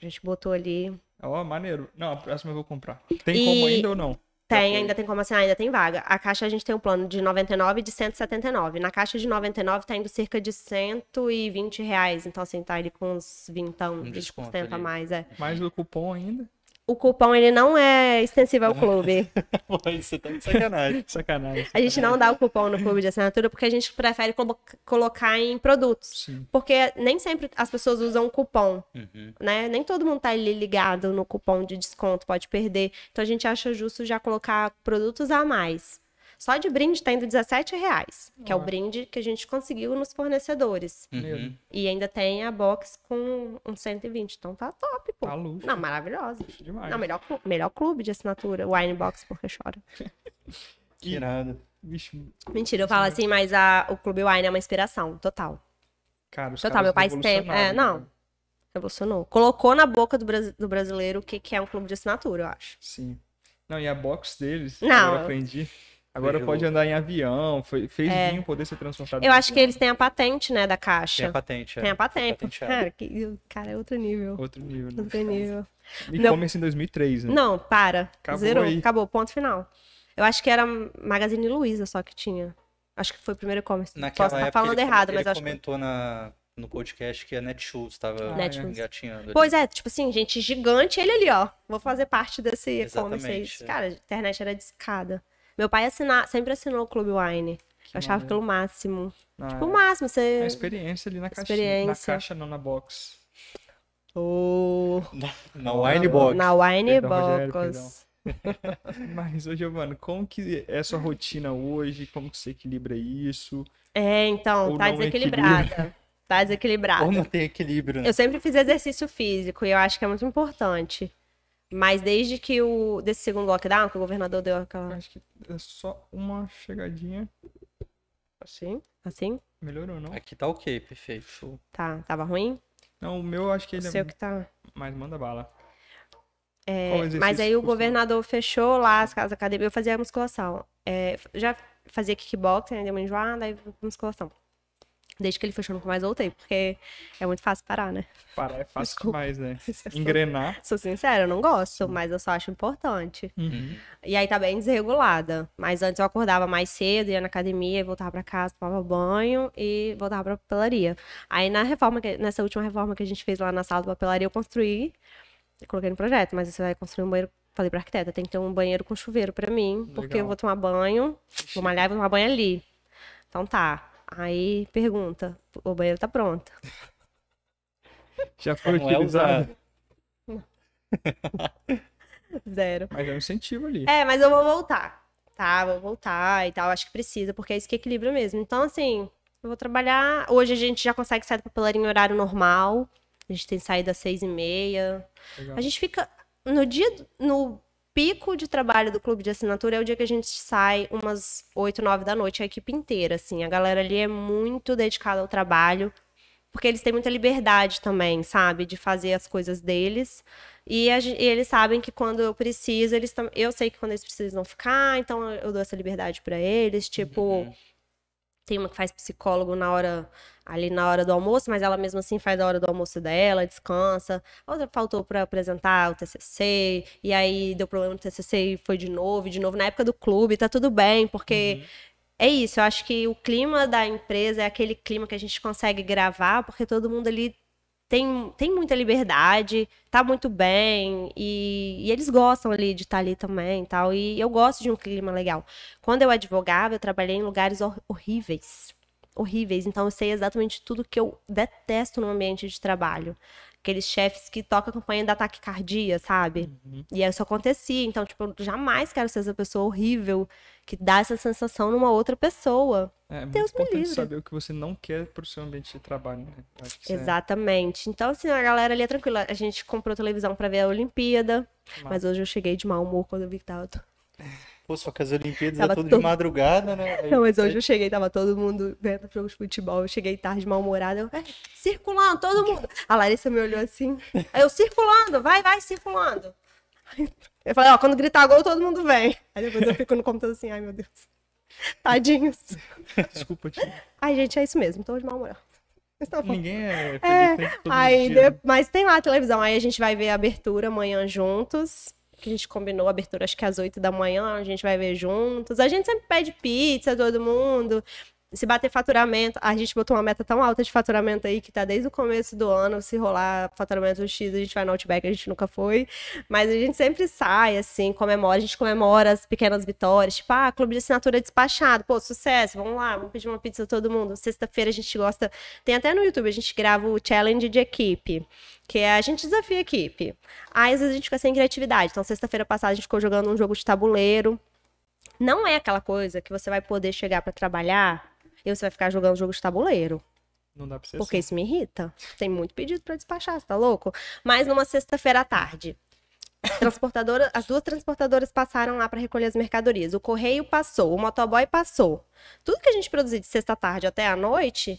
a gente botou ali. Ó, oh, maneiro. Não, a próxima eu vou comprar. Tem e... como ainda ou não? Tem, tá ainda tem como assim, ainda tem vaga. A caixa a gente tem um plano de 99 e de 179. Na caixa de 99 tá indo cerca de 120 reais. Então, assim, tá ele com uns 20, um 20% a mais. É. Mais o cupom ainda o cupom ele não é extensível ao clube. Pô, isso tá de sacanagem. sacanagem. sacanagem. A gente não dá o cupom no clube de assinatura porque a gente prefere colo colocar em produtos. Sim. Porque nem sempre as pessoas usam cupom, uhum. né? Nem todo mundo tá ali ligado no cupom de desconto, pode perder. Então a gente acha justo já colocar produtos a mais. Só de brinde está indo 17 reais, que é o brinde que a gente conseguiu nos fornecedores. Uhum. E ainda tem a box com uns 120. Então tá top, pô. Tá luxo. Não, maravilhosa. Demais. Não, melhor, melhor clube de assinatura, Wine Box, porque chora. que nada. Bicho. Mentira, eu falo assim, mas a, o Clube Wine é uma inspiração, total. Cara, os Total, meu pai tem. É, né, não. Cara. Revolucionou. Colocou na boca do, do brasileiro o que, que é um clube de assinatura, eu acho. Sim. Não, e a box deles, não, eu aprendi. Agora pode andar em avião, foi, fez é. vinho poder ser transportado. Eu acho avião. que eles têm a patente, né, da caixa. Tem a patente, é. Tem a é. patente. É. Cara, que, cara, é outro nível. Outro nível. Né? Outro nível. E-commerce em 2003, né? Não, para. Acabou Zerou, aí. acabou, ponto final. Eu acho que era Magazine Luiza só que tinha. Acho que foi o primeiro e-commerce. Naquela Posso estar falando ele, errado, ele mas acho que... comentou na no podcast que a Netshoes estava ah, é. engatinhando. Pois é, tipo assim, gente gigante, ele ali, ó. Vou fazer parte desse e-commerce. Cara, a internet era discada. Meu pai assina, sempre assinou o Clube Wine. Que eu achava aquilo máximo. Ah, tipo, o é. máximo. Você... É a experiência ali na experiência. caixa. Na caixa, não na box. Oh. Na, na Wine Box. Na Wine Box. Mas, ô Giovana, como que é a sua rotina hoje? Como que você equilibra isso? É, então, Ou tá desequilibrada. Equilibra? Tá desequilibrada. Ou não tem equilíbrio, né? Eu sempre fiz exercício físico e eu acho que é muito importante. Mas desde que o desse segundo lockdown, que o governador deu aquela. Acho que é só uma chegadinha. Assim? Assim? Melhorou, não? Aqui tá ok, perfeito. Tá, tava ruim? Não, o meu acho que ele o é seu é. que tá. Mas manda bala. É, mas aí o governador fechou lá as casas acadêmicas. Eu fazia musculação. É, já fazia kickboxing, né? deu uma enjoada, aí musculação. Desde que ele fechou, nunca mais voltei, porque é muito fácil parar, né? Parar é fácil Desculpa. demais, né? É Engrenar. Sou, sincera, eu não gosto, mas eu só acho importante. Uhum. E aí tá bem desregulada. Mas antes eu acordava mais cedo, ia na academia, voltava pra casa, tomava banho e voltava pra papelaria. Aí na reforma, que, nessa última reforma que a gente fez lá na sala de papelaria, eu construí, eu coloquei no projeto, mas você vai construir um banheiro falei pra arquiteta, tem que ter um banheiro com chuveiro para mim, Legal. porque eu vou tomar banho, vou malhar e vou tomar banho ali. Então tá. Aí pergunta, o banheiro tá pronto. Já foi Não é utilizado. É Zero. Mas é um incentivo ali. É, mas eu vou voltar. Tá, vou voltar e tal. Acho que precisa, porque é isso que equilibra mesmo. Então, assim, eu vou trabalhar. Hoje a gente já consegue sair do papelaria em horário normal. A gente tem saída às seis e meia. Legal. A gente fica. No dia. No pico de trabalho do clube de assinatura é o dia que a gente sai umas 8, 9 da noite, a equipe inteira, assim. A galera ali é muito dedicada ao trabalho, porque eles têm muita liberdade também, sabe? De fazer as coisas deles. E, a, e eles sabem que quando eu preciso, eles tam, eu sei que quando eles precisam ficar, então eu dou essa liberdade para eles, tipo... Uhum. Tem uma que faz psicólogo na hora ali na hora do almoço, mas ela mesmo assim faz a hora do almoço dela, descansa. outra faltou para apresentar o TCC, e aí deu problema no TCC e foi de novo, e de novo na época do clube, tá tudo bem, porque uhum. é isso, eu acho que o clima da empresa é aquele clima que a gente consegue gravar, porque todo mundo ali tem, tem muita liberdade, tá muito bem, e, e eles gostam ali de estar tá ali também tal. E eu gosto de um clima legal. Quando eu advogava, eu trabalhei em lugares horríveis horríveis. Então eu sei exatamente tudo que eu detesto no ambiente de trabalho. Aqueles chefes que tocam a campanha da taquicardia, sabe? Uhum. E isso acontecia. Então, tipo, eu jamais quero ser essa pessoa horrível que dá essa sensação numa outra pessoa. É, é Deus muito me livre. saber o que você não quer pro seu ambiente de trabalho, né? É exatamente. É... Então, assim, a galera ali é tranquila. A gente comprou televisão para ver a Olimpíada, mas... mas... hoje eu cheguei de mau humor quando eu vi que tava. Pô, só que as Olimpíadas é tava é tudo todo... de madrugada, né? não, mas hoje é. eu cheguei, tava todo mundo vendo jogo de futebol. Eu cheguei tarde, mal-humorada. Eu, é, circulando, todo mundo. A Larissa me olhou assim. Aí eu, circulando, vai, vai, circulando. Eu falei, ó, quando gritar gol, todo mundo vem. Aí depois eu fico no computador assim, ai meu Deus. Tadinhos. Desculpa, tia. Ai, gente, é isso mesmo, tô de mal humor. Tá Ninguém é. é... Aí, né? de... Mas tem lá a televisão, aí a gente vai ver a abertura amanhã juntos que a gente combinou a abertura, acho que às 8 da manhã, a gente vai ver juntos. A gente sempre pede pizza, todo mundo se bater faturamento, a gente botou uma meta tão alta de faturamento aí que tá desde o começo do ano, se rolar faturamento X, a gente vai no Outback, a gente nunca foi, mas a gente sempre sai, assim, comemora, a gente comemora as pequenas vitórias, tipo, ah, clube de assinatura despachado, pô, sucesso, vamos lá, vamos pedir uma pizza todo mundo, sexta-feira a gente gosta, tem até no YouTube, a gente grava o challenge de equipe, que é a gente desafia a equipe, aí às vezes a gente fica sem criatividade, então sexta-feira passada a gente ficou jogando um jogo de tabuleiro, não é aquela coisa que você vai poder chegar para trabalhar e você vai ficar jogando jogo de tabuleiro. Não dá pra ser Porque assim. isso me irrita. Tem muito pedido para despachar, você tá louco? Mas numa sexta-feira à tarde. Transportadora, as duas transportadoras passaram lá para recolher as mercadorias. O correio passou, o motoboy passou. Tudo que a gente produzir de sexta tarde até a noite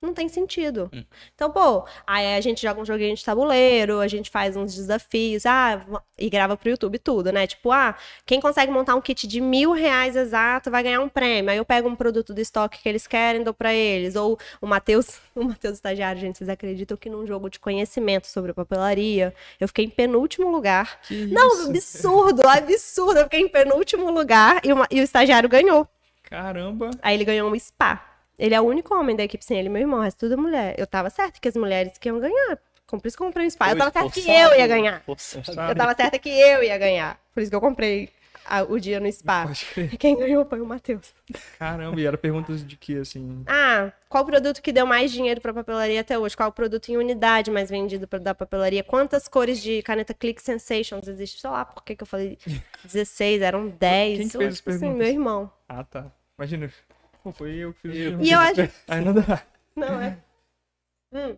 não tem sentido. Hum. Então, pô, aí a gente joga um joguinho de tabuleiro, a gente faz uns desafios, ah, e grava pro YouTube tudo, né? Tipo, ah, quem consegue montar um kit de mil reais exato vai ganhar um prêmio. Aí eu pego um produto do estoque que eles querem, dou pra eles. Ou o Matheus, o Matheus estagiário, gente, vocês acreditam que num jogo de conhecimento sobre papelaria, eu fiquei em penúltimo lugar. Que não, isso? absurdo, absurdo. Eu fiquei em penúltimo lugar e, uma, e o estagiário ganhou. Caramba! Aí ele ganhou um spa. Ele é o único homem da equipe sem ele, meu irmão, o resto tudo mulher. Eu tava certa que as mulheres que iam ganhar. Por isso que eu comprei um spa. Eu tava certa que eu ia ganhar. Eu tava certa que eu ia ganhar. Por isso que eu comprei a, o dia no spa. Quem ganhou foi o Matheus. Caramba, e era perguntas de que, assim? Ah, qual produto que deu mais dinheiro pra papelaria até hoje? Qual produto em unidade mais vendido pra, da papelaria? Quantas cores de caneta Click Sensations existe? Sei lá, por que, que eu falei 16, eram 10. Quem que fez as perguntas? Assim, meu irmão. Ah, tá. Imagina, foi eu que fiz eu. E eu acho. Aí não dá. Não, é. Hum.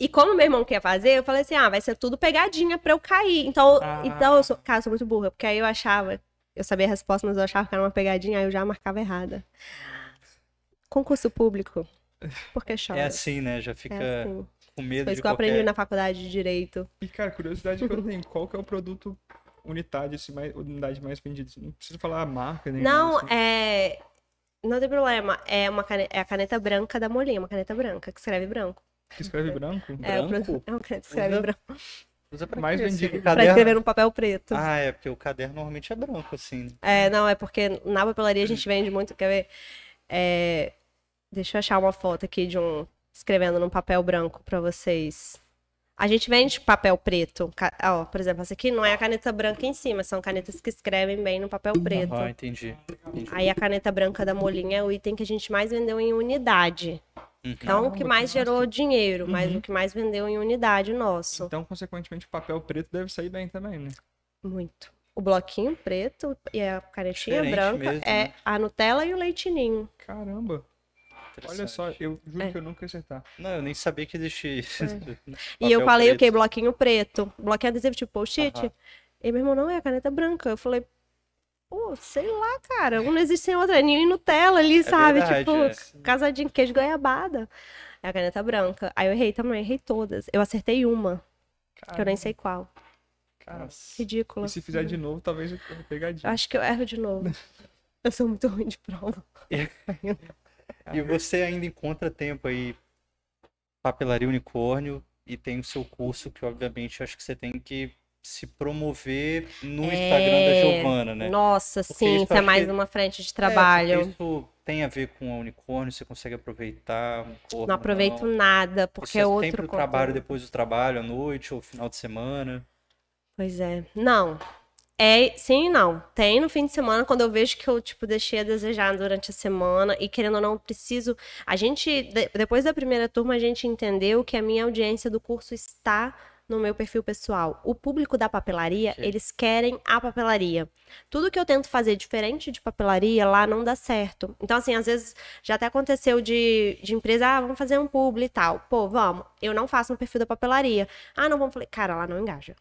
E como meu irmão quer fazer, eu falei assim: ah, vai ser tudo pegadinha pra eu cair. Então, ah. então eu sou. Cara, eu sou muito burra, porque aí eu achava. Eu sabia a resposta, mas eu achava que era uma pegadinha, aí eu já marcava errada. Concurso público. Porque chora. É assim, né? Já fica é assim. com medo Foi isso de que qualquer... eu aprendi na faculdade de Direito. E, cara, curiosidade que eu tenho: qual que é o produto unidade, assim, mais, unidade mais vendida? Não precisa falar a marca, nem Não, nada, assim. é não tem problema. É, uma caneta, é a caneta branca da Molinha, uma caneta branca, que escreve branco. Que escreve branco? É, é branco? É, uma caneta que escreve Usa? branco. Usa pra mais vendido. Assim? Caderno... Pra escrever no papel preto. Ah, é porque o caderno normalmente é branco, assim. É, não, é porque na papelaria a gente vende muito, quer ver? É... Deixa eu achar uma foto aqui de um escrevendo num papel branco para vocês a gente vende papel preto. Ó, por exemplo, essa aqui não é a caneta branca em cima, são canetas que escrevem bem no papel preto. Ah, entendi. entendi. Aí a caneta branca da Molinha é o item que a gente mais vendeu em unidade. Uhum. Então, o que mais gerou dinheiro, uhum. mas o que mais vendeu em unidade nosso. Então, consequentemente, o papel preto deve sair bem também, né? Muito. O bloquinho preto e a canetinha Diferente branca mesmo, é né? a Nutella e o leitinho. Caramba! Olha só, eu juro é. que eu nunca ia acertar. Não, eu nem sabia que existia isso. É. e eu falei o quê? Bloquinho preto. Bloquinho adesivo tipo post-it. Uh -huh. E meu irmão, não, é a caneta é branca. Eu falei, pô, sei lá, cara. Um não existe sem outro. É ninho e Nutella ali, é sabe? Tipo, verdade, tipo, é. casadinho, queijo goiabada. É a caneta branca. Aí eu errei também, errei todas. Eu acertei uma. Caramba. Que eu nem sei qual. ridícula. E se fizer de novo, talvez eu pegadinha. Acho que eu erro de novo. eu sou muito ruim de prova. É. E você ainda encontra tempo aí, papelaria unicórnio, e tem o seu curso, que obviamente acho que você tem que se promover no é... Instagram da Giovana, né? Nossa, Porque sim, isso é mais que... uma frente de é, trabalho. É, isso tem a ver com a unicórnio, você consegue aproveitar unicórnio, Não aproveito não. nada, porque você é outro sempre o trabalho depois do trabalho, à noite ou final de semana. Pois é. Não, é sim e não. Tem no fim de semana, quando eu vejo que eu, tipo, deixei a desejar durante a semana e querendo ou não, preciso. A gente, de, depois da primeira turma, a gente entendeu que a minha audiência do curso está no meu perfil pessoal. O público da papelaria, sim. eles querem a papelaria. Tudo que eu tento fazer diferente de papelaria lá não dá certo. Então, assim, às vezes já até aconteceu de, de empresa, ah, vamos fazer um publi e tal. Pô, vamos. Eu não faço no perfil da papelaria. Ah, não, vamos. Cara, lá não engaja.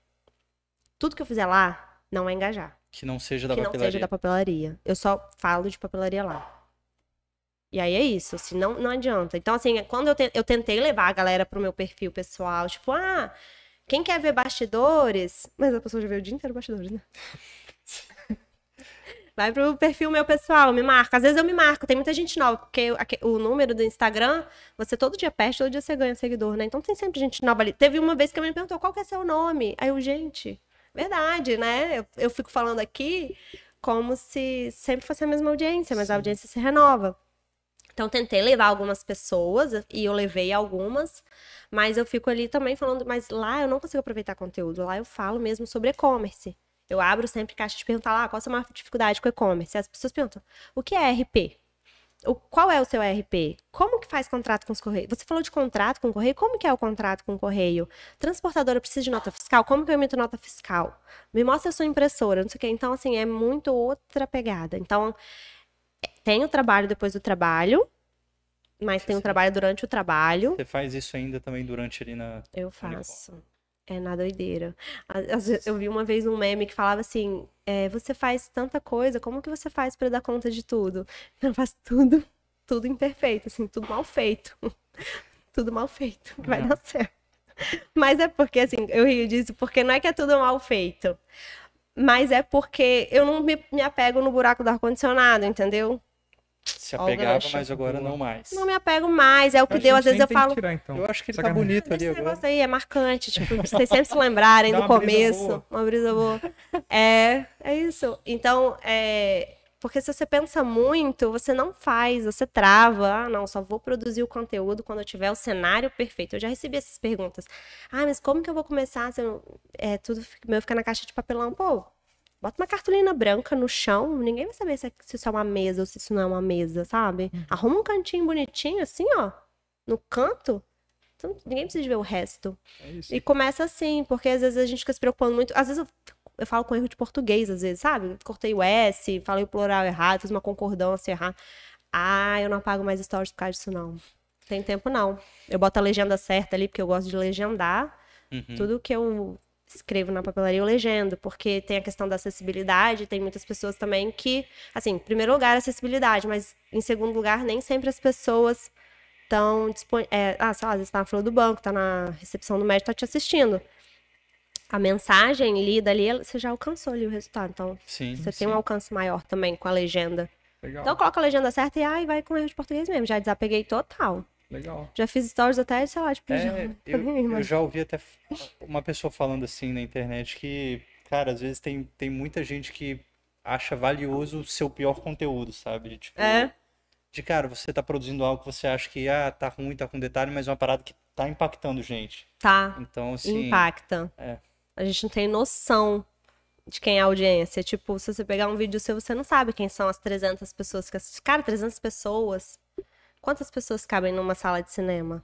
Tudo que eu fizer lá não é engajar. Que não seja da que papelaria. Que não seja da papelaria. Eu só falo de papelaria lá. E aí é isso, assim, não, não adianta. Então, assim, é quando eu, te, eu tentei levar a galera pro meu perfil pessoal, tipo, ah, quem quer ver bastidores? Mas a pessoa já vê o dia inteiro bastidores, né? Vai pro perfil meu pessoal, me marca. Às vezes eu me marco, tem muita gente nova, porque o número do Instagram, você todo dia perde, todo dia você ganha seguidor, né? Então tem sempre gente nova ali. Teve uma vez que alguém me perguntou qual que é seu nome. Aí eu, gente, verdade, né? Eu, eu fico falando aqui como se sempre fosse a mesma audiência, mas Sim. a audiência se renova. Então, tentei levar algumas pessoas e eu levei algumas, mas eu fico ali também falando. Mas lá eu não consigo aproveitar conteúdo, lá eu falo mesmo sobre e-commerce. Eu abro sempre caixa de perguntar lá ah, qual a sua maior dificuldade com e-commerce. As pessoas perguntam: o que é RP? o, qual é o seu RP? Como que faz contrato com os correios? Você falou de contrato com o correio, como que é o contrato com o correio? Transportadora precisa de nota fiscal? Como que eu emito nota fiscal? Me mostra a sua impressora, não sei o quê. Então, assim, é muito outra pegada. Então, é, tem o trabalho depois do trabalho, mas tem o trabalho durante o trabalho. Você faz isso ainda também durante ali na... Eu faço. É na doideira. Eu vi uma vez um meme que falava assim: é, você faz tanta coisa, como que você faz para dar conta de tudo? Eu faço tudo, tudo imperfeito, assim, tudo mal feito. tudo mal feito. Vai é. dar certo. Mas é porque, assim, eu rio disso, porque não é que é tudo mal feito. Mas é porque eu não me, me apego no buraco do ar-condicionado, entendeu? se apegava, mas agora não mais. Não me apego mais, é o que deu. Às vezes eu falo. Tirar, então. Eu acho que ele tá bonito ali esse negócio aí é marcante, tipo, vocês sempre se lembrarem do começo. Brisa uma brisa boa. É, é isso. Então, é, porque se você pensa muito, você não faz, você trava. Ah, não, só vou produzir o conteúdo quando eu tiver o cenário perfeito. Eu já recebi essas perguntas. Ah, mas como que eu vou começar se eu, é, tudo meu fica na caixa de papelão? Pô, Bota uma cartolina branca no chão, ninguém vai saber se, é, se isso é uma mesa ou se isso não é uma mesa, sabe? Uhum. Arruma um cantinho bonitinho, assim, ó, no canto. Então, ninguém precisa ver o resto. É isso. E começa assim, porque às vezes a gente fica se preocupando muito. Às vezes eu, eu falo com erro de português, às vezes, sabe? Cortei o S, falei o plural errado, fiz uma concordância errada. Ah, eu não apago mais stories por causa disso, não. Tem tempo, não. Eu boto a legenda certa ali, porque eu gosto de legendar. Uhum. Tudo que eu escrevo na papelaria, ou legendo, porque tem a questão da acessibilidade, tem muitas pessoas também que, assim, em primeiro lugar, acessibilidade, mas em segundo lugar, nem sempre as pessoas estão disponíveis. É, ah, sei lá, às vezes tá na fila do banco, tá na recepção do médico, tá te assistindo. A mensagem lida ali, você já alcançou ali o resultado. Então, sim, você sim. tem um alcance maior também com a legenda. Legal. Então, coloca a legenda certa e aí vai com erro de português mesmo. Já desapeguei total. Legal. Já fiz stories até, sei lá, de pijama. É, eu, eu, já ouvi até uma pessoa falando assim na internet que, cara, às vezes tem, tem muita gente que acha valioso o seu pior conteúdo, sabe? Tipo, é. De, cara, você tá produzindo algo que você acha que, ah, tá ruim, tá com detalhe, mas é uma parada que tá impactando gente. Tá. Então, assim... Impacta. É. A gente não tem noção de quem é a audiência. Tipo, se você pegar um vídeo seu, você não sabe quem são as 300 pessoas que assistem. Cara, 300 pessoas Quantas pessoas cabem numa sala de cinema?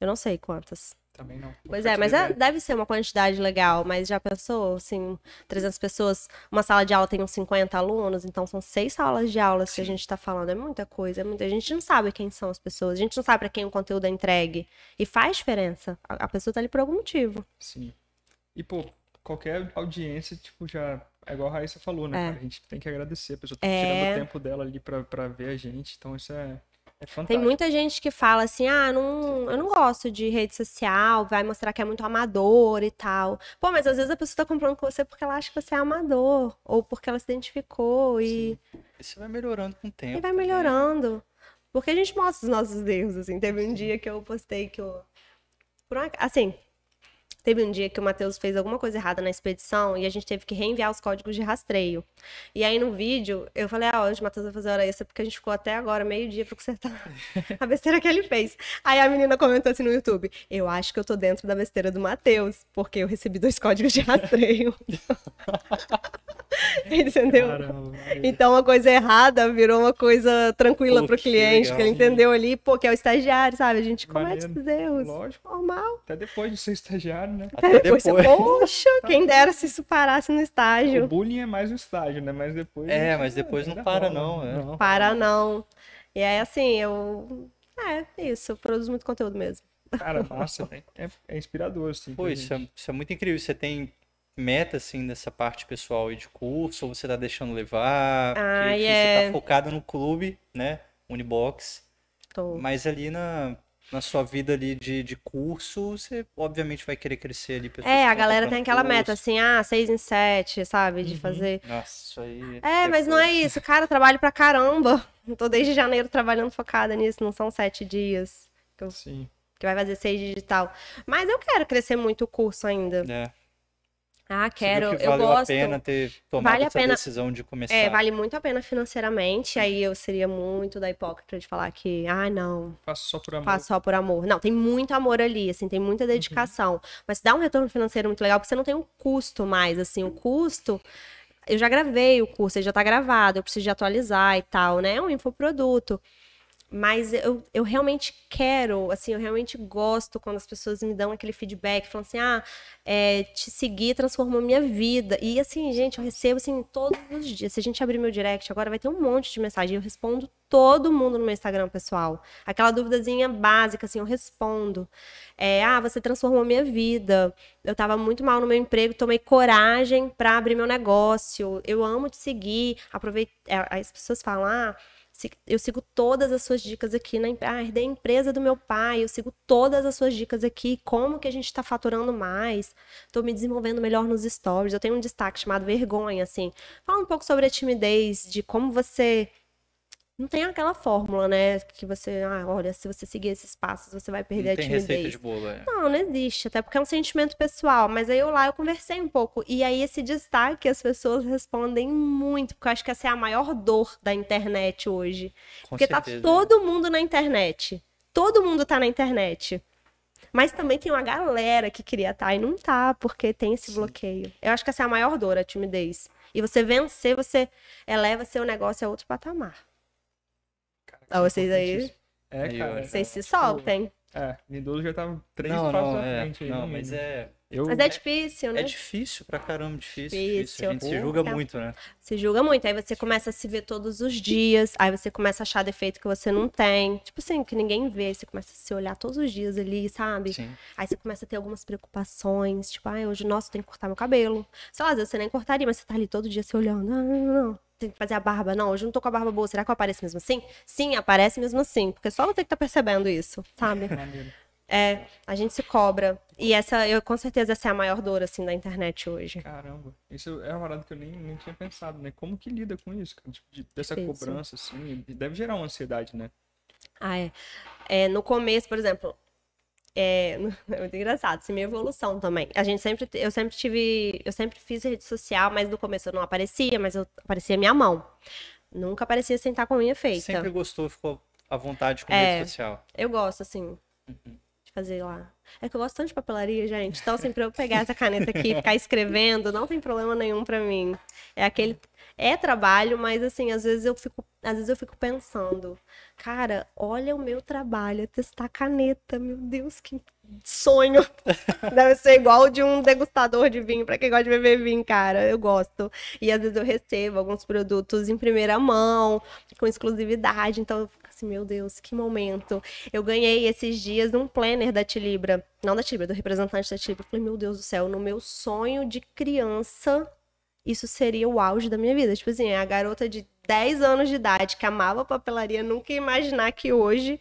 Eu não sei quantas. Também não. Pois é, mas é, deve ser uma quantidade legal. Mas já pensou, assim, 300 pessoas, uma sala de aula tem uns 50 alunos, então são seis salas de aulas Sim. que a gente está falando. É muita coisa, é muita. A gente não sabe quem são as pessoas, a gente não sabe para quem o conteúdo é entregue. E faz diferença. A, pessoa está ali por algum motivo. Sim. E, pô, qualquer audiência, tipo, já. É igual a Raíssa falou, né? É. A gente tem que agradecer, a pessoa tá é... tirando o tempo dela ali para ver a gente. Então, isso é. É Tem muita gente que fala assim: ah, não, eu não gosto de rede social, vai mostrar que é muito amador e tal. Pô, mas às vezes a pessoa tá comprando com você porque ela acha que você é amador, ou porque ela se identificou e. Isso vai melhorando com o tempo. E vai né? melhorando. Né? Porque a gente mostra os nossos erros, assim. Teve um dia que eu postei que eu. Uma... Assim, Teve um dia que o Matheus fez alguma coisa errada na expedição e a gente teve que reenviar os códigos de rastreio. E aí no vídeo eu falei, ah, hoje o Matheus vai fazer hora extra porque a gente ficou até agora, meio-dia, pra tá consertar a besteira que ele fez. Aí a menina comentou assim no YouTube: Eu acho que eu tô dentro da besteira do Matheus, porque eu recebi dois códigos de rastreio. entendeu? Caramba. Então uma coisa errada virou uma coisa tranquila Pô, pro cliente, que, ele entendeu ali, porque é o estagiário, sabe? A gente comete os erros. Lógico. Normal. Até depois de ser estagiário, né? Até depois, depois. poxa, quem dera se isso parasse no estágio. O bullying é mais um estágio, né? Mas depois. É, mas depois é, não para, rola, não. É. Não para, não. E aí, assim, eu. É, isso, eu produzo muito conteúdo mesmo. Cara, massa, né? é, é inspirador, assim. Pô, isso é, isso é muito incrível. Você tem meta, assim, nessa parte pessoal e de curso, ou você tá deixando levar? Ah, porque, enfim, é... Você tá é. focado no clube, né? Unibox. Tô. Mas ali na, na sua vida ali de, de curso, você obviamente vai querer crescer ali. É, a galera tem aquela curso. meta assim, ah, seis em sete, sabe? De uhum. fazer. Nossa, isso aí. É, é mas coisa. não é isso, cara, eu trabalho pra caramba. Eu tô desde janeiro trabalhando focada nisso, não são sete dias. Que eu... Sim. Que vai fazer seis digital. Mas eu quero crescer muito o curso ainda. É. Ah, quero, que eu gosto. Vale a pena ter tomado vale a essa pena, decisão de começar. É, vale muito a pena financeiramente. Aí eu seria muito da hipócrita de falar que, ah, não. Faço só por amor. Faço só por amor. Não, tem muito amor ali, assim, tem muita uhum. dedicação. Uhum. Mas dá um retorno financeiro muito legal, porque você não tem um custo mais, assim, o custo eu já gravei o curso, ele já está gravado, eu preciso de atualizar e tal, né? É um infoproduto. Mas eu, eu realmente quero, assim, eu realmente gosto quando as pessoas me dão aquele feedback, falam assim, ah, é, te seguir transformou minha vida. E assim, gente, eu recebo, assim, todos os dias. Se a gente abrir meu direct agora, vai ter um monte de mensagem. Eu respondo todo mundo no meu Instagram pessoal. Aquela duvidazinha básica, assim, eu respondo. É, ah, você transformou minha vida. Eu tava muito mal no meu emprego, tomei coragem para abrir meu negócio. Eu amo te seguir. aproveita é, As pessoas falam, ah, eu sigo todas as suas dicas aqui na ah, herdei a empresa do meu pai, eu sigo todas as suas dicas aqui, como que a gente está faturando mais, estou me desenvolvendo melhor nos stories. Eu tenho um destaque chamado vergonha, assim. Fala um pouco sobre a timidez, de como você não tem aquela fórmula, né? Que você, ah, olha, se você seguir esses passos, você vai perder não a tem timidez. Receita de bolo, é. Não, não existe, até porque é um sentimento pessoal. Mas aí eu lá eu conversei um pouco. E aí esse destaque as pessoas respondem muito, porque eu acho que essa é a maior dor da internet hoje. Com porque tá certeza. tá todo mundo na internet. Todo mundo tá na internet. Mas também tem uma galera que queria estar tá e não tá, porque tem esse Sim. bloqueio. Eu acho que essa é a maior dor, a timidez. E você vencer, você eleva seu negócio a outro patamar. Ó, vocês aí. É, cara. É. Vocês se soltem. É, Nindolo já tá três não, passos não, é. frente. É, aí, não, mas é... Eu... Mas é difícil, é né? É difícil, pra caramba, difícil. difícil. difícil. A gente Pô, se julga muito, né? Se julga muito. Aí você começa a se ver todos os dias. Aí você começa a achar defeito que você não tem. Tipo assim, que ninguém vê. você começa a se olhar todos os dias ali, sabe? Sim. Aí você começa a ter algumas preocupações. Tipo, ai, ah, hoje, nossa, eu tenho que cortar meu cabelo. Sei lá, às vezes você nem cortaria, mas você tá ali todo dia se olhando. Ah, não, não, não tem que fazer a barba. Não, hoje eu não tô com a barba boa. Será que eu apareço mesmo assim? Sim, aparece mesmo assim. Porque só você que tá percebendo isso, sabe? É, a gente se cobra. E essa, eu com certeza, essa é a maior dor, assim, da internet hoje. Caramba. Isso é uma parada que eu nem, nem tinha pensado, né? Como que lida com isso? Tipo, de, dessa Difícil. cobrança, assim. Deve gerar uma ansiedade, né? Ah, é. é. No começo, por exemplo, é, é, muito engraçado, é minha evolução também. A gente sempre, eu sempre tive, eu sempre fiz rede social, mas no começo eu não aparecia, mas eu aparecia minha mão. Nunca aparecia sentar com a minha feita. Sempre gostou, ficou à vontade com é, rede social. Eu gosto, assim, uhum. de fazer lá. É que eu gosto tanto de papelaria, gente. Então, assim, pra eu pegar essa caneta aqui e ficar escrevendo, não tem problema nenhum para mim. É aquele. É trabalho, mas assim, às vezes eu fico às vezes eu fico pensando, cara, olha o meu trabalho, testar caneta, meu Deus, que sonho. Deve ser igual de um degustador de vinho, para quem gosta de beber vinho, cara, eu gosto. E às vezes eu recebo alguns produtos em primeira mão, com exclusividade, então eu fico assim, meu Deus, que momento. Eu ganhei esses dias um planner da Tilibra, não da Tilibra, do representante da Tilibra. falei, meu Deus do céu, no meu sonho de criança, isso seria o auge da minha vida. Tipo assim, a garota de 10 anos de idade que amava papelaria, nunca ia imaginar que hoje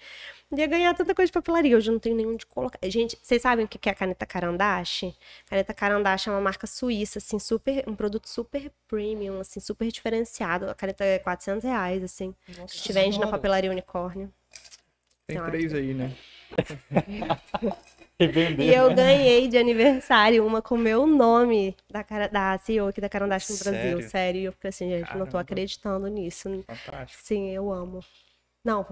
ia ganhar tanta coisa de papelaria. Hoje eu não tenho nenhum de colocar. Gente, vocês sabem o que é a caneta Carandache? Caneta Carandache é uma marca suíça, assim, super, um produto super premium, assim, super diferenciado. A caneta é 400 reais, assim. Nossa vende na papelaria Unicórnio. Tem então, é três aí, né? Revender, e eu né? ganhei de aniversário uma com meu nome da, cara, da CEO aqui da Carandache no Brasil. Sério. E eu fiquei assim, gente, Caramba. não tô acreditando nisso. Fantástico. Sim, eu amo. Não,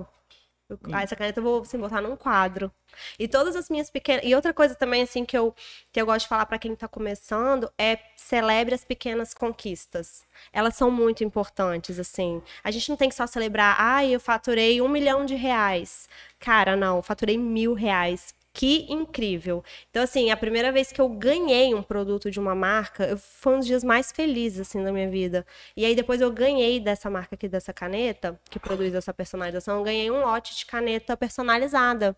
hum. ah, essa caneta eu vou assim, botar num quadro. E todas as minhas pequenas. E outra coisa também, assim, que eu, que eu gosto de falar para quem tá começando é celebre as pequenas conquistas. Elas são muito importantes, assim. A gente não tem que só celebrar, ai, ah, eu faturei um milhão de reais. Cara, não, faturei mil reais que incrível. Então, assim, a primeira vez que eu ganhei um produto de uma marca, eu, foi um dos dias mais felizes, assim, da minha vida. E aí, depois eu ganhei dessa marca aqui, dessa caneta, que produz essa personalização, eu ganhei um lote de caneta personalizada.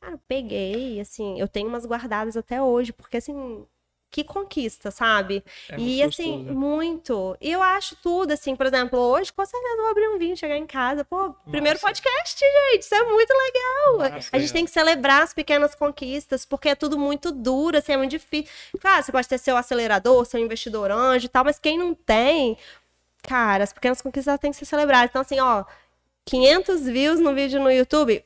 Cara, eu peguei, assim, eu tenho umas guardadas até hoje, porque, assim, que conquista, sabe? É e assim, gostoso, né? muito. E eu acho tudo, assim, por exemplo, hoje, com certeza, vou abrir um vinho, chegar em casa. Pô, Nossa. primeiro podcast, gente, isso é muito legal. Nossa, a gente é. tem que celebrar as pequenas conquistas, porque é tudo muito duro, assim, é muito difícil. Claro, você pode ter seu acelerador, seu investidor anjo e tal, mas quem não tem, cara, as pequenas conquistas têm que ser celebradas. Então, assim, ó, 500 views no vídeo no YouTube,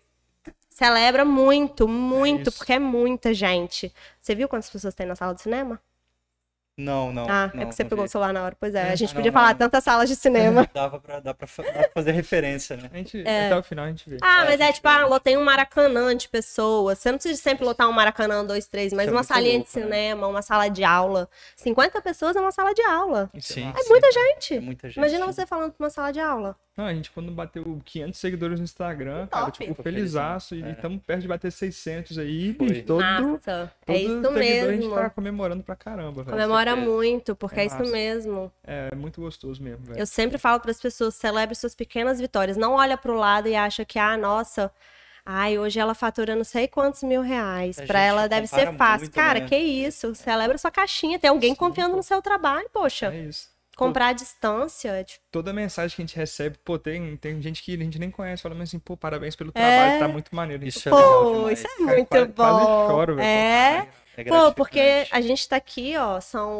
Celebra muito, muito, é porque é muita gente. Você viu quantas pessoas tem na sala de cinema? Não, não. Ah, é não, é que você pegou vi. o celular na hora. Pois é, a é, gente podia não, falar não. tantas salas de cinema. Dava pra, dá pra, dá pra fazer referência, né? A gente, é. até o final a gente vê. Ah, é, mas é tipo, ah, lotei um maracanã de pessoas. Você não precisa sempre lotar um maracanã, dois, três, mas Isso é uma é salinha louco, de né? cinema, né? uma sala de aula. 50 pessoas é uma sala de aula. Sim. É sim, muita, sim. Gente. muita gente. Imagina sim. você falando pra uma sala de aula. Não, a gente quando bateu 500 seguidores no Instagram, Top. cara, tipo, felizaço. É. E estamos perto de bater 600 aí. E todo, massa. É todo é isso mesmo. A gente tá comemorando pra caramba. Comemora muito, porque é, é isso mesmo. É, é muito gostoso mesmo. Velho. Eu sempre falo para as pessoas, celebre suas pequenas vitórias. Não olha pro lado e acha que, ah, nossa... Ai, hoje ela fatura não sei quantos mil reais. Para ela deve ser fácil. Muito, Cara, né? que isso. Celebra sua caixinha. Tem alguém Sim, confiando pô. no seu trabalho, poxa. É isso. Comprar à distância. É, tipo... Toda mensagem que a gente recebe, pô, tem, tem gente que a gente nem conhece, falando assim, pô, parabéns pelo é. trabalho, é... tá muito maneiro. Isso pô, é isso é, é muito Cara, bom. Quase, quase choro, velho. É. é pô, porque a gente tá aqui, ó, são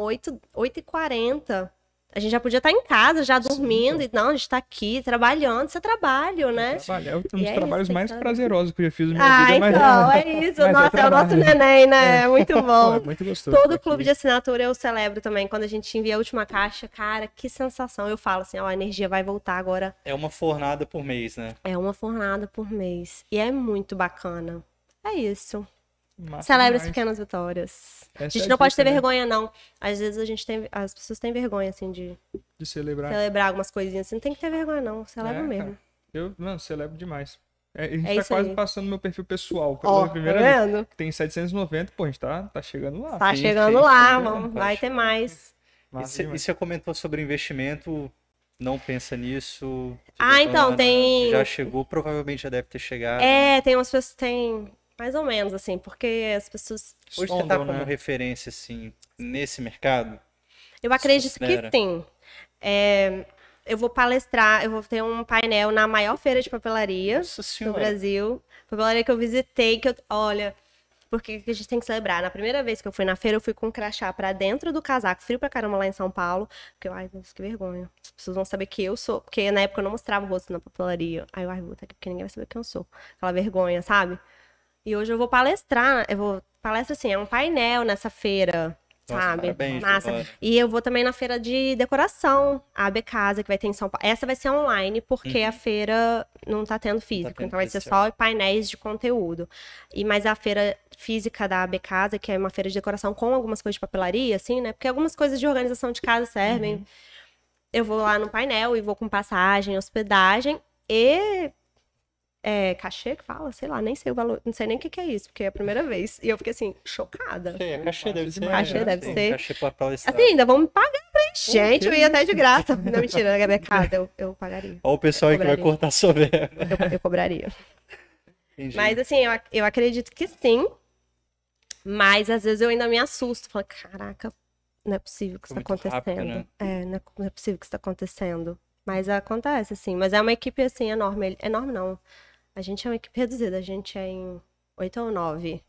8h40. A gente já podia estar tá em casa, já dormindo, Sim, então. e não, a gente tá aqui trabalhando, isso é trabalho, né? Trabalho, é um dos é trabalhos isso, mais tá... prazerosos que eu já fiz na minha ah, vida. então, é, é isso, é nossa, é, é, o nosso neném, né? É. Muito bom. É muito gostoso. Todo tá clube de assinatura eu celebro também, quando a gente envia a última caixa, cara, que sensação. Eu falo assim, ó, a energia vai voltar agora. É uma fornada por mês, né? É uma fornada por mês, e é muito bacana. É isso celebra as pequenas vitórias. Essa a gente é não é pode ter vergonha, não. Às vezes a gente tem. As pessoas têm vergonha, assim, de De celebrar. celebrar algumas coisinhas. Assim. Não tem que ter vergonha, não. Celebra É, mesmo. cara. Eu, mano, celebro demais. É, a gente É tá quase aí. passando meu perfil pessoal. Pela tá primeira vez. vendo? Tem 790, pô, a gente tá, tá chegando lá. Tá chegando lá, vamos, tá vai ter mais. E e você comentou sobre investimento, não pensa nisso. Ah, então, tem- Já chegou, provavelmente já deve ter chegado. É, tem umas pessoas. Tem mais ou menos, assim, porque as pessoas. Hoje você tá como né? referência, assim, nesse mercado? Eu acredito que sim. É, eu vou palestrar, eu vou ter um painel na maior feira de papelaria do Brasil. Papelaria que eu visitei, que eu. Olha, porque a gente tem que celebrar. Na primeira vez que eu fui na feira, eu fui com um crachá pra dentro do casaco, frio pra caramba lá em São Paulo. Porque eu, ai, Deus, que vergonha. As pessoas vão saber que eu sou. Porque na época eu não mostrava o rosto na papelaria. Aí eu, ai, vou tá aqui porque ninguém vai saber quem eu sou. Aquela vergonha, sabe? E hoje eu vou palestrar, eu vou palestra assim, é um painel nessa feira, Nossa, sabe? Parabéns, Massa. E eu vou também na feira de decoração, a AB Casa, que vai ter em São Paulo. Essa vai ser online, porque uhum. a feira não tá tendo tá físico, tá tendo então vai ser é. só painéis de conteúdo. E mas a feira física da AB Casa, que é uma feira de decoração com algumas coisas de papelaria, assim, né? Porque algumas coisas de organização de casa servem. Uhum. Eu vou lá no painel e vou com passagem, hospedagem e é, cachê que fala, sei lá, nem sei o valor, não sei nem o que, que é isso, porque é a primeira vez. E eu fiquei assim, chocada. Sim, é cachê deve ser. Cachê né? deve sim, ser. Cachê Assim, ainda vão me pagar, hein? Né? Gente, eu ia até de graça. Não, mentira, na becada, é eu, eu pagaria. Olha o pessoal aí que vai cortar sua ela. Eu, eu, cobraria. Entendi. Mas assim, eu, eu acredito que sim. Mas às vezes eu ainda me assusto. Falo, caraca, não é possível que isso tá acontecendo. Rápido, né? É, é, não é possível que isso tá acontecendo. Mas acontece, assim. Mas é uma equipe, assim, enorme. Enorme não a gente é uma equipe reduzida, a gente é em oito ou nove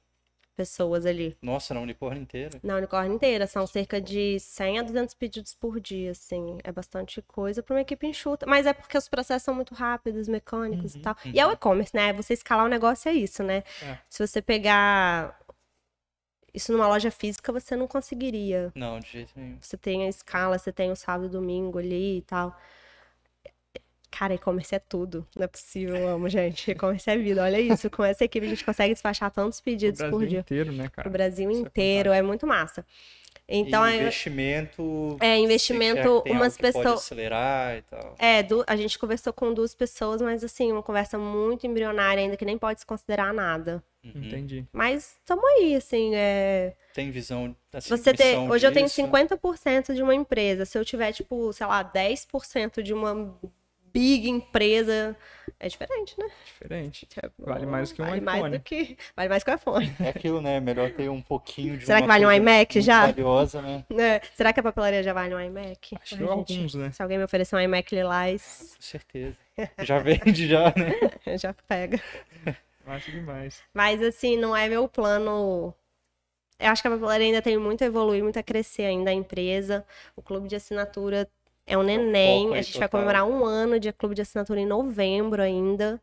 pessoas ali. Nossa, na unicórnio inteira? Na unicórnio inteira. São cerca de 100 a 200 pedidos por dia, assim. É bastante coisa para uma equipe enxuta. Mas é porque os processos são muito rápidos, mecânicos uhum, e tal. Uhum. E é uhum. o e-commerce, né? Você escalar o um negócio é isso, né? É. Se você pegar isso numa loja física, você não conseguiria. Não, de jeito nenhum. Você tem a escala, você tem o sábado e domingo ali e tal. Cara, e-commerce é tudo. Não é possível, eu amo, gente. E-commerce é vida. Olha isso. Com essa equipe a gente consegue despachar tantos pedidos por dia. O Brasil inteiro, né, cara? O Brasil isso é inteiro. É, é muito massa. Então, e investimento. É, investimento, umas pessoas. acelerar e tal. É, a gente conversou com duas pessoas, mas assim, uma conversa muito embrionária ainda que nem pode se considerar nada. Uhum. Entendi. Mas estamos aí, assim. É... Tem visão. Assim, Você tem... Hoje disso. eu tenho 50% de uma empresa. Se eu tiver, tipo, sei lá, 10% de uma big empresa. É diferente, né? Diferente. Tipo, vale mais que um vale iPhone. Mais do que, vale mais que um iPhone. É aquilo, né? Melhor ter um pouquinho de. Será que vale um iMac já? Valiosa, né? É. Será que a papelaria já vale um iMac? Acho que alguns, né? Se alguém me oferecer um iMac lilás. Com certeza. Já vende, já, né? já pega. Acho demais. Mas, assim, não é meu plano eu acho que a papelaria ainda tem muito a evoluir, muito a crescer ainda a empresa. O clube de assinatura é um neném. É a gente total. vai comemorar um ano de clube de assinatura em novembro ainda.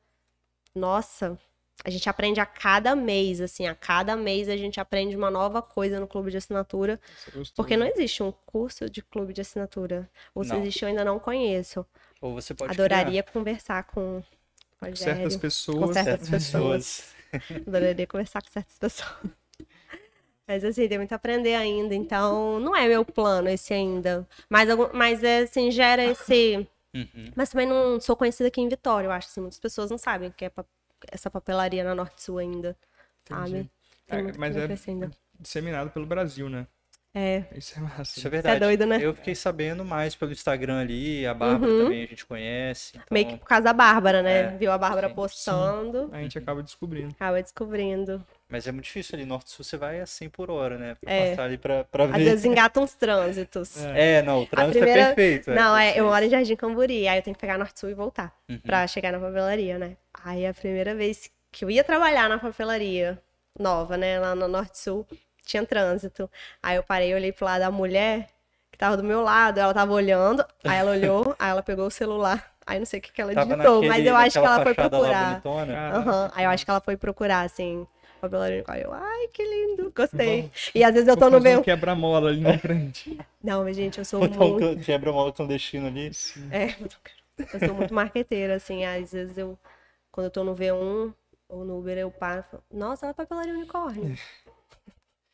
Nossa, a gente aprende a cada mês, assim, a cada mês a gente aprende uma nova coisa no clube de assinatura. É Porque não existe um curso de clube de assinatura. Ou se não. existe, eu ainda não conheço. Ou você pode Adoraria criar. conversar com, com certas pessoas. Com certas, certas pessoas. pessoas. Adoraria conversar com certas pessoas. Mas assim, tem muito a aprender ainda, então não é meu plano esse ainda. Mas, mas é, assim, gera esse. Uhum. Mas também não sou conhecida aqui em Vitória, eu acho assim, muitas pessoas não sabem que é pa... essa papelaria na Norte Sul ainda. Entendi. Sabe? Tem ah, muito mas é ainda. disseminado pelo Brasil, né? É. Isso é massa. Isso é verdade. Isso é doido, né? Eu fiquei sabendo mais pelo Instagram ali, a Bárbara uhum. também a gente conhece. Então... Meio que por causa da Bárbara, né? É, Viu a Bárbara sim, postando. Sim. A gente acaba descobrindo. Acaba descobrindo. Mas é muito difícil ali, norte-sul você vai a 100 por hora, né? Pra é. passar ali pra, pra ver. Às vezes engata uns trânsitos. É, é não, o trânsito é primeira... é perfeito. Não, é, é eu moro em Jardim Camburi, aí eu tenho que pegar norte-sul e voltar uhum. pra chegar na papelaria, né? Aí a primeira vez que eu ia trabalhar na papelaria nova, né, lá no norte-sul, tinha trânsito. Aí eu parei, olhei pro lado da mulher que tava do meu lado, ela tava olhando, aí ela olhou, aí ela pegou o celular. Aí não sei o que, que ela tava digitou, naquele, mas eu acho que ela foi procurar. Uhum, aí eu acho que ela foi procurar, assim, papelaria laranja. Eu, ai, que lindo, gostei. Bom, e às vezes eu tô no meu. Um quebra-mola ali na frente. Não, gente, eu sou muito. Um quebra-mola clandestino ali. É, eu sou muito marqueteira, assim. Às vezes eu, quando eu tô no V1 ou no Uber, eu paro falo, nossa, ela é papelaria unicórnio.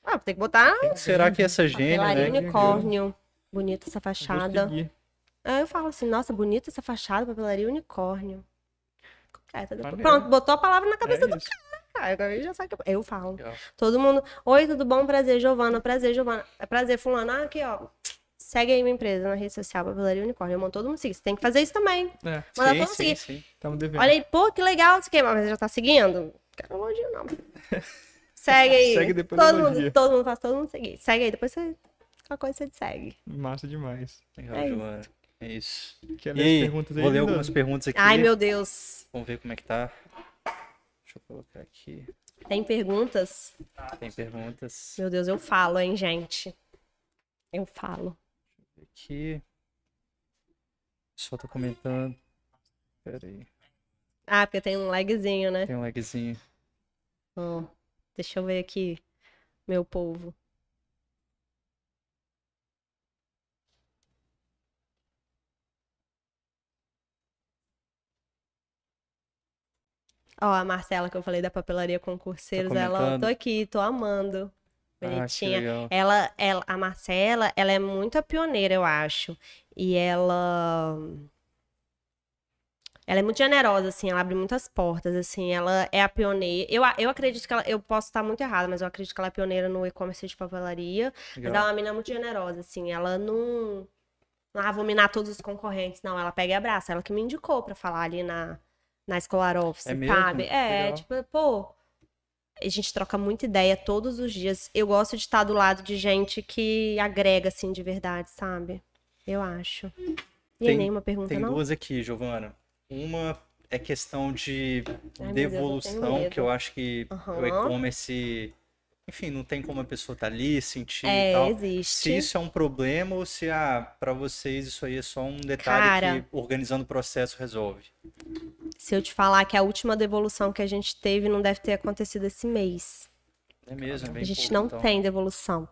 Ah, tem que botar. Será que é essa gênia, papelaria né? unicórnio. É? Bonita essa fachada. Aí é, eu falo assim, nossa, bonita essa fachada, papelaria unicórnio. É, tá Pronto, botou a palavra na cabeça é do cara cara, ah, já sabe que eu, eu falo. Todo mundo, oi, tudo bom? Prazer, Giovana. Prazer, Giovana. Prazer, fulano. Ah, aqui, ó. Segue aí minha empresa na rede social Papelaria Unicórnio. Eu mando todo mundo seguir. Você tem que fazer isso também. É. Mandar todo mundo seguir. Sim, sim. Olha aí, pô, que legal. Você queima mas você já tá seguindo? Quero elogio, não. Segue aí. segue depois todo mundo, todo mundo faz todo mundo seguir. Segue aí, depois você. Qualquer coisa você te segue. Massa demais. Legal, é Giovana. Isso. É isso. Quer ler e aí, perguntas aí? Vou ler algumas perguntas aqui. Ai, meu Deus. Vamos ver como é que tá. Deixa eu colocar aqui. Tem perguntas? Tem perguntas. Meu Deus, eu falo, hein, gente? Eu falo. Deixa eu ver aqui. Só pessoal tá comentando. Pera aí. Ah, porque tem um lagzinho, né? Tem um lagzinho. Hum, deixa eu ver aqui, meu povo. Ó, a Marcela que eu falei da papelaria concurseiros, ela, ó, tô aqui, tô amando. Ah, Bonitinha. Ah, ela, ela, a Marcela, ela é muito a pioneira, eu acho. E ela. Ela é muito generosa, assim, ela abre muitas portas, assim, ela é a pioneira. Eu, eu acredito que ela. Eu posso estar muito errada, mas eu acredito que ela é pioneira no e-commerce de papelaria. Legal. Mas ela é uma menina muito generosa, assim, ela não. Ah, vou minar todos os concorrentes. Não, ela pega e abraça. Ela que me indicou para falar ali na, na Escolar Office, é sabe? É, Legal. tipo, pô, a gente troca muita ideia todos os dias. Eu gosto de estar do lado de gente que agrega, assim, de verdade, sabe? Eu acho. E tem, nenhuma pergunta, tem não? Tem duas aqui, Giovana. Uma é questão de Ai, devolução, Deus, eu que eu acho que uhum. o e-commerce enfim, não tem como a pessoa estar tá ali, sentir é, e tal. Existe. Se isso é um problema ou se ah, para vocês isso aí é só um detalhe Cara, que organizando o processo resolve. Se eu te falar que a última devolução que a gente teve não deve ter acontecido esse mês. É mesmo, é bem A gente pouco, não então. tem devolução.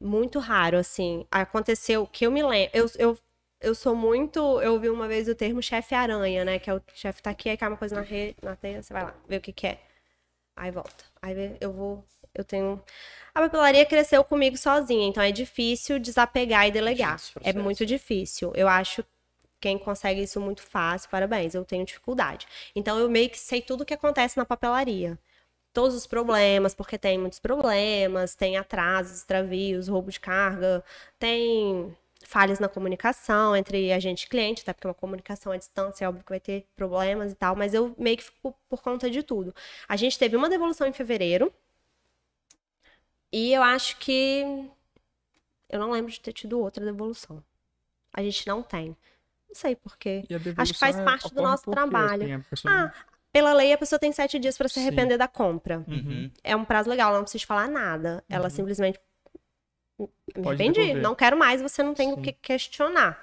Muito raro, assim. Aconteceu que eu me lembro. Eu, eu, eu sou muito. Eu ouvi uma vez o termo chefe aranha, né? Que é o chefe tá aqui, aí cai uma coisa na, rede na teia, você vai lá, vê o que, que é. Aí volta. Aí eu vou eu tenho. A papelaria cresceu comigo sozinha, então é difícil desapegar e delegar. É muito difícil. Eu acho quem consegue isso muito fácil, parabéns. Eu tenho dificuldade. Então eu meio que sei tudo o que acontece na papelaria. Todos os problemas, porque tem muitos problemas, tem atrasos, extravios, roubo de carga, tem falhas na comunicação entre agente e cliente, até porque uma comunicação à distância é óbvio que vai ter problemas e tal, mas eu meio que fico por conta de tudo. A gente teve uma devolução em fevereiro, e eu acho que. Eu não lembro de ter tido outra devolução. A gente não tem. Não sei porquê. Acho que faz é parte do nosso trabalho. Assim, ah, pela lei, a pessoa tem sete dias para se arrepender Sim. da compra. Uhum. É um prazo legal, ela não precisa falar nada. Uhum. Ela simplesmente. Me arrependi, devolver. não quero mais, você não tem Sim. o que questionar.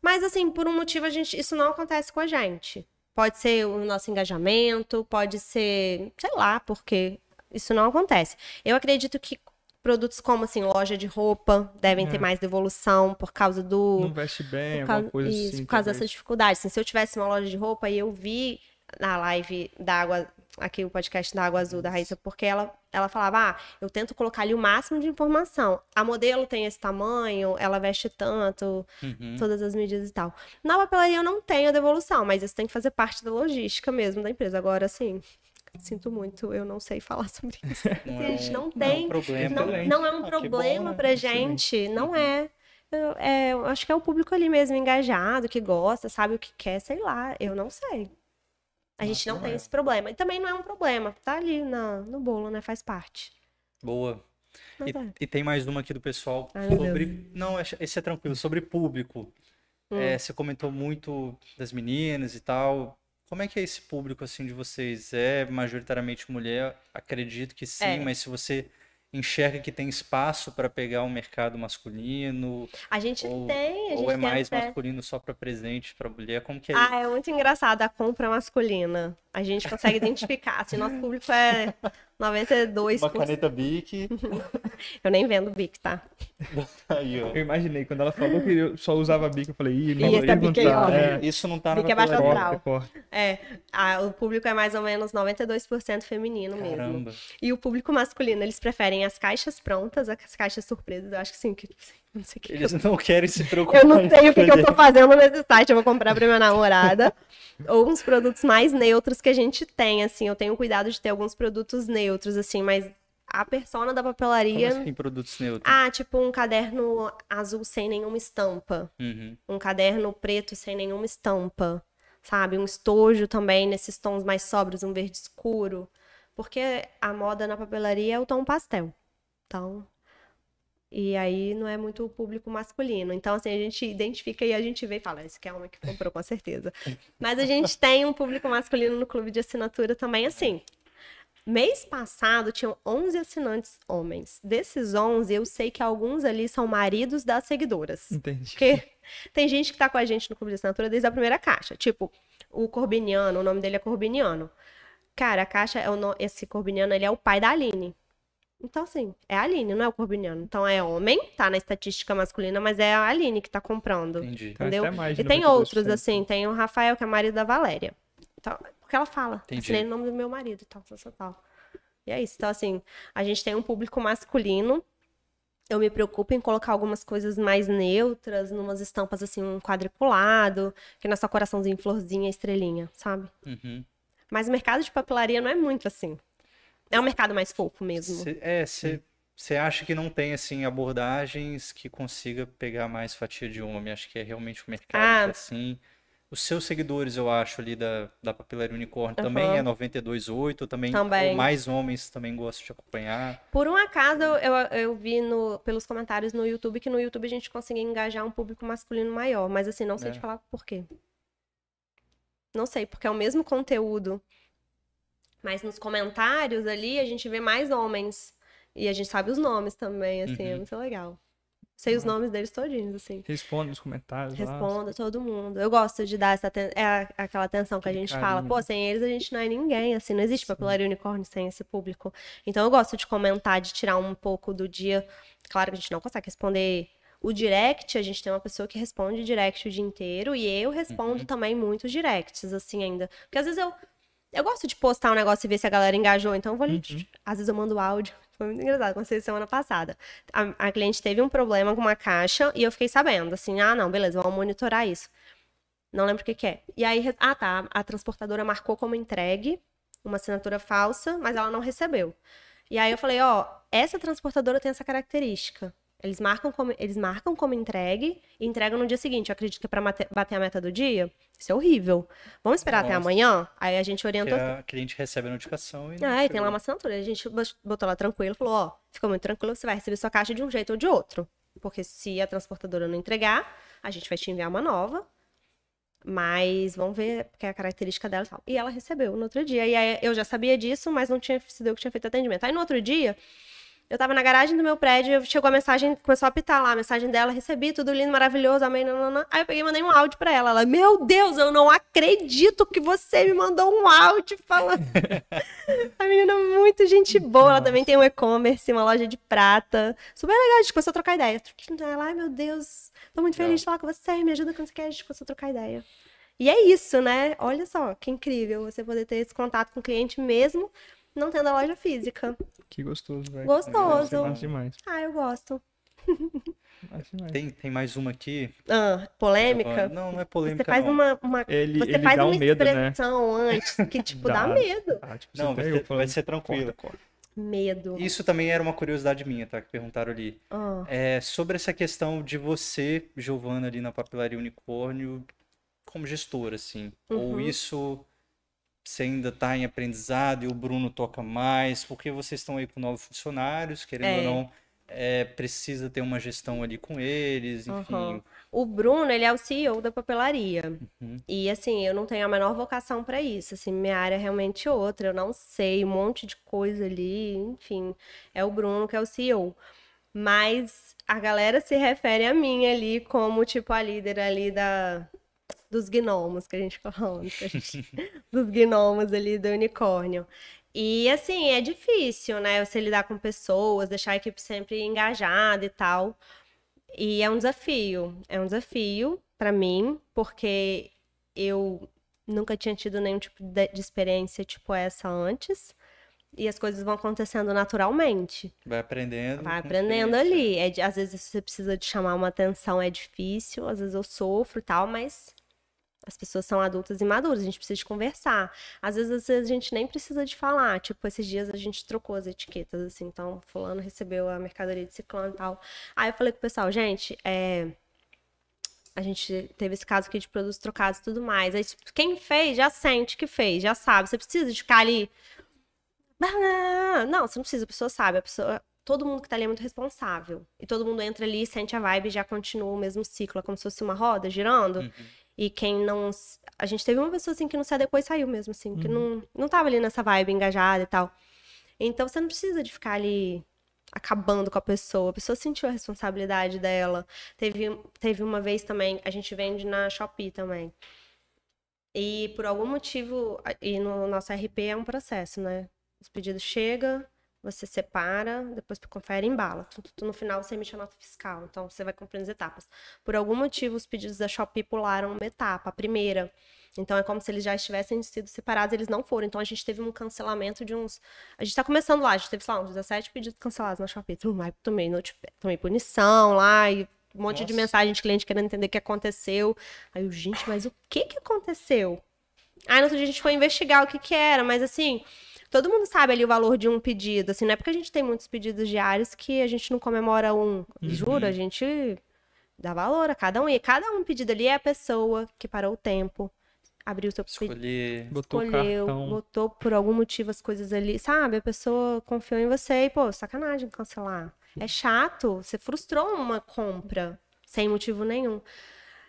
Mas, assim, por um motivo, a gente, isso não acontece com a gente. Pode ser o nosso engajamento, pode ser, sei lá, porque isso não acontece. Eu acredito que produtos como assim loja de roupa devem é. ter mais devolução por causa do não veste bem por causa, coisa isso, assim, por causa talvez. dessa dificuldade assim, se eu tivesse uma loja de roupa e eu vi na live da água aqui o podcast da Água Azul da Raíssa, porque ela, ela falava: ah, eu tento colocar ali o máximo de informação. A modelo tem esse tamanho, ela veste tanto, uhum. todas as medidas e tal. Na papelaria eu não tenho a devolução, mas isso tem que fazer parte da logística mesmo da empresa. Agora, assim, Sinto muito, eu não sei falar sobre isso. Não, a gente não tem. Não, é um problema, não, não é um ah, problema bom, pra né? gente, não uhum. é. Eu, é. acho que é o público ali mesmo engajado, que gosta, sabe o que quer, sei lá. Eu não sei. A Nossa, gente não, não tem é. esse problema. E também não é um problema, tá ali na, no bolo, né? Faz parte. Boa. E, é. e, tem mais uma aqui do pessoal Ai, sobre. Não, esse é tranquilo, sobre público. Hum. É, você comentou muito das meninas e tal. Como é que é esse público assim de vocês? É majoritariamente mulher? Acredito que sim, é. mas se você enxerga que tem espaço para pegar o um mercado masculino? A gente ou, tem, a gente ou é mais até... masculino só para presente para mulher? Como que é? Ah, isso? é muito engraçado a compra masculina. A gente consegue identificar. assim, nosso público é 92. Uma caneta Bic. eu nem vendo Bic, tá? Aí, ó. Eu imaginei, quando ela falou que eu só usava Bic, eu falei, ih, não, essa é, Isso não tá Bic na é baixo É, a, o público é mais ou menos 92% feminino Caramba. mesmo. E o público masculino, eles preferem as caixas prontas, as caixas surpresas. Eu acho que sim, que não sei que Eles que eu... não querem se preocupar. Eu não sei o que, que, eu tô fazendo nesse site. Eu vou comprar pra minha namorada. ou uns produtos mais neutros que a gente tem, assim. Eu tenho cuidado de ter alguns produtos neutros, assim, mas a persona da papelaria. Como assim, produtos neutros? Ah, tipo um caderno azul sem nenhuma estampa. Uhum. Um caderno preto sem nenhuma estampa. Sabe? Um estojo também nesses tons mais sobres um verde escuro. Porque a moda na papelaria é o tom pastel. Então, e aí não é muito o público masculino. Então, assim, a gente identifica e a gente vê e fala, ah, esse aqui é homem que comprou, com certeza. Mas a gente tem um público masculino no clube de assinatura também, assim. Mês passado tinham 11 assinantes homens. Desses 11, eu sei que alguns ali são maridos das seguidoras. Entendi. Porque tem gente que tá com a gente no clube de assinatura desde a primeira caixa. Tipo, o Corbiniano, o nome dele é Corbiniano. Cara, a caixa é o no... esse Corbiniano, ele é o pai da Aline. Então, assim, é a Aline, não é o Corbiniano. Então é homem, tá na estatística masculina, mas é a Aline que tá comprando. Entendi. Então, entendeu? Então, mais, e tem outros, assim, tem o Rafael, que é marido da Valéria. Então, porque ela fala, Entendi. assinei o nome do meu marido e então, tal, tal, tal, tal. E é isso. Então, assim, a gente tem um público masculino. Eu me preocupo em colocar algumas coisas mais neutras, numas estampas assim, um quadriculado, que sua coraçãozinho florzinha, estrelinha, sabe? Uhum. Mas o mercado de papelaria não é muito assim. É um mercado mais fofo mesmo. Cê, é, você acha que não tem, assim, abordagens que consiga pegar mais fatia de homem? Acho que é realmente um mercado ah. É assim... Os seus seguidores, eu acho, ali da, da Papilaria Unicórnio, uhum. também é 92,8, também, também. mais homens também gostam de acompanhar. Por um acaso, eu, eu vi no, pelos comentários no YouTube que no YouTube a gente conseguia engajar um público masculino maior, mas assim, não sei é. te falar por quê. Não sei, porque é o mesmo conteúdo. Mas nos comentários ali a gente vê mais homens. E a gente sabe os nomes também, assim, é uhum. é muito legal. Sei uhum. os nomes deles todinhos, assim. Responde nos comentários. Responda todo mundo. Eu gosto de dar essa é aquela atenção que, que a gente carinho. fala. Pô, sem eles a gente não é ninguém, assim, não existe popular unicórnio sem esse público. Então eu gosto de comentar, de tirar um pouco do dia. Claro que a gente não consegue responder o direct, a gente tem uma pessoa que responde direct o dia inteiro e eu respondo uhum. também muitos directs, assim, ainda. Porque às vezes eu eu gosto de postar um negócio e ver se a galera engajou, então eu vou ali, uhum. às vezes eu mando áudio. Foi muito engraçado, aconteceu semana passada. A, a cliente teve um problema com uma caixa e eu fiquei sabendo, assim, ah, não, beleza, vamos monitorar isso. Não lembro o que, que é. E aí, ah, tá, a transportadora marcou como entregue uma assinatura falsa, mas ela não recebeu. E aí eu falei, ó, essa transportadora tem essa característica. Eles marcam como, eles marcam como entregue e entregam no dia seguinte. Eu acredito que é para bater a meta do dia. Isso é horrível. Vamos esperar Nossa. até amanhã? Aí a gente orienta. Que a cliente recebe a notificação e. Ah, e tem lá uma assinatura. A gente botou lá tranquilo, falou: ó, ficou muito tranquilo, você vai receber sua caixa de um jeito ou de outro. Porque se a transportadora não entregar, a gente vai te enviar uma nova. Mas vamos ver, porque é a característica dela e tal. E ela recebeu no outro dia. E aí eu já sabia disso, mas não tinha sido eu que tinha feito atendimento. Aí no outro dia, eu tava na garagem do meu prédio, chegou a mensagem, começou a apitar lá, a mensagem dela, recebi, tudo lindo, maravilhoso, amém, nanana. Aí eu peguei e mandei um áudio pra ela. Ela, meu Deus, eu não acredito que você me mandou um áudio falando. a menina é muito gente boa, Nossa. ela também tem um e-commerce, uma loja de prata. Super legal, a gente começou a trocar ideia. Ela, ai meu Deus, tô muito feliz de falar com você, me ajuda quando você quer, a gente começou a trocar ideia. E é isso, né? Olha só, que incrível você poder ter esse contato com o cliente mesmo não tendo a loja física. Que gostoso, velho. Gostoso. É, demais. Ah, eu gosto. Tem, tem mais uma aqui. Ah, polêmica? Não, não é polêmica. Você faz não. uma. uma ele, você ele faz uma um medo, né? expressão né? antes que, tipo, dá, dá medo. Ah, tipo, não, vai ser, vai ser tranquilo. Medo. Isso também era uma curiosidade minha, tá? Que perguntaram ali. Ah. É, sobre essa questão de você, Giovana, ali na papelaria Unicórnio, como gestora, assim. Uhum. Ou isso você ainda está em aprendizado e o Bruno toca mais, porque vocês estão aí com novos funcionários, querendo é. ou não, é, precisa ter uma gestão ali com eles, enfim. Uhum. O Bruno, ele é o CEO da papelaria. Uhum. E assim, eu não tenho a menor vocação para isso, assim, minha área é realmente outra, eu não sei, um monte de coisa ali, enfim. É o Bruno que é o CEO. Mas a galera se refere a mim ali como, tipo, a líder ali da, dos gnomos que a gente antes, dos gnomos ali do unicórnio. E assim, é difícil, né? Você lidar com pessoas, deixar a equipe sempre engajada e tal. E é um desafio, é um desafio para mim, porque eu nunca tinha tido nenhum tipo de, de experiência tipo essa antes. E as coisas vão acontecendo naturalmente. Vai aprendendo. Vai aprendendo ali. É, às vezes você precisa de chamar uma atenção, é difícil, às vezes eu sofro e tal, mas as pessoas são adultas e maduras, a gente precisa de conversar. Às vezes, às vezes a gente nem precisa de falar. Tipo, esses dias a gente trocou as etiquetas, assim. Então, fulano recebeu a mercadoria de ciclano e tal. Aí eu falei pro pessoal, gente, é... A gente teve esse caso aqui de produtos trocados e tudo mais. Aí, tipo, quem fez, já sente que fez, já sabe. Você precisa de ficar ali... Não, você não precisa, a pessoa sabe. A pessoa todo mundo que tá ali é muito responsável. E todo mundo entra ali, sente a vibe e já continua o mesmo ciclo. É como se fosse uma roda girando. Uhum. E quem não. A gente teve uma pessoa assim que não se adequou e saiu mesmo, assim, uhum. que não, uhum. não tava ali nessa vibe engajada e tal. Então você não precisa de ficar ali acabando com a pessoa. A pessoa sentiu a responsabilidade dela. Teve, teve uma vez também, a gente vende na Shopee também. E por algum motivo, e no nosso RP é um processo, né? Os pedidos chegam, você separa, depois confere e embala. Tudo, no final você emite a nota fiscal. Então você vai cumprindo as etapas. Por algum motivo, os pedidos da Shopee pularam uma etapa, a primeira. Então é como se eles já estivessem sido separados, eles não foram. Então a gente teve um cancelamento de uns. A gente tá começando lá, a gente teve, sei lá, uns 17 pedidos cancelados na Shopee. Mas tomei, tomei punição lá e um monte Nossa. de mensagem de cliente querendo entender o que aconteceu. Aí eu, gente, mas o que que aconteceu? Aí no outro dia a gente foi investigar o que que era, mas assim, Todo mundo sabe ali o valor de um pedido, assim, não é porque a gente tem muitos pedidos diários que a gente não comemora um. Uhum. Juro, a gente dá valor a cada um. E cada um pedido ali é a pessoa que parou o tempo, abriu o seu pedido, escolheu, botou por algum motivo as coisas ali, sabe? A pessoa confiou em você e, pô, sacanagem cancelar. É chato, você frustrou uma compra sem motivo nenhum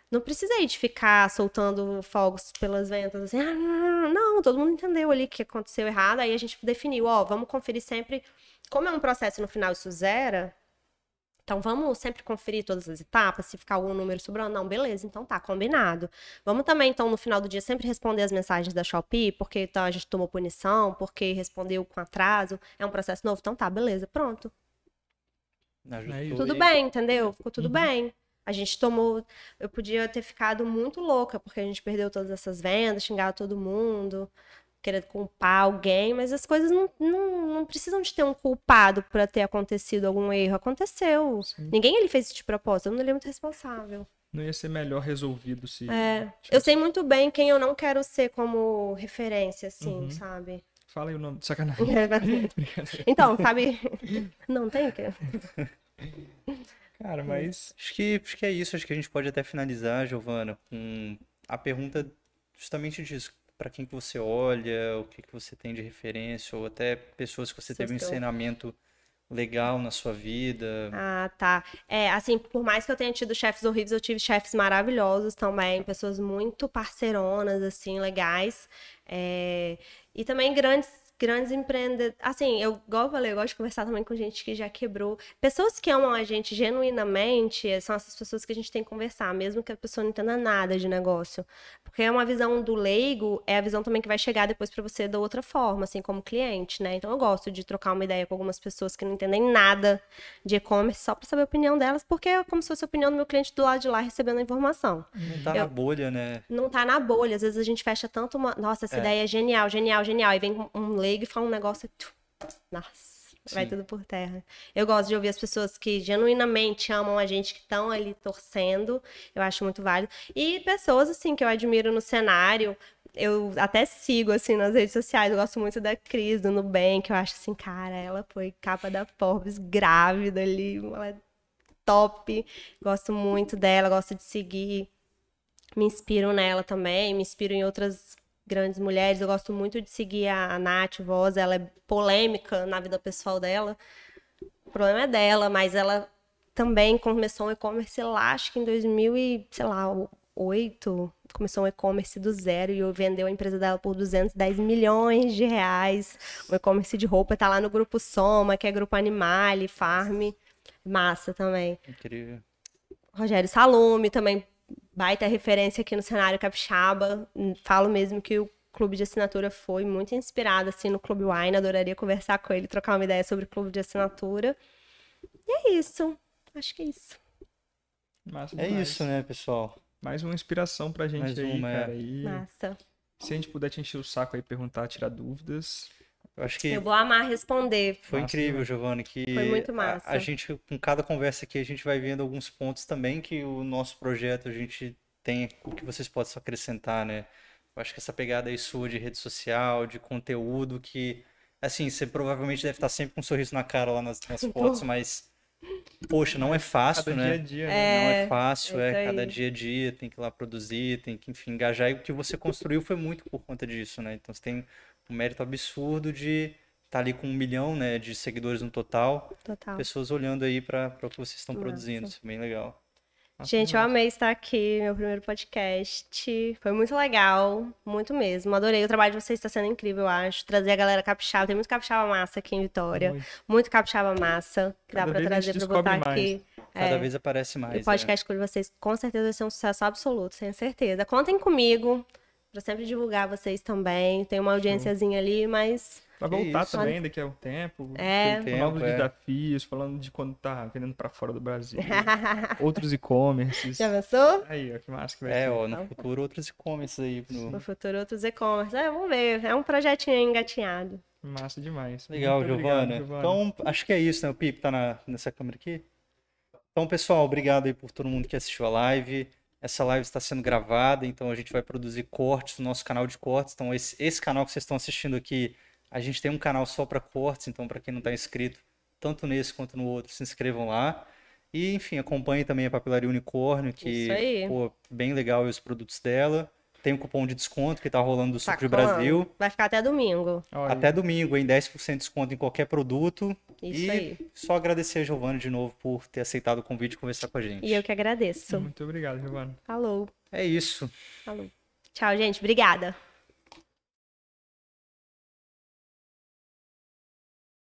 não precisei de ficar soltando fogos pelas ventas, assim, ah, não, todo mundo entendeu ali o que aconteceu errado, aí a gente definiu, ó, vamos conferir sempre, como é um processo no final isso zera, então vamos sempre conferir todas as etapas, se ficar algum número sobrando, não, beleza, então tá, combinado. Vamos também, então, no final do dia, sempre responder as mensagens da Shopee, porque então, a gente tomou punição, porque respondeu com atraso, é um processo novo, então tá, beleza, pronto. É tudo bem, entendeu? Ficou tudo uhum. bem. A gente tomou. Eu podia ter ficado muito louca, porque a gente perdeu todas essas vendas, xingava todo mundo, querendo culpar alguém, mas as coisas não, não, não precisam de ter um culpado para ter acontecido algum erro. Aconteceu. Sim. Ninguém ele fez isso de propósito, não é muito responsável. Não ia ser melhor resolvido se. É. Eu sei muito bem quem eu não quero ser como referência, assim, uhum. sabe? Fala aí o nome. Sacanagem. É então, sabe. não tem que. Cara, é. mas acho que, acho que é isso. Acho que a gente pode até finalizar, Giovana, com a pergunta justamente disso. Para quem que você olha, o que, que você tem de referência, ou até pessoas que você teve um ensinamento legal na sua vida? Ah, tá. É, assim, por mais que eu tenha tido chefes horríveis, eu tive chefes maravilhosos também, pessoas muito parceironas, assim, legais. É... E também grandes grandes empreendedores. Assim, eu, igual eu falei, eu gosto de conversar também com gente que já quebrou. Pessoas que amam a gente genuinamente eh, são essas pessoas que a gente tem que conversar, mesmo que a pessoa não entenda nada de negócio. Porque é uma visão do leigo, é a visão também que vai chegar depois para você da outra forma, assim, como cliente, né? Então eu gosto de trocar uma ideia com algumas pessoas que não entendem nada de e-commerce só para saber a opinião delas, porque é como se fosse a opinião do meu cliente do lado de lá recebendo a informação. Não tá eu... na bolha, né? Não tá na bolha. Às vezes a gente fecha tanto uma. Nossa, essa é. ideia é genial, genial, genial. Aí vem um leigo leigo e fala um negócio. É nossa. Sim. Vai tudo por terra. Eu gosto de ouvir as pessoas que genuinamente amam a gente, que estão ali torcendo. Eu acho muito válido. E pessoas, assim, que eu admiro no cenário. Eu até sigo, assim, nas redes sociais. Eu gosto muito da Cris, do Nubank. Eu acho assim, cara, ela foi capa da Forbes, grávida ali. Ela é top. Gosto muito dela, gosto de seguir. Me inspiro nela também. Me inspiro em outras grandes mulheres. Eu gosto muito de seguir a Nath Voz, ela é polêmica na vida pessoal dela. O problema é dela, mas ela também começou um e-commerce lá, acho que em 2000 e, sei lá, 2008, começou um e-commerce do zero e vendeu a empresa dela por 210 milhões de reais. Um e-commerce de roupa tá lá no grupo Soma, que é grupo Animale, Farm, massa também. Incrível. Rogério Salume também baita referência aqui no cenário capixaba. Hum, falo mesmo que o clube de assinatura foi muito inspirado assim no Clube Wine, adoraria conversar com ele, trocar uma ideia sobre o clube de assinatura. E é isso. Acho que é isso. Massa, é mais. isso, né, pessoal? Mais uma inspiração pra gente mais aí, uma, é. cara. É. E... Massa. Se a gente puder te encher o saco aí, perguntar, tirar dúvidas, eu acho que. Eu vou amar responder. Foi Nossa, incrível, Giovanni, que. Foi muito massa. A, a, gente, com cada conversa aqui, a gente vai vendo alguns pontos também que o nosso projeto a gente tem o que vocês possam acrescentar, né? Eu acho que essa pegada aí sua de rede social, de conteúdo que. Assim, você provavelmente deve estar sempre com um sorriso na cara lá nas, nas fotos, mas. Poxa, não é fácil, cada né? Dia a dia, né? É, não é fácil, é, é cada dia a dia, tem que ir lá produzir, tem que, enfim, engajar. E o que você construiu foi muito por conta disso, né? Então você tem um mérito absurdo de estar tá ali com um milhão né, de seguidores no total. Total. Pessoas olhando aí para o que vocês estão Nossa. produzindo. Isso é bem legal. Ah, gente, eu amei estar aqui, meu primeiro podcast. Foi muito legal, muito mesmo. Adorei o trabalho de vocês, está sendo incrível, eu acho. Trazer a galera capixaba, tem muito capixaba massa aqui em Vitória. Muito, muito capixaba massa, que Cada dá para trazer para botar mais. aqui. É. Cada é. vez aparece mais. E o podcast né? com vocês com certeza vai ser um sucesso absoluto, tenho certeza. Contem comigo para sempre divulgar vocês também. Tem uma audiênciazinha ali, mas. Vai voltar Isso. também daqui a um tempo. É. Tem novos é. desafios, falando de quando tá vendendo para fora do Brasil. outros e commerce Já pensou? Aí, ó, que massa que vai É, ser. ó, no futuro outros e commerce aí. No... no futuro outros e commerce É, vamos ver. É um projetinho engatinhado. Massa demais. Legal, Giovana. Então, acho que é isso, né? O Pipe tá na, nessa câmera aqui. Então, pessoal, obrigado aí por todo mundo que assistiu a live. Essa live está sendo gravada, então a gente vai produzir cortes no nosso canal de cortes. Então, esse, esse canal que vocês estão assistindo aqui, a gente tem um canal só para cortes, então, para quem não está inscrito, tanto nesse quanto no outro, se inscrevam lá. E, enfim, acompanhe também a Papelaria Unicórnio, que é bem legal os produtos dela tem um cupom de desconto que tá rolando do Super tá Brasil. Vai ficar até domingo. Olha. Até domingo, em 10% de desconto em qualquer produto. Isso e aí. só agradecer a Giovana de novo por ter aceitado o convite e conversar com a gente. E eu que agradeço. Muito obrigado, Giovana. Alô. É isso. Alô. Tchau, gente. Obrigada.